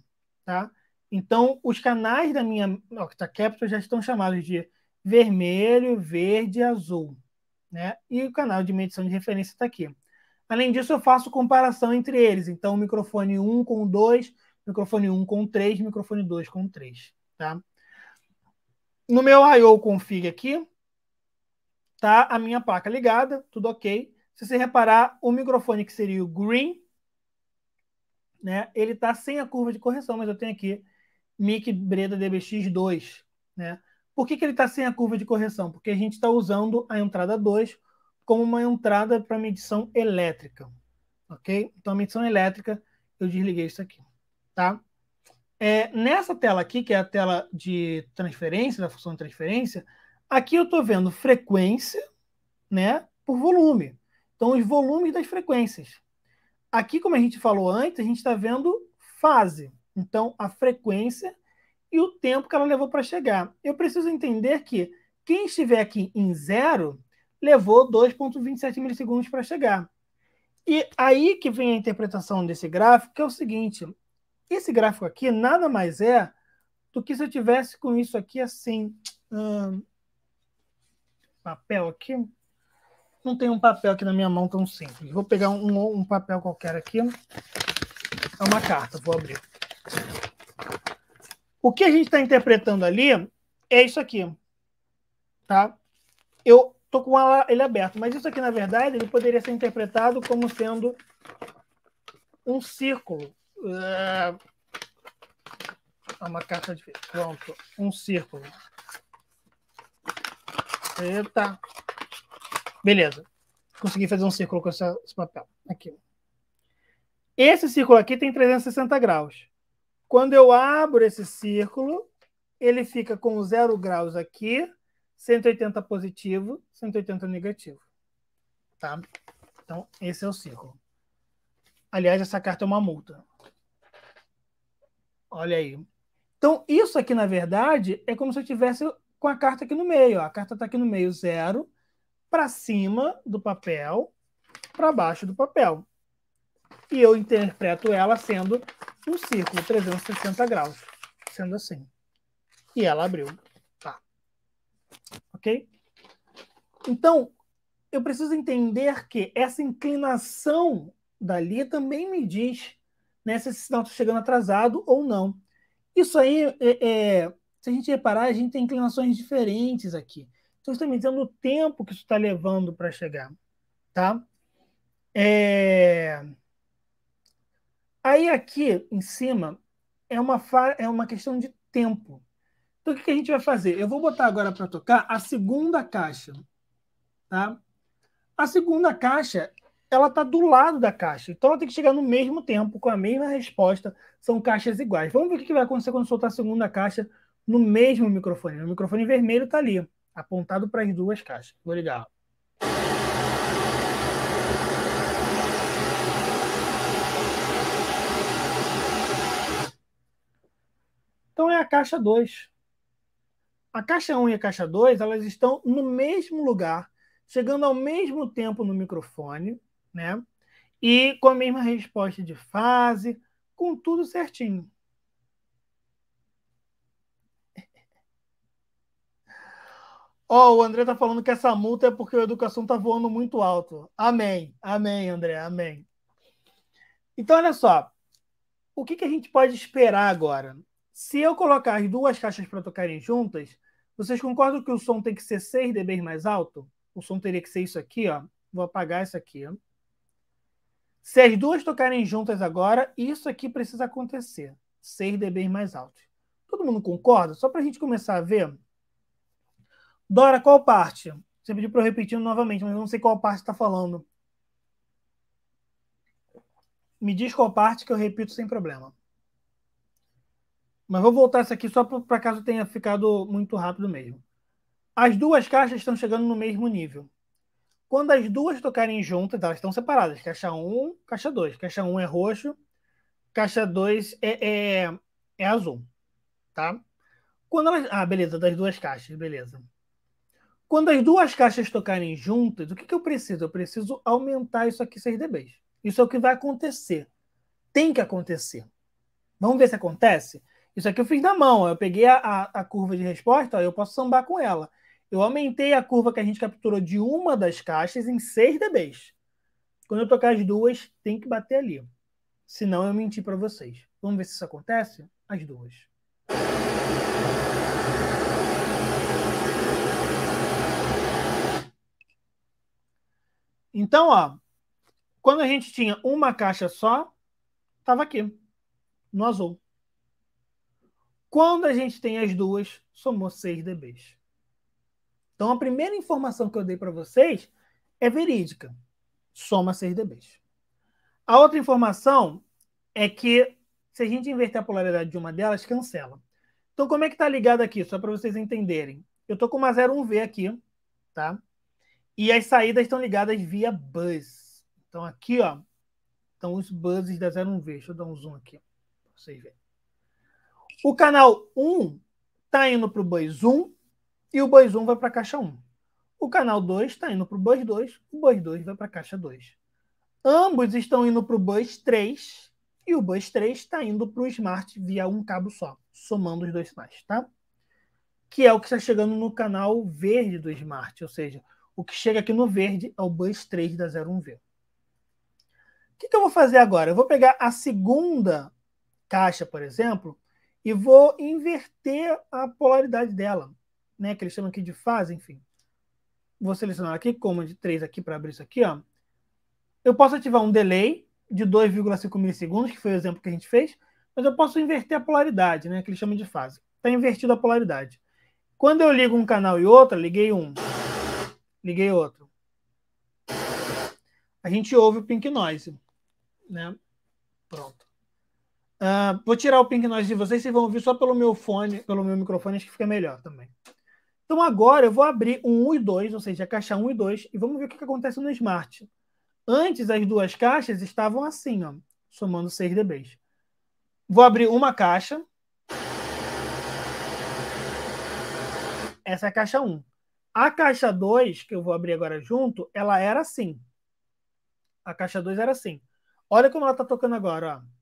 tá? Então, os canais da minha OctaCapture tá já estão chamados de vermelho, verde e azul, né? E o canal de medição de referência está aqui. Além disso, eu faço comparação entre eles. Então, microfone 1 com 2, microfone 1 com 3, microfone 2 com 3, tá? No meu I.O. config aqui, tá a minha placa ligada, tudo ok. Se você reparar, o microfone que seria o green, né? Ele está sem a curva de correção, mas eu tenho aqui mic Breda DBX2, né? Por que, que ele está sem a curva de correção? Porque a gente está usando a entrada 2 como uma entrada para medição elétrica, ok? Então, a medição elétrica, eu desliguei isso aqui, tá? É, nessa tela aqui, que é a tela de transferência, da função de transferência, aqui eu estou vendo frequência, né, por volume. Então, os volumes das frequências. Aqui, como a gente falou antes, a gente está vendo fase. Então, a frequência e o tempo que ela levou para chegar. Eu preciso entender que quem estiver aqui em zero levou 2,27 milissegundos para chegar. E aí que vem a interpretação desse gráfico, que é o seguinte: esse gráfico aqui nada mais é do que se eu tivesse com isso aqui assim. Hum, papel aqui. Não tem um papel aqui na minha mão tão simples. Vou pegar um, um papel qualquer aqui. É uma carta, vou abrir. O que a gente está interpretando ali é isso aqui. Tá? Eu Estou com ele aberto. Mas isso aqui, na verdade, ele poderia ser interpretado como sendo um círculo. É uma carta de Pronto, um círculo. Eita. Beleza. Consegui fazer um círculo com esse papel. Aqui. Esse círculo aqui tem 360 graus. Quando eu abro esse círculo, ele fica com zero graus aqui 180 positivo, 180 negativo. Tá? Então, esse é o círculo. Aliás, essa carta é uma multa. Olha aí. Então, isso aqui, na verdade, é como se eu tivesse com a carta aqui no meio. Ó. A carta está aqui no meio, zero, para cima do papel, para baixo do papel. E eu interpreto ela sendo um círculo 360 graus, sendo assim. E ela abriu ok? Então, eu preciso entender que essa inclinação dali também me diz né, se esse sinal está chegando atrasado ou não. Isso aí, é, é, se a gente reparar, a gente tem inclinações diferentes aqui. Então, está me dizendo o tempo que isso está levando para chegar, tá? É... Aí aqui em cima é uma, fa... é uma questão de tempo, então, o que a gente vai fazer? Eu vou botar agora para tocar a segunda caixa. Tá? A segunda caixa, ela está do lado da caixa. Então, ela tem que chegar no mesmo tempo, com a mesma resposta. São caixas iguais. Vamos ver o que vai acontecer quando soltar a segunda caixa no mesmo microfone. O microfone vermelho está ali, apontado para as duas caixas. Vou ligar. Então, é a caixa 2 a caixa 1 e a caixa 2 elas estão no mesmo lugar, chegando ao mesmo tempo no microfone, né? E com a mesma resposta de fase, com tudo certinho. Ó, oh, o André tá falando que essa multa é porque a educação tá voando muito alto. Amém, amém, André, amém. Então, olha só. O que, que a gente pode esperar agora? Se eu colocar as duas caixas para tocarem juntas, vocês concordam que o som tem que ser 6 dB mais alto? O som teria que ser isso aqui, ó. Vou apagar isso aqui. Se as duas tocarem juntas agora, isso aqui precisa acontecer. 6 dB mais alto. Todo mundo concorda? Só para a gente começar a ver. Dora, qual parte? Você pediu para eu repetir novamente, mas eu não sei qual parte está falando. Me diz qual parte que eu repito sem problema. Mas vou voltar isso aqui só para caso tenha ficado muito rápido mesmo. As duas caixas estão chegando no mesmo nível. Quando as duas tocarem juntas, elas estão separadas. Caixa 1, caixa 2. Caixa 1 é roxo, caixa 2 é, é, é azul. Tá? Quando elas... Ah, beleza, das duas caixas, beleza. Quando as duas caixas tocarem juntas, o que, que eu preciso? Eu preciso aumentar isso aqui 6 dBs. Isso é o que vai acontecer. Tem que acontecer. Vamos ver se acontece? Isso aqui eu fiz na mão. Eu peguei a, a, a curva de resposta, eu posso sambar com ela. Eu aumentei a curva que a gente capturou de uma das caixas em 6 dBs. Quando eu tocar as duas, tem que bater ali. Senão eu menti para vocês. Vamos ver se isso acontece? As duas. Então, ó, quando a gente tinha uma caixa só, estava aqui, no azul. Quando a gente tem as duas, somou 6 dBs. Então, a primeira informação que eu dei para vocês é verídica. Soma 6 dBs. A outra informação é que, se a gente inverter a polaridade de uma delas, cancela. Então, como é que está ligado aqui? Só para vocês entenderem. Eu estou com uma 01V aqui, tá? E as saídas estão ligadas via buzz. Então, aqui, ó, estão os buzzes da 01V. Deixa eu dar um zoom aqui para vocês verem. O canal 1 está indo para o Bois 1 e o Bois 1 vai para a caixa 1. O canal 2 está indo para o Bois 2, o Bois 2 vai para a caixa 2. Ambos estão indo para o Bois 3 e o Bus 3 está indo para o Smart via um cabo só, somando os dois sinais, tá? Que é o que está chegando no canal verde do Smart, ou seja, o que chega aqui no verde é o Bus 3 da 01V. O que, que eu vou fazer agora? Eu vou pegar a segunda caixa, por exemplo, e vou inverter a polaridade dela, né? Que eles chamam aqui de fase, enfim. Vou selecionar aqui, comand 3 aqui para abrir isso aqui, ó. Eu posso ativar um delay de 2,5 milissegundos, que foi o exemplo que a gente fez, mas eu posso inverter a polaridade, né? Que eles chamam de fase. Está invertida a polaridade. Quando eu ligo um canal e outro, liguei um, liguei outro. A gente ouve o pink noise, né? Uh, vou tirar o pink noise de vocês, vocês vão ouvir só pelo meu fone, pelo meu microfone, acho que fica melhor também. Então agora eu vou abrir um 1 e 2, ou seja, a caixa 1 e 2, e vamos ver o que, que acontece no Smart. Antes as duas caixas estavam assim, ó, somando 6 dBs. Vou abrir uma caixa. Essa é a caixa 1. A caixa 2, que eu vou abrir agora junto, ela era assim. A caixa 2 era assim. Olha como ela está tocando agora, ó.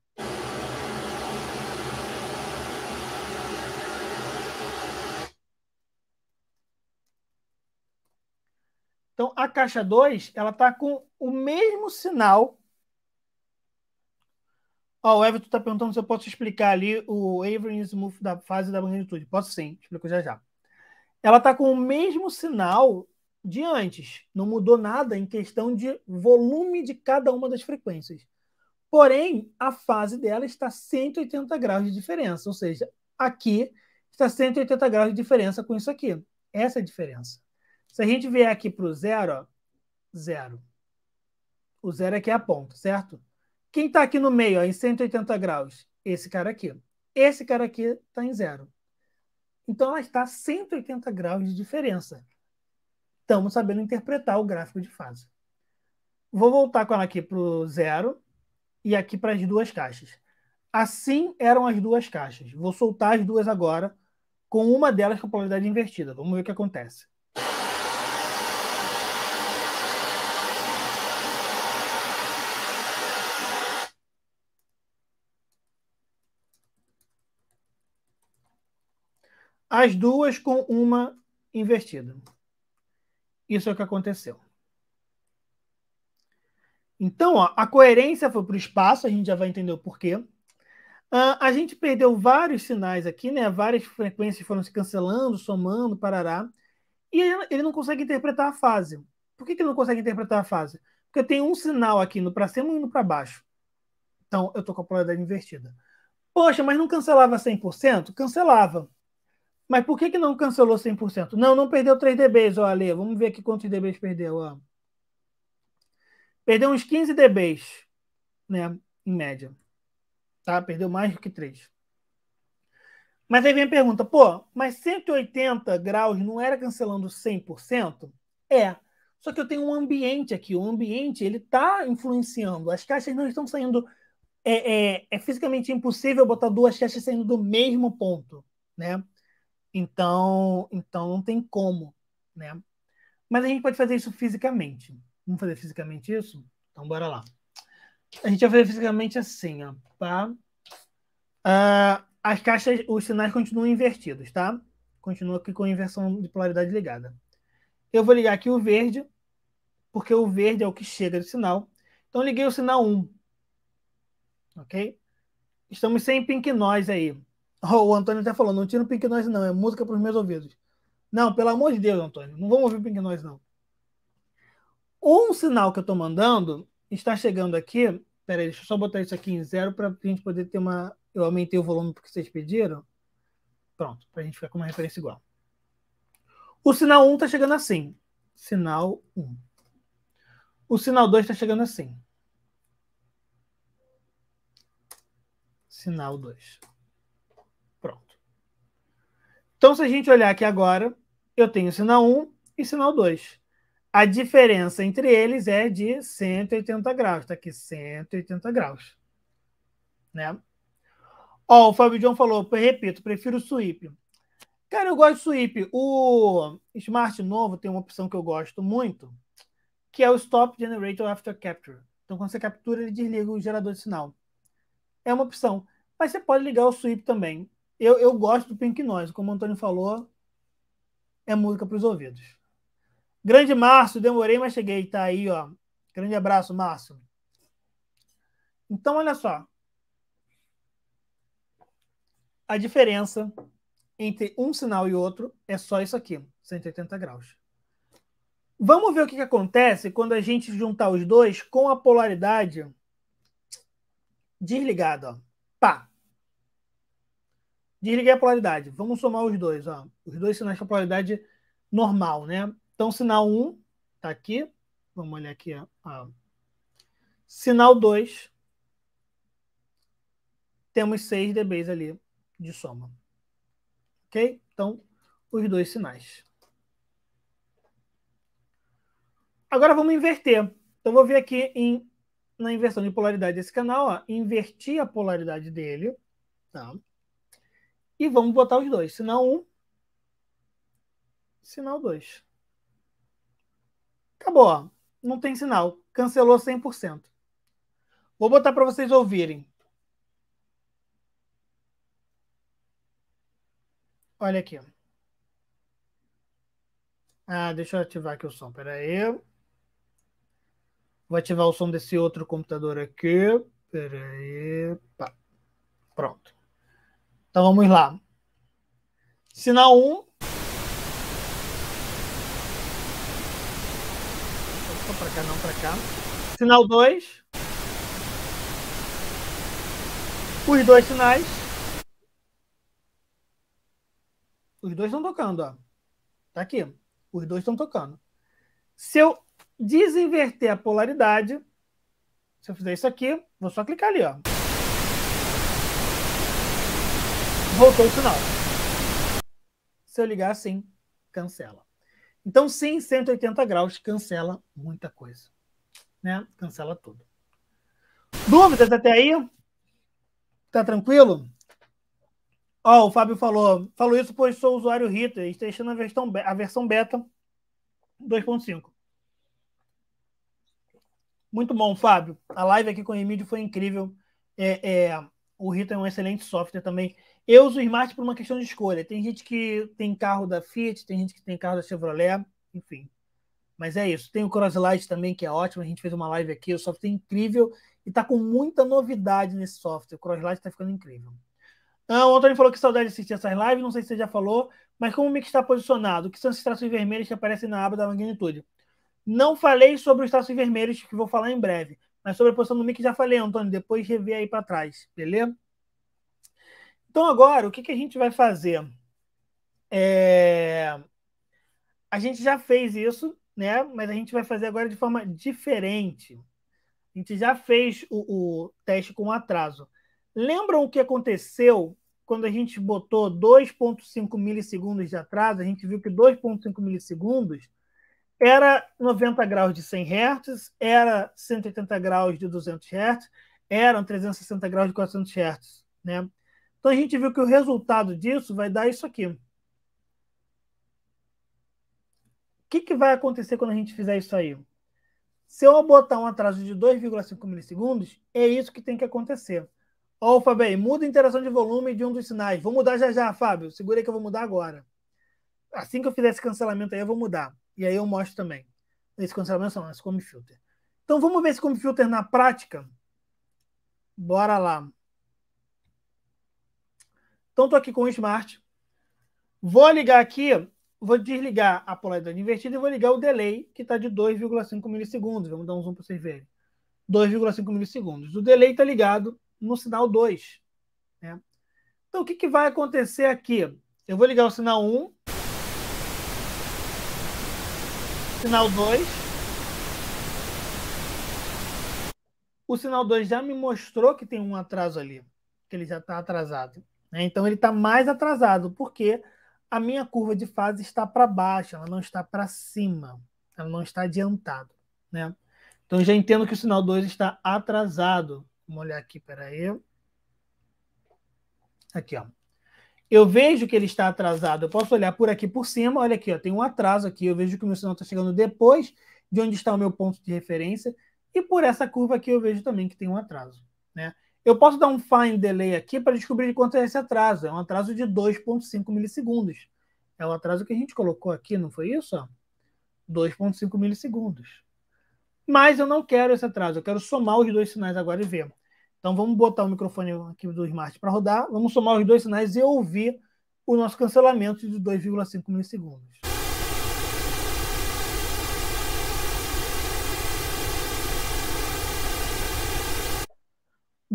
Então, a caixa 2, ela está com o mesmo sinal. Ó, o Everton está perguntando se eu posso explicar ali o Avery Smooth da fase da magnitude. Posso sim, explico já já. Ela está com o mesmo sinal de antes. Não mudou nada em questão de volume de cada uma das frequências. Porém, a fase dela está 180 graus de diferença. Ou seja, aqui está 180 graus de diferença com isso aqui. Essa é a diferença. Se a gente vier aqui para o zero, ó, zero. O zero aqui é a ponta, certo? Quem está aqui no meio, ó, em 180 graus? Esse cara aqui. Esse cara aqui está em zero. Então, ela está a 180 graus de diferença. Estamos sabendo interpretar o gráfico de fase. Vou voltar com ela aqui para o zero e aqui para as duas caixas. Assim eram as duas caixas. Vou soltar as duas agora, com uma delas com a polaridade invertida. Vamos ver o que acontece. As duas com uma invertida. Isso é o que aconteceu. Então, ó, a coerência foi para o espaço, a gente já vai entender o porquê. Uh, a gente perdeu vários sinais aqui, né? Várias frequências foram se cancelando, somando, parará. E ele não consegue interpretar a fase. Por que, que ele não consegue interpretar a fase? Porque eu tenho um sinal aqui indo para cima e indo para baixo. Então, eu estou com a polaridade invertida. Poxa, mas não cancelava 100%? Cancelava. Mas por que, que não cancelou 100%? Não, não perdeu 3 dBs, ó, Ale. Vamos ver aqui quantos dBs perdeu. Ó. Perdeu uns 15 dBs, né, em média. Tá? Perdeu mais do que 3. Mas aí vem a pergunta, pô, mas 180 graus não era cancelando 100%? É, só que eu tenho um ambiente aqui, o ambiente ele está influenciando, as caixas não estão saindo, é, é, é, fisicamente impossível botar duas caixas saindo do mesmo ponto, né? Então, então não tem como, né? Mas a gente pode fazer isso fisicamente. Vamos fazer fisicamente isso? Então bora lá. A gente vai fazer fisicamente assim, ó. Pá. Tá? Uh, ah, as caixas, os sinais continuam invertidos, tá? Continua aqui com a inversão de polaridade ligada. Eu vou ligar aqui o verde, porque o verde é o que chega do sinal. Então liguei o sinal 1. Ok? Estamos sempre em que nós aí. Oh, o Antônio até tá falou, não tira o Pink Noise não, é música para os meus ouvidos. Não, pelo amor de Deus, Antônio, não vamos ouvir Pink Noise não. Um sinal que eu estou mandando está chegando aqui. Peraí, deixa eu só botar isso aqui em zero para a gente poder ter uma. Eu aumentei o volume porque vocês pediram. Pronto, para a gente ficar com uma referência igual. O sinal 1 está chegando assim. Sinal 1. O sinal 2 está chegando assim. Sinal 2. Então, se a gente olhar aqui agora, eu tenho sinal 1 e sinal 2. A diferença entre eles é de 180 graus. Está aqui 180 graus. Né? Ó, o Fábio John falou, repito, prefiro sweep. Cara, eu gosto de sweep. O Smart novo tem uma opção que eu gosto muito, que é o Stop Generator After Capture. Então, quando você captura, ele desliga o gerador de sinal. É uma opção. Mas você pode ligar o sweep também. Eu, eu gosto do Pink Noise, como o Antônio falou, é música para os ouvidos. Grande Márcio, demorei, mas cheguei, tá aí, ó. Grande abraço, Márcio. Então, olha só. A diferença entre um sinal e outro é só isso aqui, 180 graus. Vamos ver o que, que acontece quando a gente juntar os dois com a polaridade desligada, ó. Pá. Desliguei a polaridade. Vamos somar os dois. Ó. Os dois sinais com a polaridade normal, né? Então, sinal 1 está aqui. Vamos olhar aqui. Ó. Sinal 2. Temos 6 dBs ali de soma. Ok? Então, os dois sinais. Agora vamos inverter. Então, vou vir aqui em, na inversão de polaridade desse canal. Ó, inverti a polaridade dele. Tá? E vamos botar os dois. Sinal um, sinal dois. Acabou, ó. não tem sinal. Cancelou 100%. Vou botar para vocês ouvirem. Olha aqui. Ah, deixa eu ativar aqui o som. Peraí. aí. Vou ativar o som desse outro computador aqui. Peraí. aí. Pronto. Então vamos lá. Sinal 1. Um. Opa, pra cá, não pra cá. Sinal 2. Os dois sinais. Os dois estão tocando, ó. Tá aqui. Os dois estão tocando. Se eu desinverter a polaridade, se eu fizer isso aqui, vou só clicar ali, ó. voltou o sinal. Se eu ligar assim, cancela. Então, sim, 180 graus cancela muita coisa. Né? Cancela tudo. Dúvidas até aí? Tá tranquilo? Ó, o Fábio falou. falou isso pois sou usuário Rita e testando a versão, a versão beta 2.5. Muito bom, Fábio. A live aqui com o Emílio foi incrível. É, é, o Rita é um excelente software também. Eu uso o Smart por uma questão de escolha. Tem gente que tem carro da Fiat, tem gente que tem carro da Chevrolet, enfim. Mas é isso. Tem o Crosslight também, que é ótimo. A gente fez uma live aqui. O software é incrível e está com muita novidade nesse software. O Crosslight está ficando incrível. Ah, o Antônio falou que saudade de assistir essas lives. Não sei se você já falou, mas como o mix está posicionado? O que são esses traços vermelhos que aparecem na aba da magnitude? Não falei sobre os traços vermelhos, que vou falar em breve. Mas sobre a posição do mix já falei, Antônio. Depois revê aí para trás, beleza? Então, agora, o que, que a gente vai fazer? É... A gente já fez isso, né? mas a gente vai fazer agora de forma diferente. A gente já fez o, o teste com atraso. Lembram o que aconteceu quando a gente botou 2,5 milissegundos de atraso? A gente viu que 2,5 milissegundos era 90 graus de 100 Hz, era 180 graus de 200 Hz, eram 360 graus de 400 Hz, né? Então a gente viu que o resultado disso vai dar isso aqui. O que, que vai acontecer quando a gente fizer isso aí? Se eu botar um atraso de 2,5 milissegundos, é isso que tem que acontecer. Ó, oh, muda a interação de volume de um dos sinais. Vou mudar já já, Fábio. Segura aí que eu vou mudar agora. Assim que eu fizer esse cancelamento aí, eu vou mudar. E aí eu mostro também. Esse cancelamento não, esse como filter. Então vamos ver esse como filter na prática? Bora lá. Então, estou aqui com o Smart. Vou ligar aqui, vou desligar a polaridade invertida e vou ligar o delay, que está de 2,5 milissegundos. Vamos dar um zoom para vocês verem. 2,5 milissegundos. O delay está ligado no sinal 2. Né? Então, o que, que vai acontecer aqui? Eu vou ligar o sinal 1, sinal 2. O sinal 2 já me mostrou que tem um atraso ali, que ele já está atrasado. Né? Então ele está mais atrasado, porque a minha curva de fase está para baixo, ela não está para cima, ela não está adiantada. Né? Então já entendo que o sinal 2 está atrasado. Vamos olhar aqui, peraí. Aqui, ó. Eu vejo que ele está atrasado. Eu posso olhar por aqui por cima. Olha aqui, ó, tem um atraso aqui. Eu vejo que o meu sinal está chegando depois de onde está o meu ponto de referência. E por essa curva aqui eu vejo também que tem um atraso. Eu posso dar um fine delay aqui para descobrir de quanto é esse atraso. É um atraso de 2,5 milissegundos. É o atraso que a gente colocou aqui, não foi isso? 2,5 milissegundos. Mas eu não quero esse atraso, eu quero somar os dois sinais agora e ver. Então vamos botar o microfone aqui do Smart para rodar, vamos somar os dois sinais e ouvir o nosso cancelamento de 2,5 milissegundos.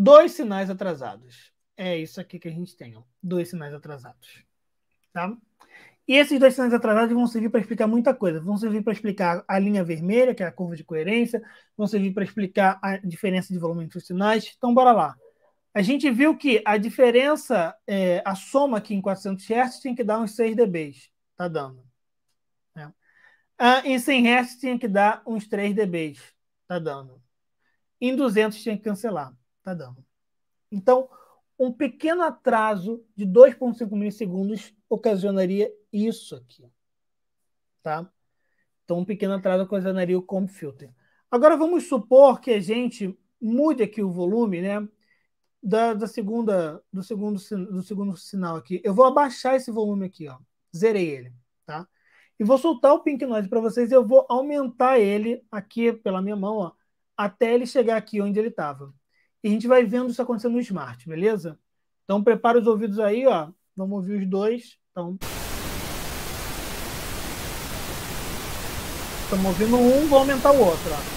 Dois sinais atrasados. É isso aqui que a gente tem, ó. dois sinais atrasados. Tá? E esses dois sinais atrasados vão servir para explicar muita coisa. Vão servir para explicar a linha vermelha, que é a curva de coerência, vão servir para explicar a diferença de volume entre os sinais. Então, bora lá. A gente viu que a diferença, é, a soma aqui em 400 Hz tinha que dar uns 6 dB. Está dando. Né? Ah, em 100 Hz tinha que dar uns 3 dB. Está dando. Em 200 tinha que cancelar está dando. Então, um pequeno atraso de 2,5 milissegundos ocasionaria isso aqui. Tá? Então, um pequeno atraso ocasionaria o comb filter. Agora, vamos supor que a gente mude aqui o volume né, da, da segunda, do, segundo, do segundo sinal aqui. Eu vou abaixar esse volume aqui, ó. zerei ele. Tá? E vou soltar o pink noise para vocês. Eu vou aumentar ele aqui pela minha mão ó, até ele chegar aqui onde ele estava. E a gente vai vendo isso acontecendo no Smart, beleza? Então prepara os ouvidos aí, ó. Vamos ouvir os dois. Então. Estamos ouvindo um, vou aumentar o outro, ó.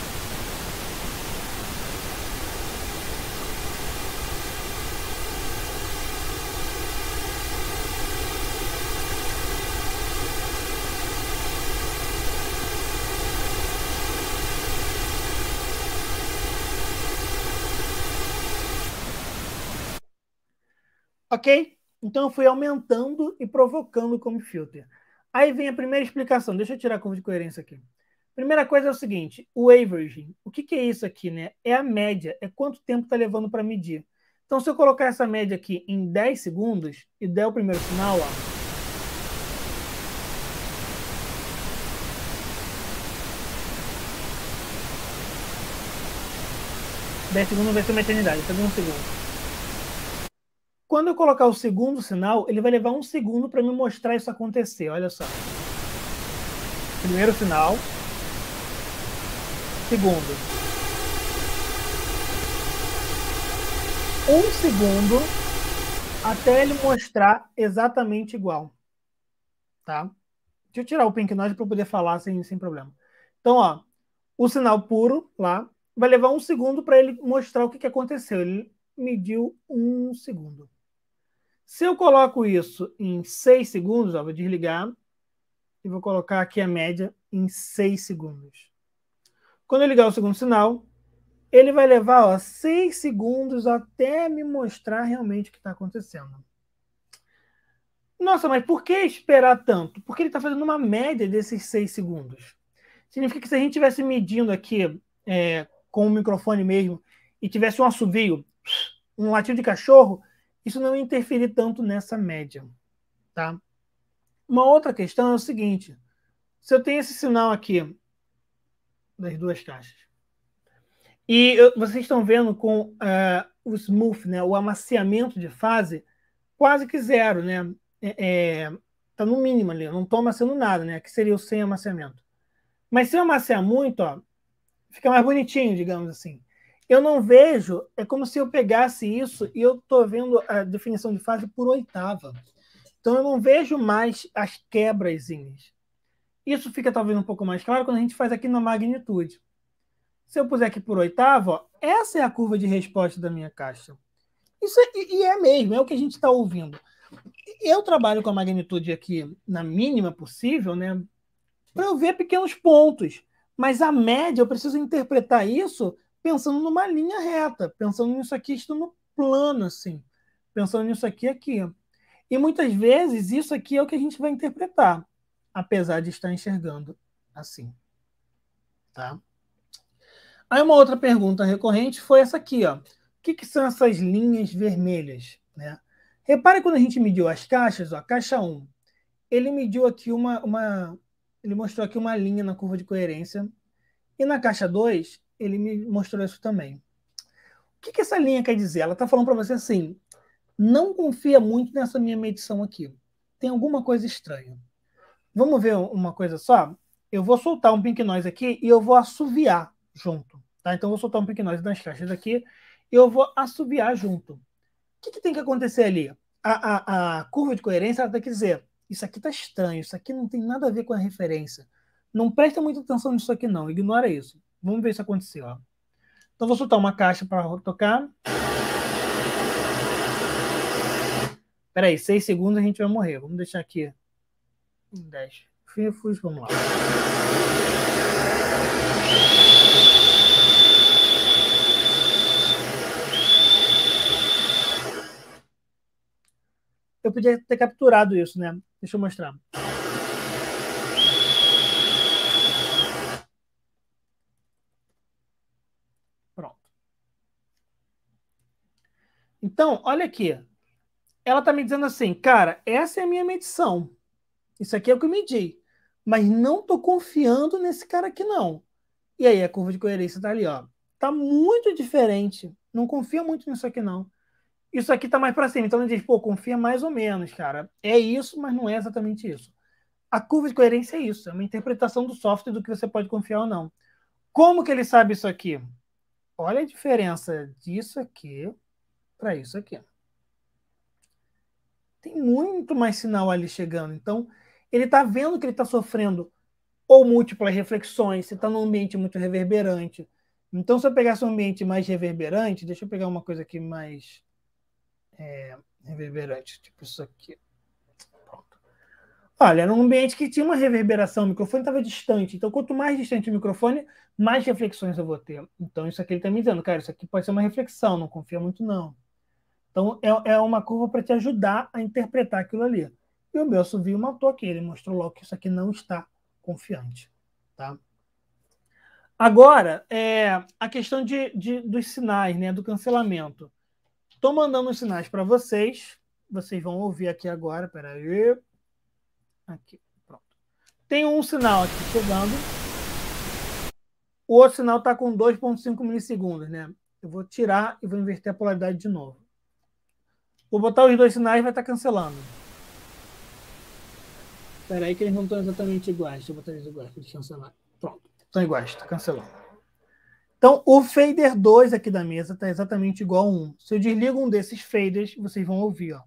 Ok? Então eu fui aumentando e provocando como filter. Aí vem a primeira explicação. Deixa eu tirar a curva de coerência aqui. Primeira coisa é o seguinte, o averaging. O que, que é isso aqui, né? É a média, é quanto tempo está levando para medir. Então, se eu colocar essa média aqui em 10 segundos e der o primeiro sinal, ó, Dez segundos vai ser uma eternidade, tá um segundo. Quando eu colocar o segundo sinal, ele vai levar um segundo para me mostrar isso acontecer. Olha só. Primeiro sinal. Segundo. Um segundo até ele mostrar exatamente igual. Tá? Deixa eu tirar o pink noise para poder falar sem, sem problema. Então, ó, o sinal puro lá vai levar um segundo para ele mostrar o que, que aconteceu. Ele mediu um segundo. Se eu coloco isso em 6 segundos, ó, vou desligar e vou colocar aqui a média em 6 segundos. Quando eu ligar o segundo sinal, ele vai levar 6 segundos até me mostrar realmente o que está acontecendo. Nossa, mas por que esperar tanto? Porque ele está fazendo uma média desses 6 segundos. Significa que se a gente estivesse medindo aqui é, com o microfone mesmo e tivesse um assovio, um latido de cachorro, isso não interferir tanto nessa média. Tá? Uma outra questão é o seguinte: se eu tenho esse sinal aqui das duas caixas, e eu, vocês estão vendo com uh, o smooth, né, o amaciamento de fase, quase que zero, né? É, é, tá no mínimo ali, não estou amaciando nada, né? Que seria o sem amaciamento. Mas se eu amaciar muito, ó, fica mais bonitinho, digamos assim. Eu não vejo, é como se eu pegasse isso e eu estou vendo a definição de fase por oitava. Então eu não vejo mais as quebrazinhas. Isso fica talvez um pouco mais claro quando a gente faz aqui na magnitude. Se eu puser aqui por oitava, essa é a curva de resposta da minha caixa. Isso é, e é mesmo, é o que a gente está ouvindo. Eu trabalho com a magnitude aqui na mínima possível, né? Para eu ver pequenos pontos. Mas a média, eu preciso interpretar isso pensando numa linha reta, pensando nisso aqui estando plano, assim, pensando nisso aqui aqui. E muitas vezes isso aqui é o que a gente vai interpretar, apesar de estar enxergando assim. Tá? Aí uma outra pergunta recorrente foi essa aqui, ó. O que, que são essas linhas vermelhas? Né? Repare quando a gente mediu as caixas, ó, caixa 1. Ele mediu aqui uma, uma. Ele mostrou aqui uma linha na curva de coerência. E na caixa 2, ele me mostrou isso também. O que, que essa linha quer dizer? Ela está falando para você assim: não confia muito nessa minha medição aqui. Tem alguma coisa estranha. Vamos ver uma coisa só? Eu vou soltar um pink noise aqui e eu vou assoviar junto. Tá? Então, eu vou soltar um pink noise nas caixas aqui e eu vou assoviar junto. O que, que tem que acontecer ali? A, a, a curva de coerência ela tem que dizer: isso aqui está estranho, isso aqui não tem nada a ver com a referência. Não presta muita atenção nisso aqui, não, ignora isso. Vamos ver isso aconteceu ó. Então vou soltar uma caixa para tocar. Espera aí, 6 segundos a gente vai morrer. Vamos deixar aqui 10. Fifos, vamos lá. Eu podia ter capturado isso, né? Deixa eu mostrar. Então, olha aqui. Ela está me dizendo assim, cara, essa é a minha medição. Isso aqui é o que eu medi. Mas não estou confiando nesse cara aqui, não. E aí a curva de coerência está ali, ó. Está muito diferente. Não confia muito nisso aqui, não. Isso aqui está mais para cima. Então ele diz, pô, confia mais ou menos, cara. É isso, mas não é exatamente isso. A curva de coerência é isso. É uma interpretação do software do que você pode confiar ou não. Como que ele sabe isso aqui? Olha a diferença disso aqui para isso aqui. Tem muito mais sinal ali chegando. Então, ele está vendo que ele está sofrendo ou múltiplas reflexões, se está num ambiente muito reverberante. Então, se eu pegasse um ambiente mais reverberante, deixa eu pegar uma coisa aqui mais é, reverberante, tipo isso aqui. Pronto. Olha, era um ambiente que tinha uma reverberação, o microfone estava distante. Então, quanto mais distante o microfone, mais reflexões eu vou ter. Então, isso aqui ele está me dizendo, cara, isso aqui pode ser uma reflexão, não confia muito não. Então, é, é uma curva para te ajudar a interpretar aquilo ali. E o meu subiu matou aqui. Ele mostrou logo que isso aqui não está confiante. Tá? Agora, é, a questão de, de, dos sinais, né, do cancelamento. Estou mandando os sinais para vocês. Vocês vão ouvir aqui agora. Espera aí. Aqui, pronto. Tem um sinal aqui chegando. O outro sinal está com 2,5 milissegundos. Né? Eu vou tirar e vou inverter a polaridade de novo. Vou botar os dois sinais e vai estar tá cancelando. Espera aí que eles não estão exatamente iguais. Deixa eu botar eles iguais para eles cancelarem. Pronto, estão iguais, está cancelando. Então, o fader 2 aqui da mesa está exatamente igual a 1. Se eu desligo um desses faders, vocês vão ouvir. Ó.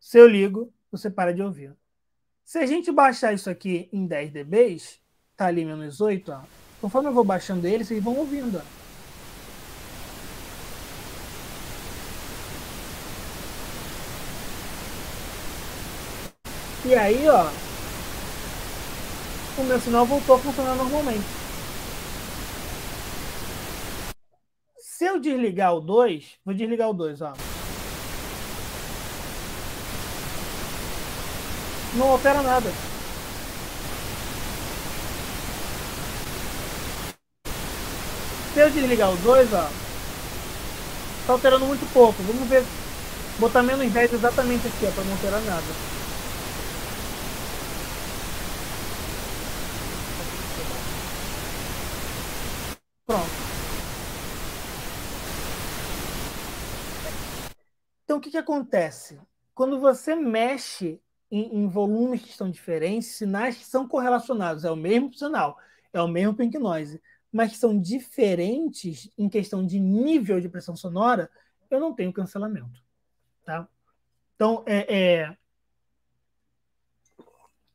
Se eu ligo, você para de ouvir. Se a gente baixar isso aqui em 10 dBs, tá ali menos 8, ó. conforme eu vou baixando ele, vocês vão ouvindo. Ó. E aí, ó, o meu sinal voltou a funcionar normalmente. Se eu desligar o 2, vou desligar o 2, ó. Não altera nada. Se eu desligar o 2, ó, tá alterando muito pouco. Vamos ver, botar menos 10 exatamente aqui, ó, pra não alterar nada. que, que acontece? Quando você mexe em, em, volumes que estão diferentes, sinais que são correlacionados, é o mesmo sinal, é o mesmo pink noise, mas que são diferentes em questão de nível de pressão sonora, eu não tenho cancelamento. Tá? Então, é, é...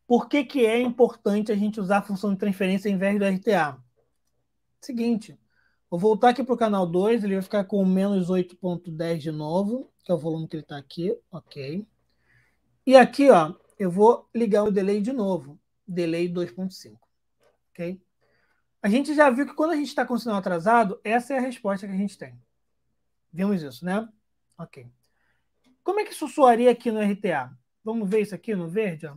por que, que é importante a gente usar a função de transferência em vez do RTA? Seguinte, vou voltar aqui para o canal 2, ele vai ficar com menos 8.10 de novo que é o volume que ele está aqui, ok. E aqui, ó, eu vou ligar o delay de novo, delay 2.5, ok? A gente já viu que quando a gente está com o sinal atrasado, essa é a resposta que a gente tem. Vimos isso, né? Ok. Como é que isso soaria aqui no RTA? Vamos ver isso aqui no verde, ó.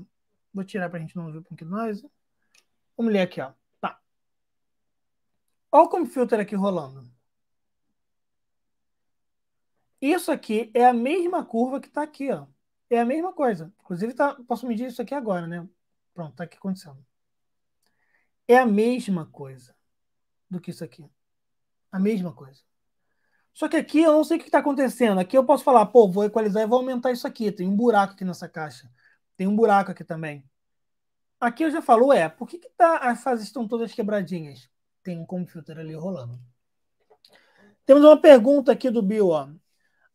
Vou tirar para a gente não ver que nós. Vamos ler aqui, ó. Tá. Olha o filter aqui rolando. Isso aqui é a mesma curva que está aqui, ó. É a mesma coisa. Inclusive, tá, posso medir isso aqui agora, né? Pronto, está aqui acontecendo. É a mesma coisa do que isso aqui. A mesma coisa. Só que aqui eu não sei o que está acontecendo. Aqui eu posso falar, pô, vou equalizar e vou aumentar isso aqui. Tem um buraco aqui nessa caixa. Tem um buraco aqui também. Aqui eu já falo, é, por que, que tá, as fases estão todas quebradinhas? Tem um computer ali rolando. Temos uma pergunta aqui do Bill, ó.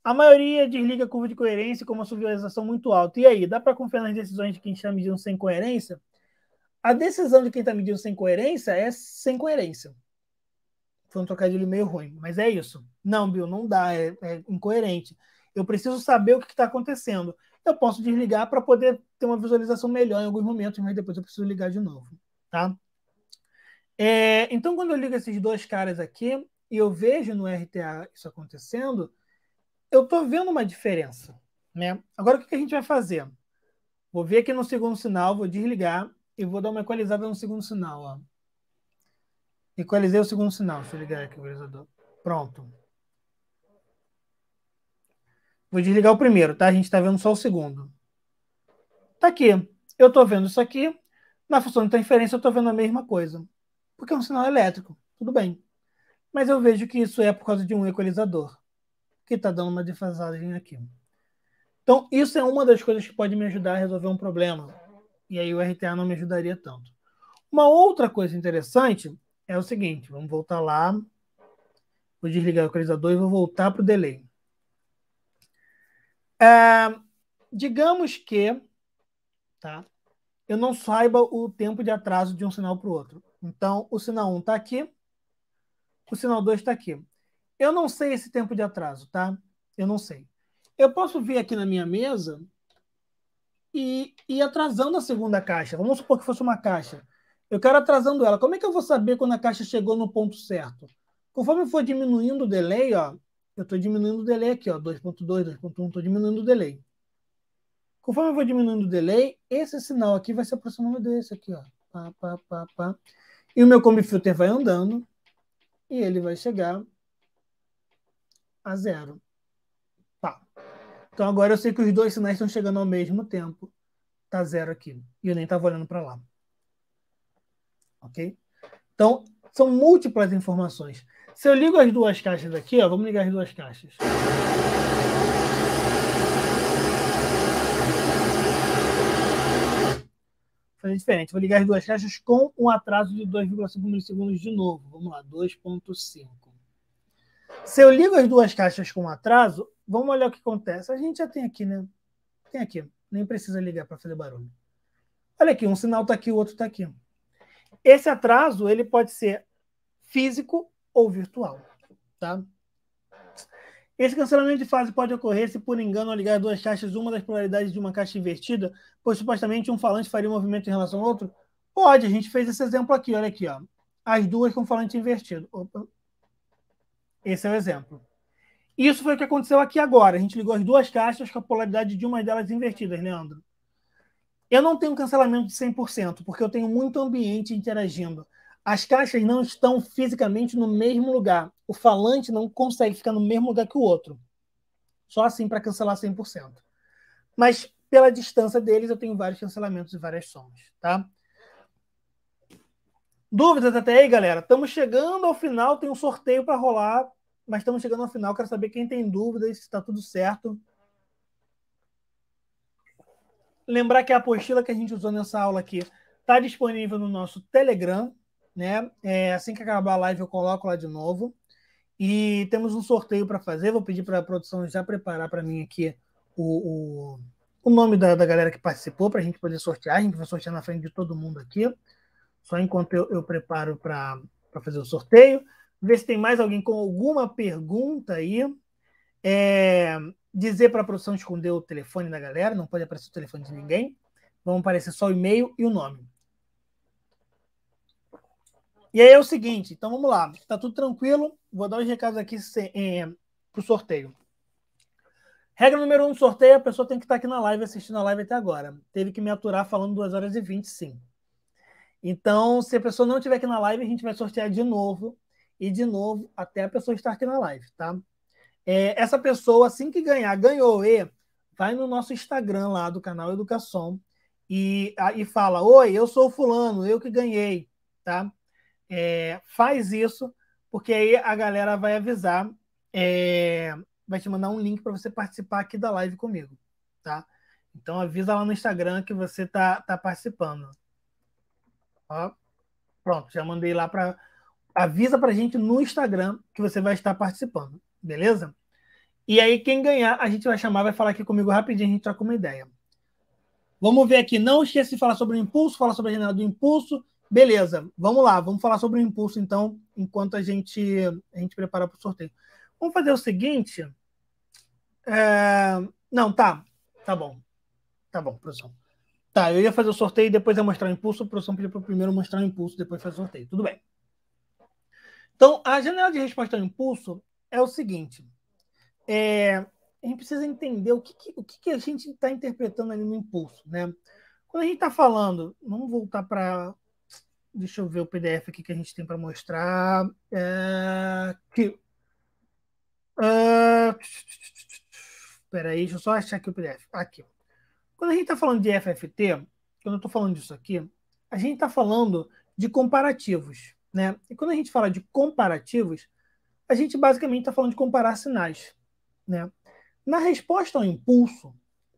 A maioria desliga a curva de coerência com uma subvalorização muito alta. E aí, dá para confiar nas decisões de quem está medindo sem coerência? A decisão de quem está medindo sem coerência é sem coerência. Foi um trocadilho meio ruim, mas é isso. Não, Bill, não dá, é, é incoerente. Eu preciso saber o que está acontecendo. Eu posso desligar para poder ter uma visualização melhor em alguns momentos, mas depois eu preciso ligar de novo, tá? É, então, quando eu ligo esses dois caras aqui e eu vejo no RTA isso acontecendo, eu tô vendo uma diferença. Né? Agora, o que a gente vai fazer? Vou ver aqui no segundo sinal, vou desligar e vou dar uma equalizada no segundo sinal. Ó. Equalizei o segundo sinal. Deixa eu ligar aqui o equalizador. Pronto. Vou desligar o primeiro, tá? A gente está vendo só o segundo. Tá aqui. Eu estou vendo isso aqui. Na função de interferência, eu estou vendo a mesma coisa. Porque é um sinal elétrico. Tudo bem. Mas eu vejo que isso é por causa de um equalizador que está dando uma defasagem aqui. Então, isso é uma das coisas que pode me ajudar a resolver um problema. E aí o RTA não me ajudaria tanto. Uma outra coisa interessante é o seguinte: vamos voltar lá. Vou desligar o localizador e vou voltar para o delay. É, digamos que tá, eu não saiba o tempo de atraso de um sinal para o outro. Então, o sinal 1 está aqui, o sinal 2 está aqui. Eu não sei esse tempo de atraso, tá? Eu não sei. Eu posso vir aqui na minha mesa e ir atrasando a segunda caixa. Vamos supor que fosse uma caixa. Eu quero atrasando ela. Como é que eu vou saber quando a caixa chegou no ponto certo? Conforme eu for diminuindo o delay, ó, eu estou diminuindo o delay aqui, ó, 2.2, 2.1, estou diminuindo o delay. Conforme eu vou diminuindo o delay, esse sinal aqui vai se aproximando desse aqui, ó. Pá, pá, pá, pá. E o meu combi filter vai andando e ele vai chegar a zero. Tá. Então agora eu sei que os dois sinais estão chegando ao mesmo tempo. Tá zero aqui. E eu nem estava olhando para lá. Ok? Então, são múltiplas informações. Se eu ligo as duas caixas aqui, ó, vamos ligar as duas caixas. fazer diferente. Vou ligar as duas caixas com um atraso de 2,5 milissegundos de novo. Vamos lá, 2,5. Se eu ligo as duas caixas com atraso, vamos olhar o que acontece. A gente já tem aqui, né? Tem aqui. Nem precisa ligar para fazer barulho. Olha aqui, um sinal está aqui, o outro está aqui. Esse atraso ele pode ser físico ou virtual, tá? Esse cancelamento de fase pode ocorrer se, por engano, ao ligar duas caixas, uma das polaridades de uma caixa invertida, pois supostamente um falante faria um movimento em relação ao outro? Pode, a gente fez esse exemplo aqui, olha aqui, ó. As duas com falante invertido. Opa, esse é o exemplo. Isso foi o que aconteceu aqui agora. A gente ligou as duas caixas com a polaridade de uma delas invertidas, Leandro. Eu não tenho cancelamento de 100%, porque eu tenho muito ambiente interagindo. As caixas não estão fisicamente no mesmo lugar. O falante não consegue ficar no mesmo lugar que o outro. Só assim para cancelar 100%. Mas pela distância deles, eu tenho vários cancelamentos e várias somas, tá? Dúvidas até aí, galera? Estamos chegando ao final, tem um sorteio para rolar, mas estamos chegando ao final. Quero saber quem tem dúvidas, se está tudo certo. Lembrar que a apostila que a gente usou nessa aula aqui está disponível no nosso Telegram, né? É, assim que acabar a live, eu coloco lá de novo. E temos um sorteio para fazer. Vou pedir para a produção já preparar para mim aqui o, o, o nome da, da galera que participou para a gente poder sortear. A gente vai sortear na frente de todo mundo aqui só enquanto eu, eu preparo para fazer o sorteio. Ver se tem mais alguém com alguma pergunta aí. É, dizer para a produção esconder o telefone da galera, não pode aparecer o telefone de ninguém. Vão aparecer só o e-mail e o nome. E aí é o seguinte, então vamos lá, está tudo tranquilo, vou dar os recados aqui é, para o sorteio. Regra número um do sorteio, a pessoa tem que estar tá aqui na live assistindo a live até agora. Teve que me aturar falando 2 horas e 20, sim. Então, se a pessoa não estiver aqui na live, a gente vai sortear de novo e de novo até a pessoa estar aqui na live, tá? É, essa pessoa, assim que ganhar, ganhou e vai no nosso Instagram lá do canal Educação e, e fala: Oi, eu sou Fulano, eu que ganhei, tá? É, faz isso, porque aí a galera vai avisar, é, vai te mandar um link para você participar aqui da live comigo, tá? Então avisa lá no Instagram que você tá, tá participando. Ó, pronto, já mandei lá para. Avisa para a gente no Instagram que você vai estar participando, beleza? E aí, quem ganhar, a gente vai chamar, vai falar aqui comigo rapidinho, a gente troca uma ideia. Vamos ver aqui. Não esqueça de falar sobre o impulso, falar sobre a janela do impulso. Beleza, vamos lá, vamos falar sobre o impulso, então, enquanto a gente, a gente prepara para o sorteio. Vamos fazer o seguinte. É... Não, tá. Tá bom. Tá bom, professor. Tá, eu ia fazer o sorteio e depois ia mostrar o impulso. O professor pediu para primeiro mostrar o impulso, depois fazer o sorteio. Tudo bem. Então, a janela de resposta ao impulso é o seguinte. É, a gente precisa entender o que, que o que, que a gente está interpretando ali no impulso. Né? Quando a gente está falando, vamos voltar para. Deixa eu ver o PDF aqui que a gente tem para mostrar. É, que, é, peraí, deixa eu só achar aqui o PDF. Aqui. Ó. Quando a gente está falando de FFT, quando eu estou falando disso aqui, a gente está falando de comparativos. Né? E quando a gente fala de comparativos, a gente basicamente está falando de comparar sinais. Né? Na resposta ao impulso, o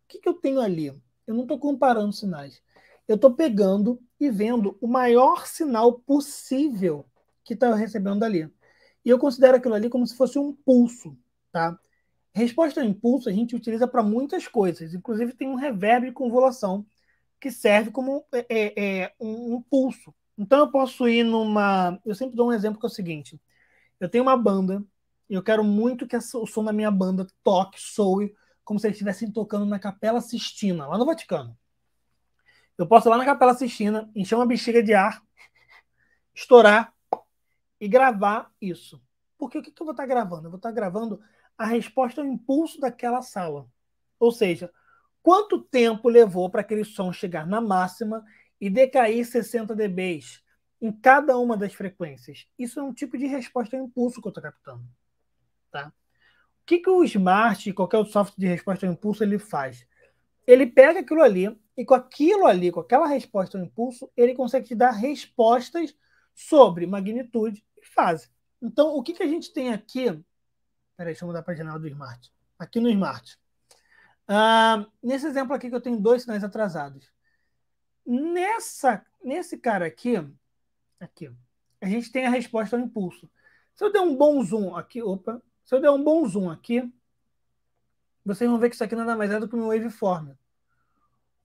que, que eu tenho ali? Eu não estou comparando sinais. Eu estou pegando e vendo o maior sinal possível que está recebendo ali. E eu considero aquilo ali como se fosse um pulso. Tá? Resposta ao impulso a gente utiliza para muitas coisas, inclusive tem um reverb com convolução que serve como é, é, é, um, um pulso. Então eu posso ir numa. Eu sempre dou um exemplo que é o seguinte: eu tenho uma banda, e eu quero muito que o som da minha banda toque, soe, como se eles estivessem tocando na Capela Sistina, lá no Vaticano. Eu posso ir lá na Capela Sistina, encher uma bexiga de ar, estourar e gravar isso. Porque o que, que eu vou estar tá gravando? Eu vou estar tá gravando a resposta ao é impulso daquela sala. Ou seja, quanto tempo levou para aquele som chegar na máxima e decair 60 dB em cada uma das frequências? Isso é um tipo de resposta ao impulso que eu estou captando. Tá? O que, que o Smart, qualquer outro software de resposta ao impulso, ele faz? Ele pega aquilo ali e com aquilo ali, com aquela resposta ao impulso, ele consegue te dar respostas sobre magnitude e fase. Então, o que, que a gente tem aqui Peraí, deixa eu mudar para a janela do Smart. Aqui no Smart. Ah, nesse exemplo aqui que eu tenho dois sinais atrasados. Nessa, nesse cara aqui, aqui, a gente tem a resposta ao impulso. Se eu der um bom zoom aqui, opa, se eu der um bom zoom aqui, vocês vão ver que isso aqui nada mais é do que um waveform.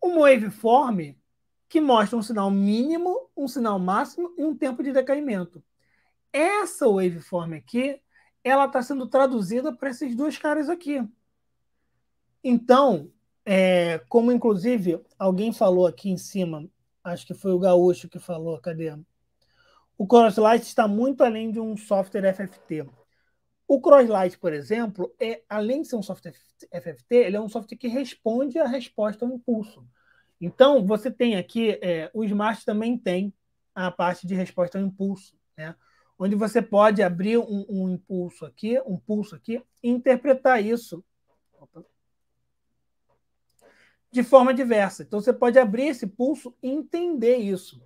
Um waveform que mostra um sinal mínimo, um sinal máximo e um tempo de decaimento. Essa waveform aqui ela está sendo traduzida para esses dois caras aqui. Então, é, como inclusive alguém falou aqui em cima, acho que foi o Gaúcho que falou, cadê? O Crosslight está muito além de um software FFT. O Crosslight, por exemplo, é além de ser um software FFT, ele é um software que responde a resposta ao impulso. Então, você tem aqui, é, o Smart também tem a parte de resposta ao impulso. Né? onde você pode abrir um, um impulso aqui, um pulso aqui, e interpretar isso de forma diversa. Então você pode abrir esse pulso e entender isso.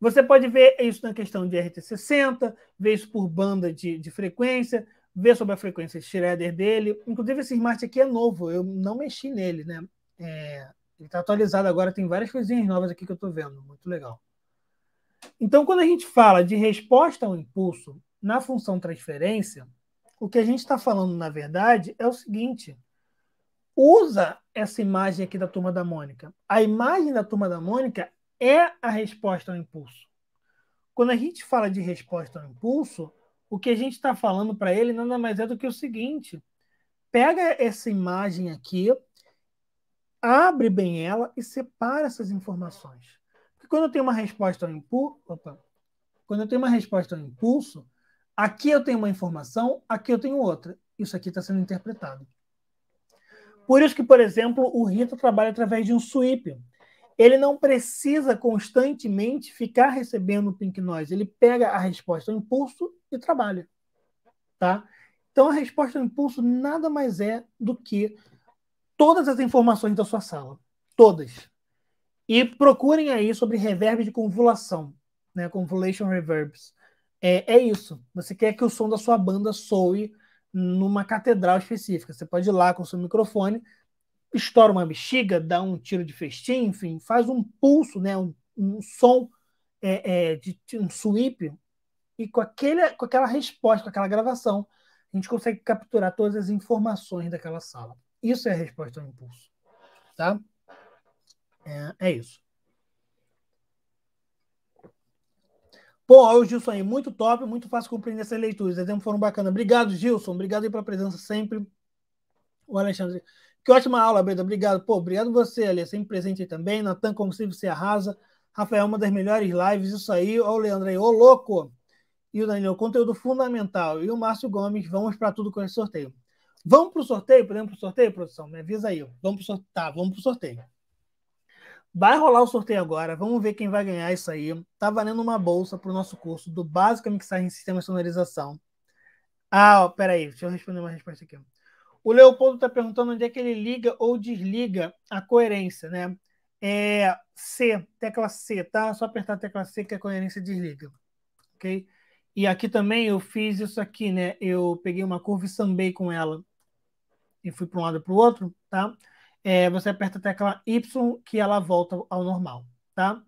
Você pode ver isso na questão de RT60, ver isso por banda de, de frequência, ver sobre a frequência de Schroeder dele. Inclusive, esse Smart aqui é novo, eu não mexi nele, né? É, ele está atualizado agora, tem várias coisinhas novas aqui que eu estou vendo, muito legal. Então, quando a gente fala de resposta ao impulso na função transferência, o que a gente está falando, na verdade, é o seguinte: usa essa imagem aqui da turma da Mônica. A imagem da turma da Mônica é a resposta ao impulso. Quando a gente fala de resposta ao impulso, o que a gente está falando para ele nada mais é do que o seguinte: pega essa imagem aqui, abre bem ela e separa essas informações quando eu tenho uma resposta ao impulso, quando eu tenho uma resposta ao impulso, aqui eu tenho uma informação, aqui eu tenho outra. Isso aqui está sendo interpretado. Por isso que, por exemplo, o Rita trabalha através de um sweep. Ele não precisa constantemente ficar recebendo o pink noise. Ele pega a resposta ao impulso e trabalha. Tá? Então, a resposta ao impulso nada mais é do que todas as informações da sua sala. Todas. E procurem aí sobre reverb de convolução, né? Convolution reverbs. É, é isso. Você quer que o som da sua banda soe numa catedral específica. Você pode ir lá com o seu microfone, estoura uma bexiga, dá um tiro de festim, enfim, faz um pulso, né? um, um som é, é, de, de um sweep, e com, aquele, com aquela resposta, com aquela gravação, a gente consegue capturar todas as informações daquela sala. Isso é a resposta ao impulso. Tá? É, é isso. Pô, olha o Gilson aí, muito top, muito fácil compreender essas leituras. Exemplos foram bacanas. Obrigado, Gilson. Obrigado aí pela presença sempre. O Alexandre. Que ótima aula, Beda. Obrigado. Pô, obrigado você, Alê. Sempre presente aí também. Natan, como sempre, você arrasa. Rafael, uma das melhores lives. Isso aí. Olha o Leandro aí. Ô, louco! E o Daniel, conteúdo fundamental. E o Márcio Gomes, vamos para tudo com esse sorteio. Vamos para o sorteio? Podemos para o sorteio, produção? Me avisa aí. Vamos para o sorteio. Tá, vamos para o sorteio. Vai rolar o sorteio agora, vamos ver quem vai ganhar isso aí. Tá valendo uma bolsa para o nosso curso do Básica Mixagem e Sistema de Sonorização. Ah, ó, peraí, deixa eu responder uma resposta aqui. O Leopoldo está perguntando onde é que ele liga ou desliga a coerência, né? É C, tecla C, tá? Só apertar a tecla C que a coerência desliga, ok? E aqui também eu fiz isso aqui, né? Eu peguei uma curva e sambei com ela e fui para um lado e para o outro, tá? é, você aperta a tecla Y que ela volta ao normal, tá?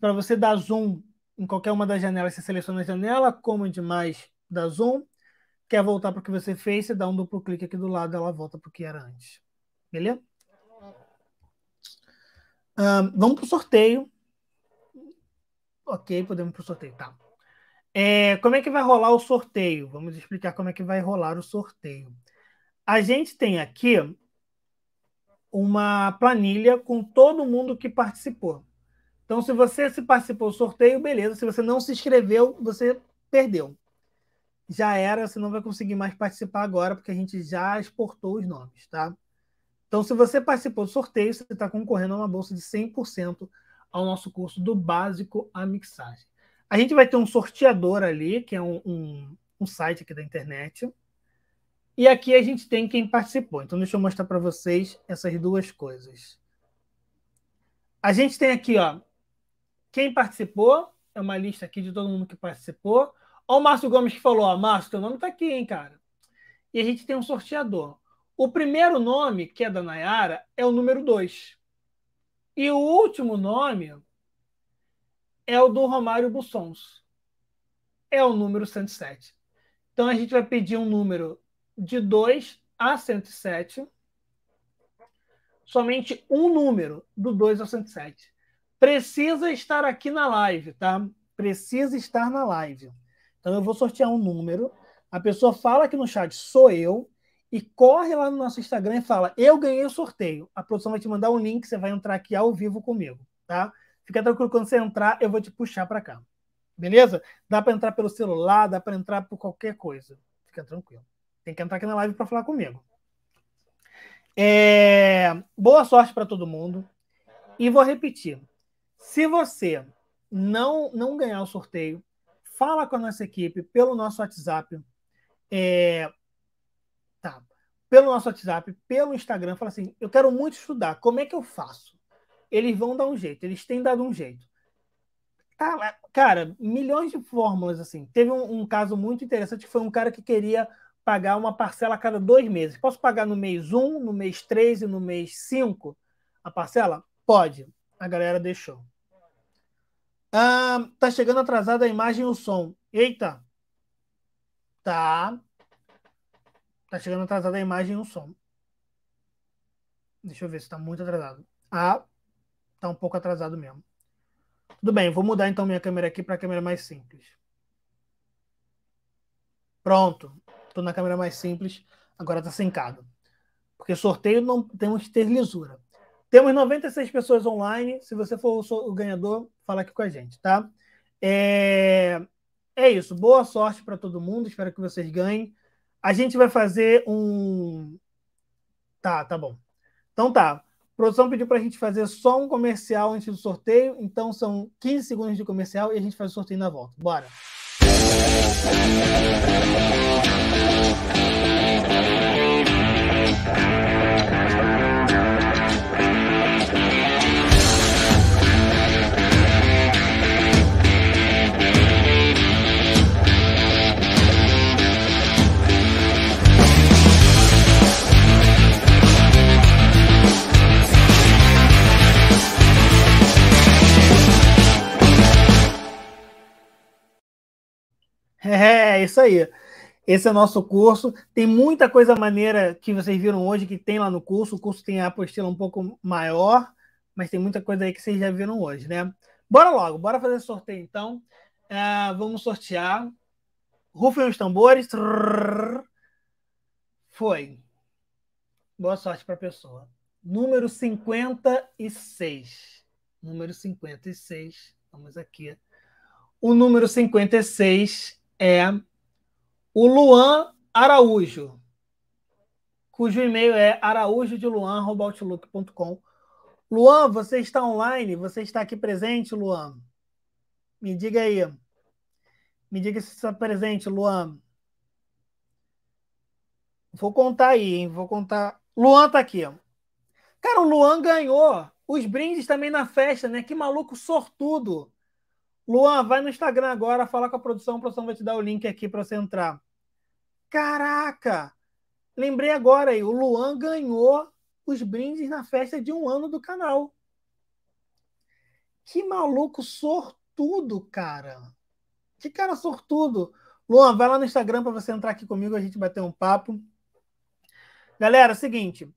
Para você dar zoom em qualquer uma das janelas, você seleciona a janela, Command mais dá zoom, quer voltar para o que você fez, você dá um duplo clique aqui do lado, ela volta para o que era antes. Beleza? Um, vamos para o sorteio. Ok, podemos para o sorteio, tá. É, como é que vai rolar o sorteio? Vamos explicar como é que vai rolar o sorteio. A gente tem aqui uma planilha com todo mundo que participou. Então, se você se participou do sorteio, beleza. Se você não se inscreveu, você perdeu. Já era, você não vai conseguir mais participar agora, porque a gente já exportou os nomes, tá? Então, se você participou do sorteio, você está concorrendo a uma bolsa de 100% ao nosso curso do Básico à Mixagem. A gente vai ter um sorteador ali, que é um, um, um site aqui da internet, e aqui a gente tem quem participou. Então, deixa eu mostrar para vocês essas duas coisas. A gente tem aqui, ó, quem participou, é uma lista aqui de todo mundo que participou. Ó, o Márcio Gomes que falou, ó, Márcio, teu nome tá aqui, hein, cara? E a gente tem um sorteador. O primeiro nome, que é da Nayara, é o número 2. E o último nome é o do Romário Bussons. É o número 107. Então a gente vai pedir um número de 2 a 107, somente um número do 2 a 107. Precisa estar aqui na live, tá? Precisa estar na live. Então eu vou sortear um número, a pessoa fala aqui no chat, sou eu, e corre lá no nosso Instagram e fala, eu ganhei o sorteio. A produção vai te mandar um link, você vai entrar aqui ao vivo comigo, tá? Fica tranquilo, quando você entrar, eu vou te puxar para cá. Beleza? Dá para entrar pelo celular, dá para entrar por qualquer coisa. Fica tranquilo. Tem que entrar aqui na live para falar comigo. É... Boa sorte para todo mundo. E vou repetir. Se você não, não ganhar o sorteio, fala com a nossa equipe pelo nosso WhatsApp. É... Tá. Pelo nosso WhatsApp, pelo Instagram, fala assim: eu quero muito estudar, como é que eu faço? Eles vão dar um jeito, eles têm dado um jeito. Tá, cara, milhões de fórmulas assim. Teve um, um caso muito interessante que foi um cara que queria pagar uma parcela a cada dois meses. Posso pagar no mês 1, no mês 3 e no mês 5 a parcela? Pode. A galera deixou. Ah, tá chegando atrasada a imagem e o som. Eita! Tá. Tá chegando atrasada a imagem e o som. Deixa eu ver se está muito atrasado. Ah, tá um pouco atrasado mesmo. Tudo bem, vou mudar então minha câmera aqui para a câmera mais simples. Pronto. Estou na câmera mais simples, agora está sem cabo. Porque sorteio não temos que ter lisura. Temos 96 pessoas online. Se você for o ganhador, fala aqui com a gente, tá? É, é isso. Boa sorte para todo mundo. Espero que vocês ganhem. A gente vai fazer um. Tá, tá bom. Então tá. A produção pediu para a gente fazer só um comercial antes do sorteio. Então são 15 segundos de comercial e a gente faz o sorteio na volta. Bora! Thank you. <laughs> É, isso aí. Esse é o nosso curso. Tem muita coisa maneira que vocês viram hoje que tem lá no curso. O curso tem a apostila um pouco maior, mas tem muita coisa aí que vocês já viram hoje, né? Bora logo, bora fazer sorteio então. Uh, vamos sortear. Rufem os tambores. Foi. Boa sorte para a pessoa. Número 56. Número 56. Vamos aqui. O número 56 é o Luan Araújo, cujo e-mail é araújodeluan.outlook.com. Luan, você está online? Você está aqui presente, Luan? Me diga aí. Me diga se está presente, Luan. Vou contar aí, hein? Vou contar. Luan tá aqui. Cara, o Luan ganhou os brindes também na festa, né? Que maluco sortudo. Luan, vai no Instagram agora, fala com a produção, a produção vai te dar o link aqui para você entrar. Caraca! Lembrei agora aí, o Luan ganhou os brindes na festa de um ano do canal. Que maluco sortudo, cara. Que cara sortudo. Luan, vai lá no Instagram para você entrar aqui comigo, a gente bater um papo. Galera, é seguinte,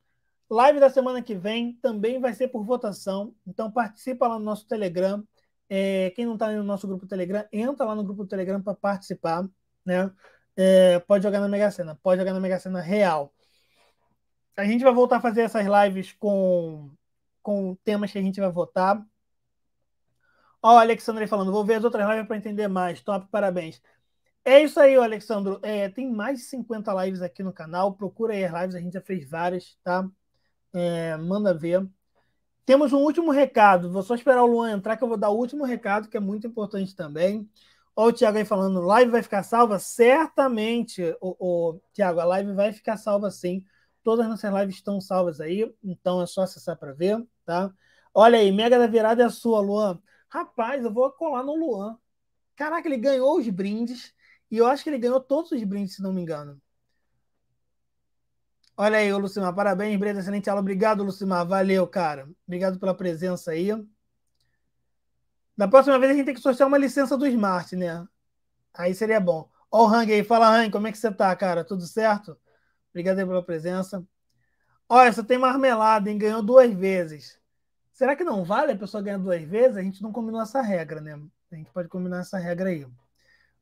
live da semana que vem também vai ser por votação, então participa lá no nosso Telegram. É, quem não está no nosso grupo Telegram, entra lá no grupo Telegram para participar. Né? É, pode jogar na Mega Sena, pode jogar na Mega Sena real. A gente vai voltar a fazer essas lives com, com temas que a gente vai votar. Olha o Alexandre falando, vou ver as outras lives para entender mais. Top, parabéns. É isso aí, Alexandro. É, tem mais de 50 lives aqui no canal. Procura aí as lives, a gente já fez várias, tá? É, manda ver. Temos um último recado. Vou só esperar o Luan entrar, que eu vou dar o último recado, que é muito importante também. Olha o Tiago aí falando, live vai ficar salva? Certamente, o, o Tiago, a live vai ficar salva sim. Todas as nossas lives estão salvas aí, então é só acessar para ver, tá? Olha aí, mega da virada é a sua, Luan. Rapaz, eu vou colar no Luan. Caraca, ele ganhou os brindes e eu acho que ele ganhou todos os brindes, se não me engano. Olha aí, Lucimar, parabéns, Breda, excelente aula. Obrigado, Lucimar, valeu, cara. Obrigado pela presença aí. Da próxima vez a gente tem que sortear uma licença do Smart, né? Aí seria bom. Ó o Hang aí, fala Hang, como é que você tá, cara? Tudo certo? Obrigado aí pela presença. Olha, você tem marmelada, hein? Ganhou duas vezes. Será que não vale a pessoa ganhar duas vezes? A gente não combinou essa regra, né? A gente pode combinar essa regra aí.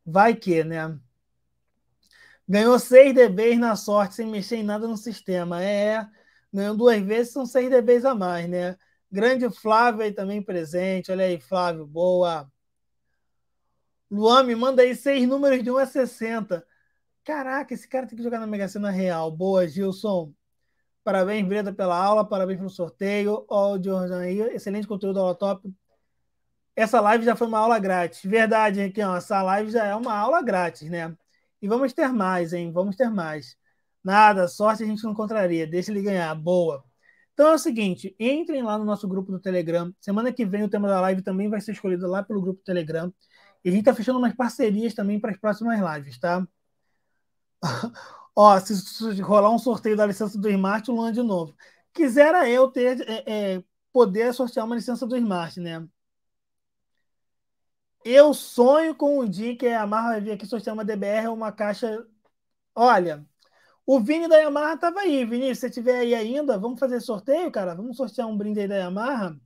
Vai que, né? Ganhou 6 DBs na sorte, sem mexer em nada no sistema. É, é. ganhou duas vezes, são 6 DBs a mais, né? Grande Flávio aí também presente. Olha aí, Flávio, boa. Luan, me manda aí seis números de 1 a 60. Caraca, esse cara tem que jogar na Mega Sena real. Boa, Gilson. Parabéns, Breda, pela aula. Parabéns pelo sorteio. Ó, o Jordan aí. Excelente conteúdo, aula top. Essa live já foi uma aula grátis. Verdade, Henrique. Essa live já é uma aula grátis, né? E vamos ter mais, hein? Vamos ter mais. Nada, sorte a gente não encontraria. Deixa ele ganhar. Boa. Então é o seguinte: entrem lá no nosso grupo do Telegram. Semana que vem o tema da live também vai ser escolhido lá pelo grupo do Telegram. E a gente tá fechando umas parcerias também para as próximas lives, tá? <laughs> Ó, se, se rolar um sorteio da licença do Smart, o Luan de novo. Quisera eu ter é, é, poder sortear uma licença do Smart, né? Eu sonho com um dia que a Yamaha vai vir aqui sortear uma DBR, uma caixa. Olha, o Vini da Yamaha tava aí. Vini, se você tiver aí ainda, vamos fazer sorteio, cara? Vamos sortear um brinde aí da Yamaha?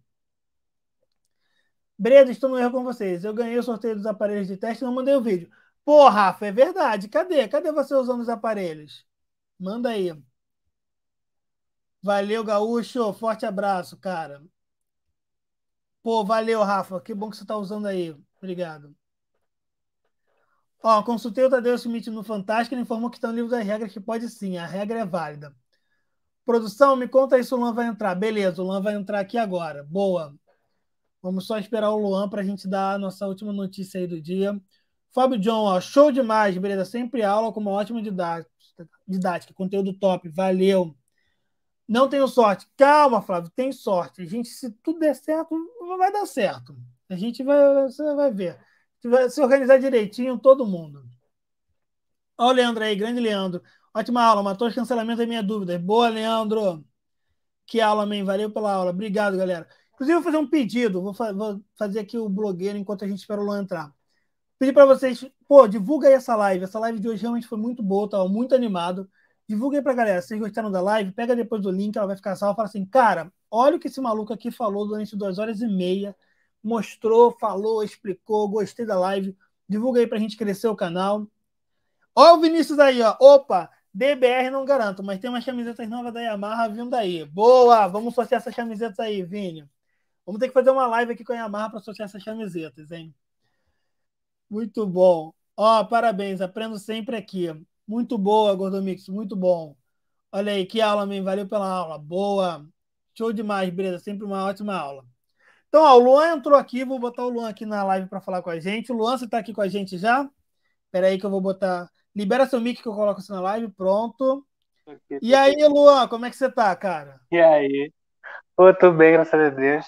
Bredo, estou no erro com vocês. Eu ganhei o sorteio dos aparelhos de teste e não mandei o vídeo. Pô, Rafa, é verdade. Cadê? Cadê você usando os aparelhos? Manda aí. Valeu, Gaúcho. Forte abraço, cara. Pô, valeu, Rafa. Que bom que você está usando aí. Obrigado. Ó, consultei o Tadeu Schmidt no Fantástico, ele informou que está no livro das regras que pode sim, a regra é válida. Produção, me conta aí se o Luan vai entrar. Beleza, o Luan vai entrar aqui agora. Boa. Vamos só esperar o Luan para a gente dar a nossa última notícia aí do dia. Fábio John, ó, show demais, beleza? Sempre aula com uma ótima didática, didática conteúdo top, valeu. Não tenho sorte. Calma, Flávio, tem sorte. A gente, se tudo der certo, vai dar certo. A gente vai, você vai ver. Vai se organizar direitinho, todo mundo. Olha o Leandro aí, grande Leandro. Ótima aula, matou os cancelamentos da é minha dúvida. Boa, Leandro. Que aula, amém. Valeu pela aula. Obrigado, galera. Inclusive, vou fazer um pedido. Vou, fa vou fazer aqui o blogueiro enquanto a gente espera o Luan entrar. Pedir para vocês, pô, divulga aí essa live. Essa live de hoje realmente foi muito boa, tava muito animado. Divulga aí pra galera. Se vocês gostaram da live, pega depois o link, ela vai ficar salva. Fala assim, cara, olha o que esse maluco aqui falou durante duas horas e meia mostrou, falou, explicou, gostei da live. Divulga aí para a gente crescer o canal. Ó o Vinícius aí, ó. Opa, DBR não garanto, mas tem umas camisetas novas da Yamaha vindo aí. Boa! Vamos sortear essas camisetas aí, Vini. Vamos ter que fazer uma live aqui com a Yamaha para sortear essas camisetas, hein? Muito bom. Ó, parabéns, aprendo sempre aqui. Muito boa, Gordomix, muito bom. Olha aí, que aula, man. Valeu pela aula. Boa. Show demais, Breda. Sempre uma ótima aula. Então, ó, o Luan entrou aqui, vou botar o Luan aqui na live para falar com a gente. O Luan, você está aqui com a gente já? Espera aí que eu vou botar. Libera seu mic que eu coloco você na live, pronto. Aqui, e aí, bem. Luan, como é que você tá, cara? E aí? Pô, tô bem, graças a Deus.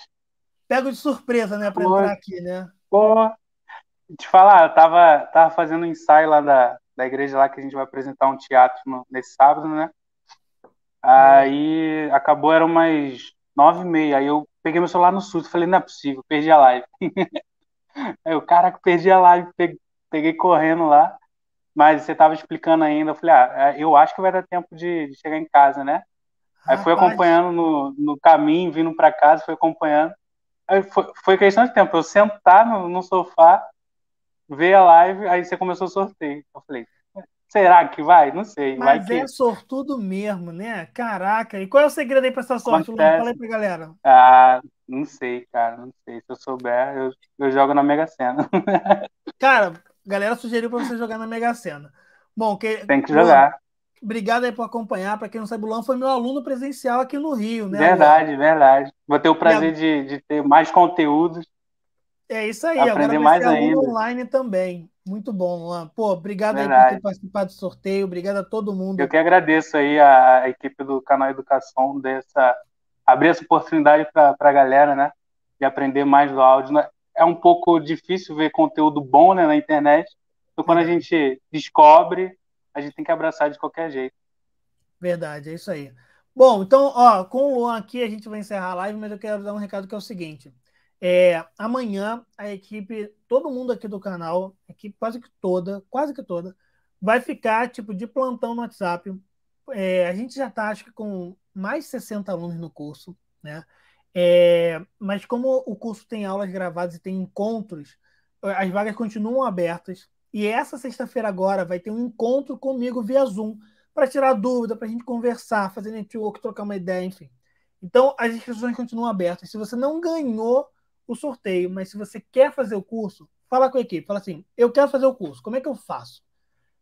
Pego de surpresa, né, pra Pô. entrar aqui, né? Pô, te falar, eu tava, tava fazendo um ensaio lá da, da igreja lá que a gente vai apresentar um teatro no, nesse sábado, né? É. Aí é. acabou, eram umas nove e meia. Aí eu Peguei meu celular no susto, falei, não é possível, perdi a live. <laughs> Aí o cara que perdi a live, peguei correndo lá, mas você tava explicando ainda, eu falei, ah, é, eu acho que vai dar tempo de, de chegar em casa, né? Aí Rapaz. fui acompanhando no, no caminho, vindo para casa, fui acompanhando. Aí foi, foi questão de tempo, eu sentar no, no sofá, ver a live, aí você começou o sorteio. Eu falei, Será que vai? Não sei. Mas vai é que... sortudo mesmo, né? Caraca. E qual é o segredo aí para essa sorte, Acontece... Lu? falei aí pra galera. Ah, não sei, cara. Não sei. Se eu souber, eu, eu jogo na Mega Sena. <laughs> cara, a galera sugeriu para você jogar na Mega Sena. Bom, que... Tem que jogar. Obrigado aí por acompanhar. Para quem não sabe, o Luan foi meu aluno presencial aqui no Rio, né? Verdade, agora? verdade. Vou ter o prazer é... de, de ter mais conteúdos. É isso aí. Aprender agora mais ser ainda. online também. Muito bom, Luan. Pô, obrigado Verdade. aí por ter participado do sorteio, obrigado a todo mundo. Eu que agradeço aí a, equipe do canal Educação dessa abrir essa oportunidade para a galera, né, de aprender mais do áudio. Né? É um pouco difícil ver conteúdo bom, né, na internet. Então quando a é. gente descobre, a gente tem que abraçar de qualquer jeito. Verdade, é isso aí. Bom, então, ó, com o Luan aqui a gente vai encerrar a live, mas eu quero dar um recado que é o seguinte. É, amanhã a equipe, todo mundo aqui do canal, equipe quase que toda, quase que toda, vai ficar tipo de plantão no WhatsApp. É, a gente já está, acho que com mais 60 alunos no curso, né? É, mas como o curso tem aulas gravadas e tem encontros, as vagas continuam abertas. E essa sexta-feira agora vai ter um encontro comigo via Zoom para tirar dúvida, para a gente conversar, fazer network, trocar uma ideia, enfim. Então as inscrições continuam abertas. Se você não ganhou o sorteio, mas se você quer fazer o curso, fala com a equipe, fala assim, eu quero fazer o curso, como é que eu faço?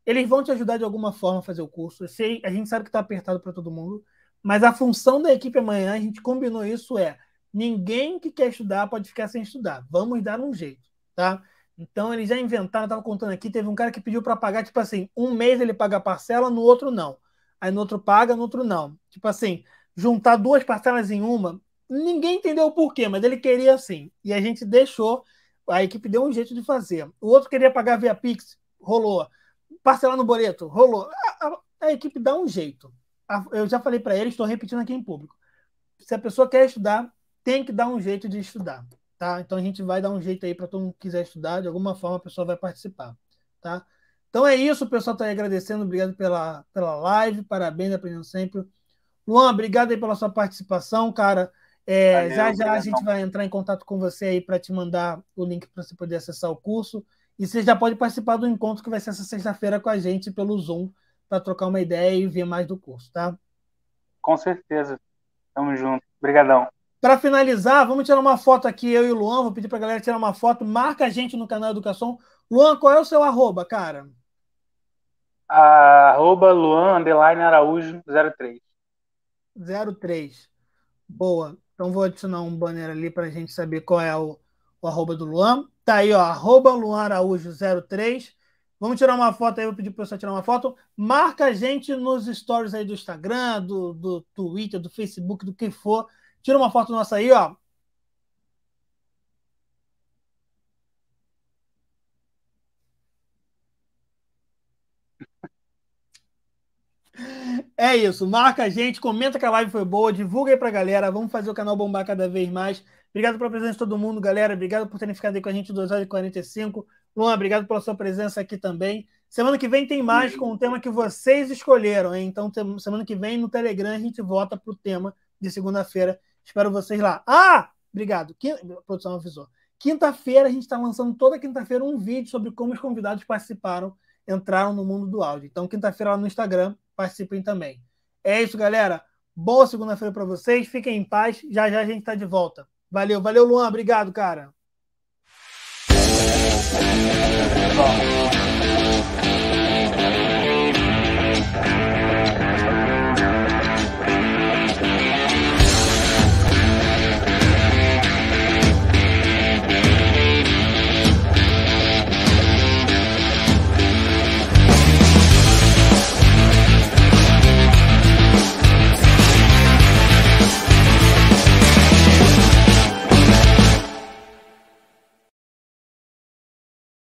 Eles vão te ajudar de alguma forma a fazer o curso. Eu sei, a gente sabe que está apertado para todo mundo, mas a função da equipe amanhã, a gente combinou isso, é ninguém que quer estudar pode ficar sem estudar. Vamos dar um jeito, tá? Então, eles já inventaram, estava contando aqui, teve um cara que pediu para pagar, tipo assim, um mês ele paga a parcela, no outro não. Aí no outro paga, no outro não. Tipo assim, juntar duas parcelas em uma Ninguém entendeu o porquê, mas ele queria assim. E a gente deixou, a equipe deu um jeito de fazer. O outro queria pagar via Pix, rolou. Parcelar no boleto, rolou. A, a, a equipe dá um jeito. A, eu já falei para ele, estou repetindo aqui em público. Se a pessoa quer estudar, tem que dar um jeito de estudar, tá? Então a gente vai dar um jeito aí para todo mundo que quiser estudar, de alguma forma a pessoa vai participar, tá? Então é isso, o pessoal está aí agradecendo, obrigado pela, pela live, parabéns, aprendendo sempre. Luan, obrigado aí pela sua participação, cara. É, já já a gente vai entrar em contato com você aí para te mandar o link para você poder acessar o curso. E você já pode participar do encontro que vai ser essa sexta-feira com a gente pelo Zoom para trocar uma ideia e ver mais do curso, tá? Com certeza. Tamo junto. Obrigadão. Para finalizar, vamos tirar uma foto aqui, eu e o Luan. Vou pedir para a galera tirar uma foto. Marca a gente no canal Educação. Luan, qual é o seu arroba, cara? Arroba Luan, Araújo, 03. 03. Boa. Então vou adicionar um banner ali para a gente saber qual é o, o, arroba do Luan. Tá aí, ó, arroba Luan Araújo 03. Vamos tirar uma foto aí, eu vou pedir para você tirar uma foto. Marca a gente nos stories aí do Instagram, do, do Twitter, do Facebook, do que for. Tira uma foto nossa aí, ó. É isso. Marca a gente, comenta que a live foi boa, divulga aí pra galera. Vamos fazer o canal bombar cada vez mais. Obrigado pela presença de todo mundo, galera. Obrigado por terem ficado aí com a gente 2 horas e 45. Luan, obrigado pela sua presença aqui também. Semana que vem tem mais com o tema que vocês escolheram, hein? Então, semana que vem no Telegram a gente vota pro tema de segunda-feira. Espero vocês lá. Ah! Obrigado. A produção avisou. Quinta-feira a gente está lançando toda quinta-feira um vídeo sobre como os convidados participaram, entraram no mundo do áudio. Então, quinta-feira lá no Instagram participem também. É isso, galera. Boa segunda-feira para vocês. Fiquem em paz. Já já a gente está de volta. Valeu, valeu, Luan. Obrigado, cara.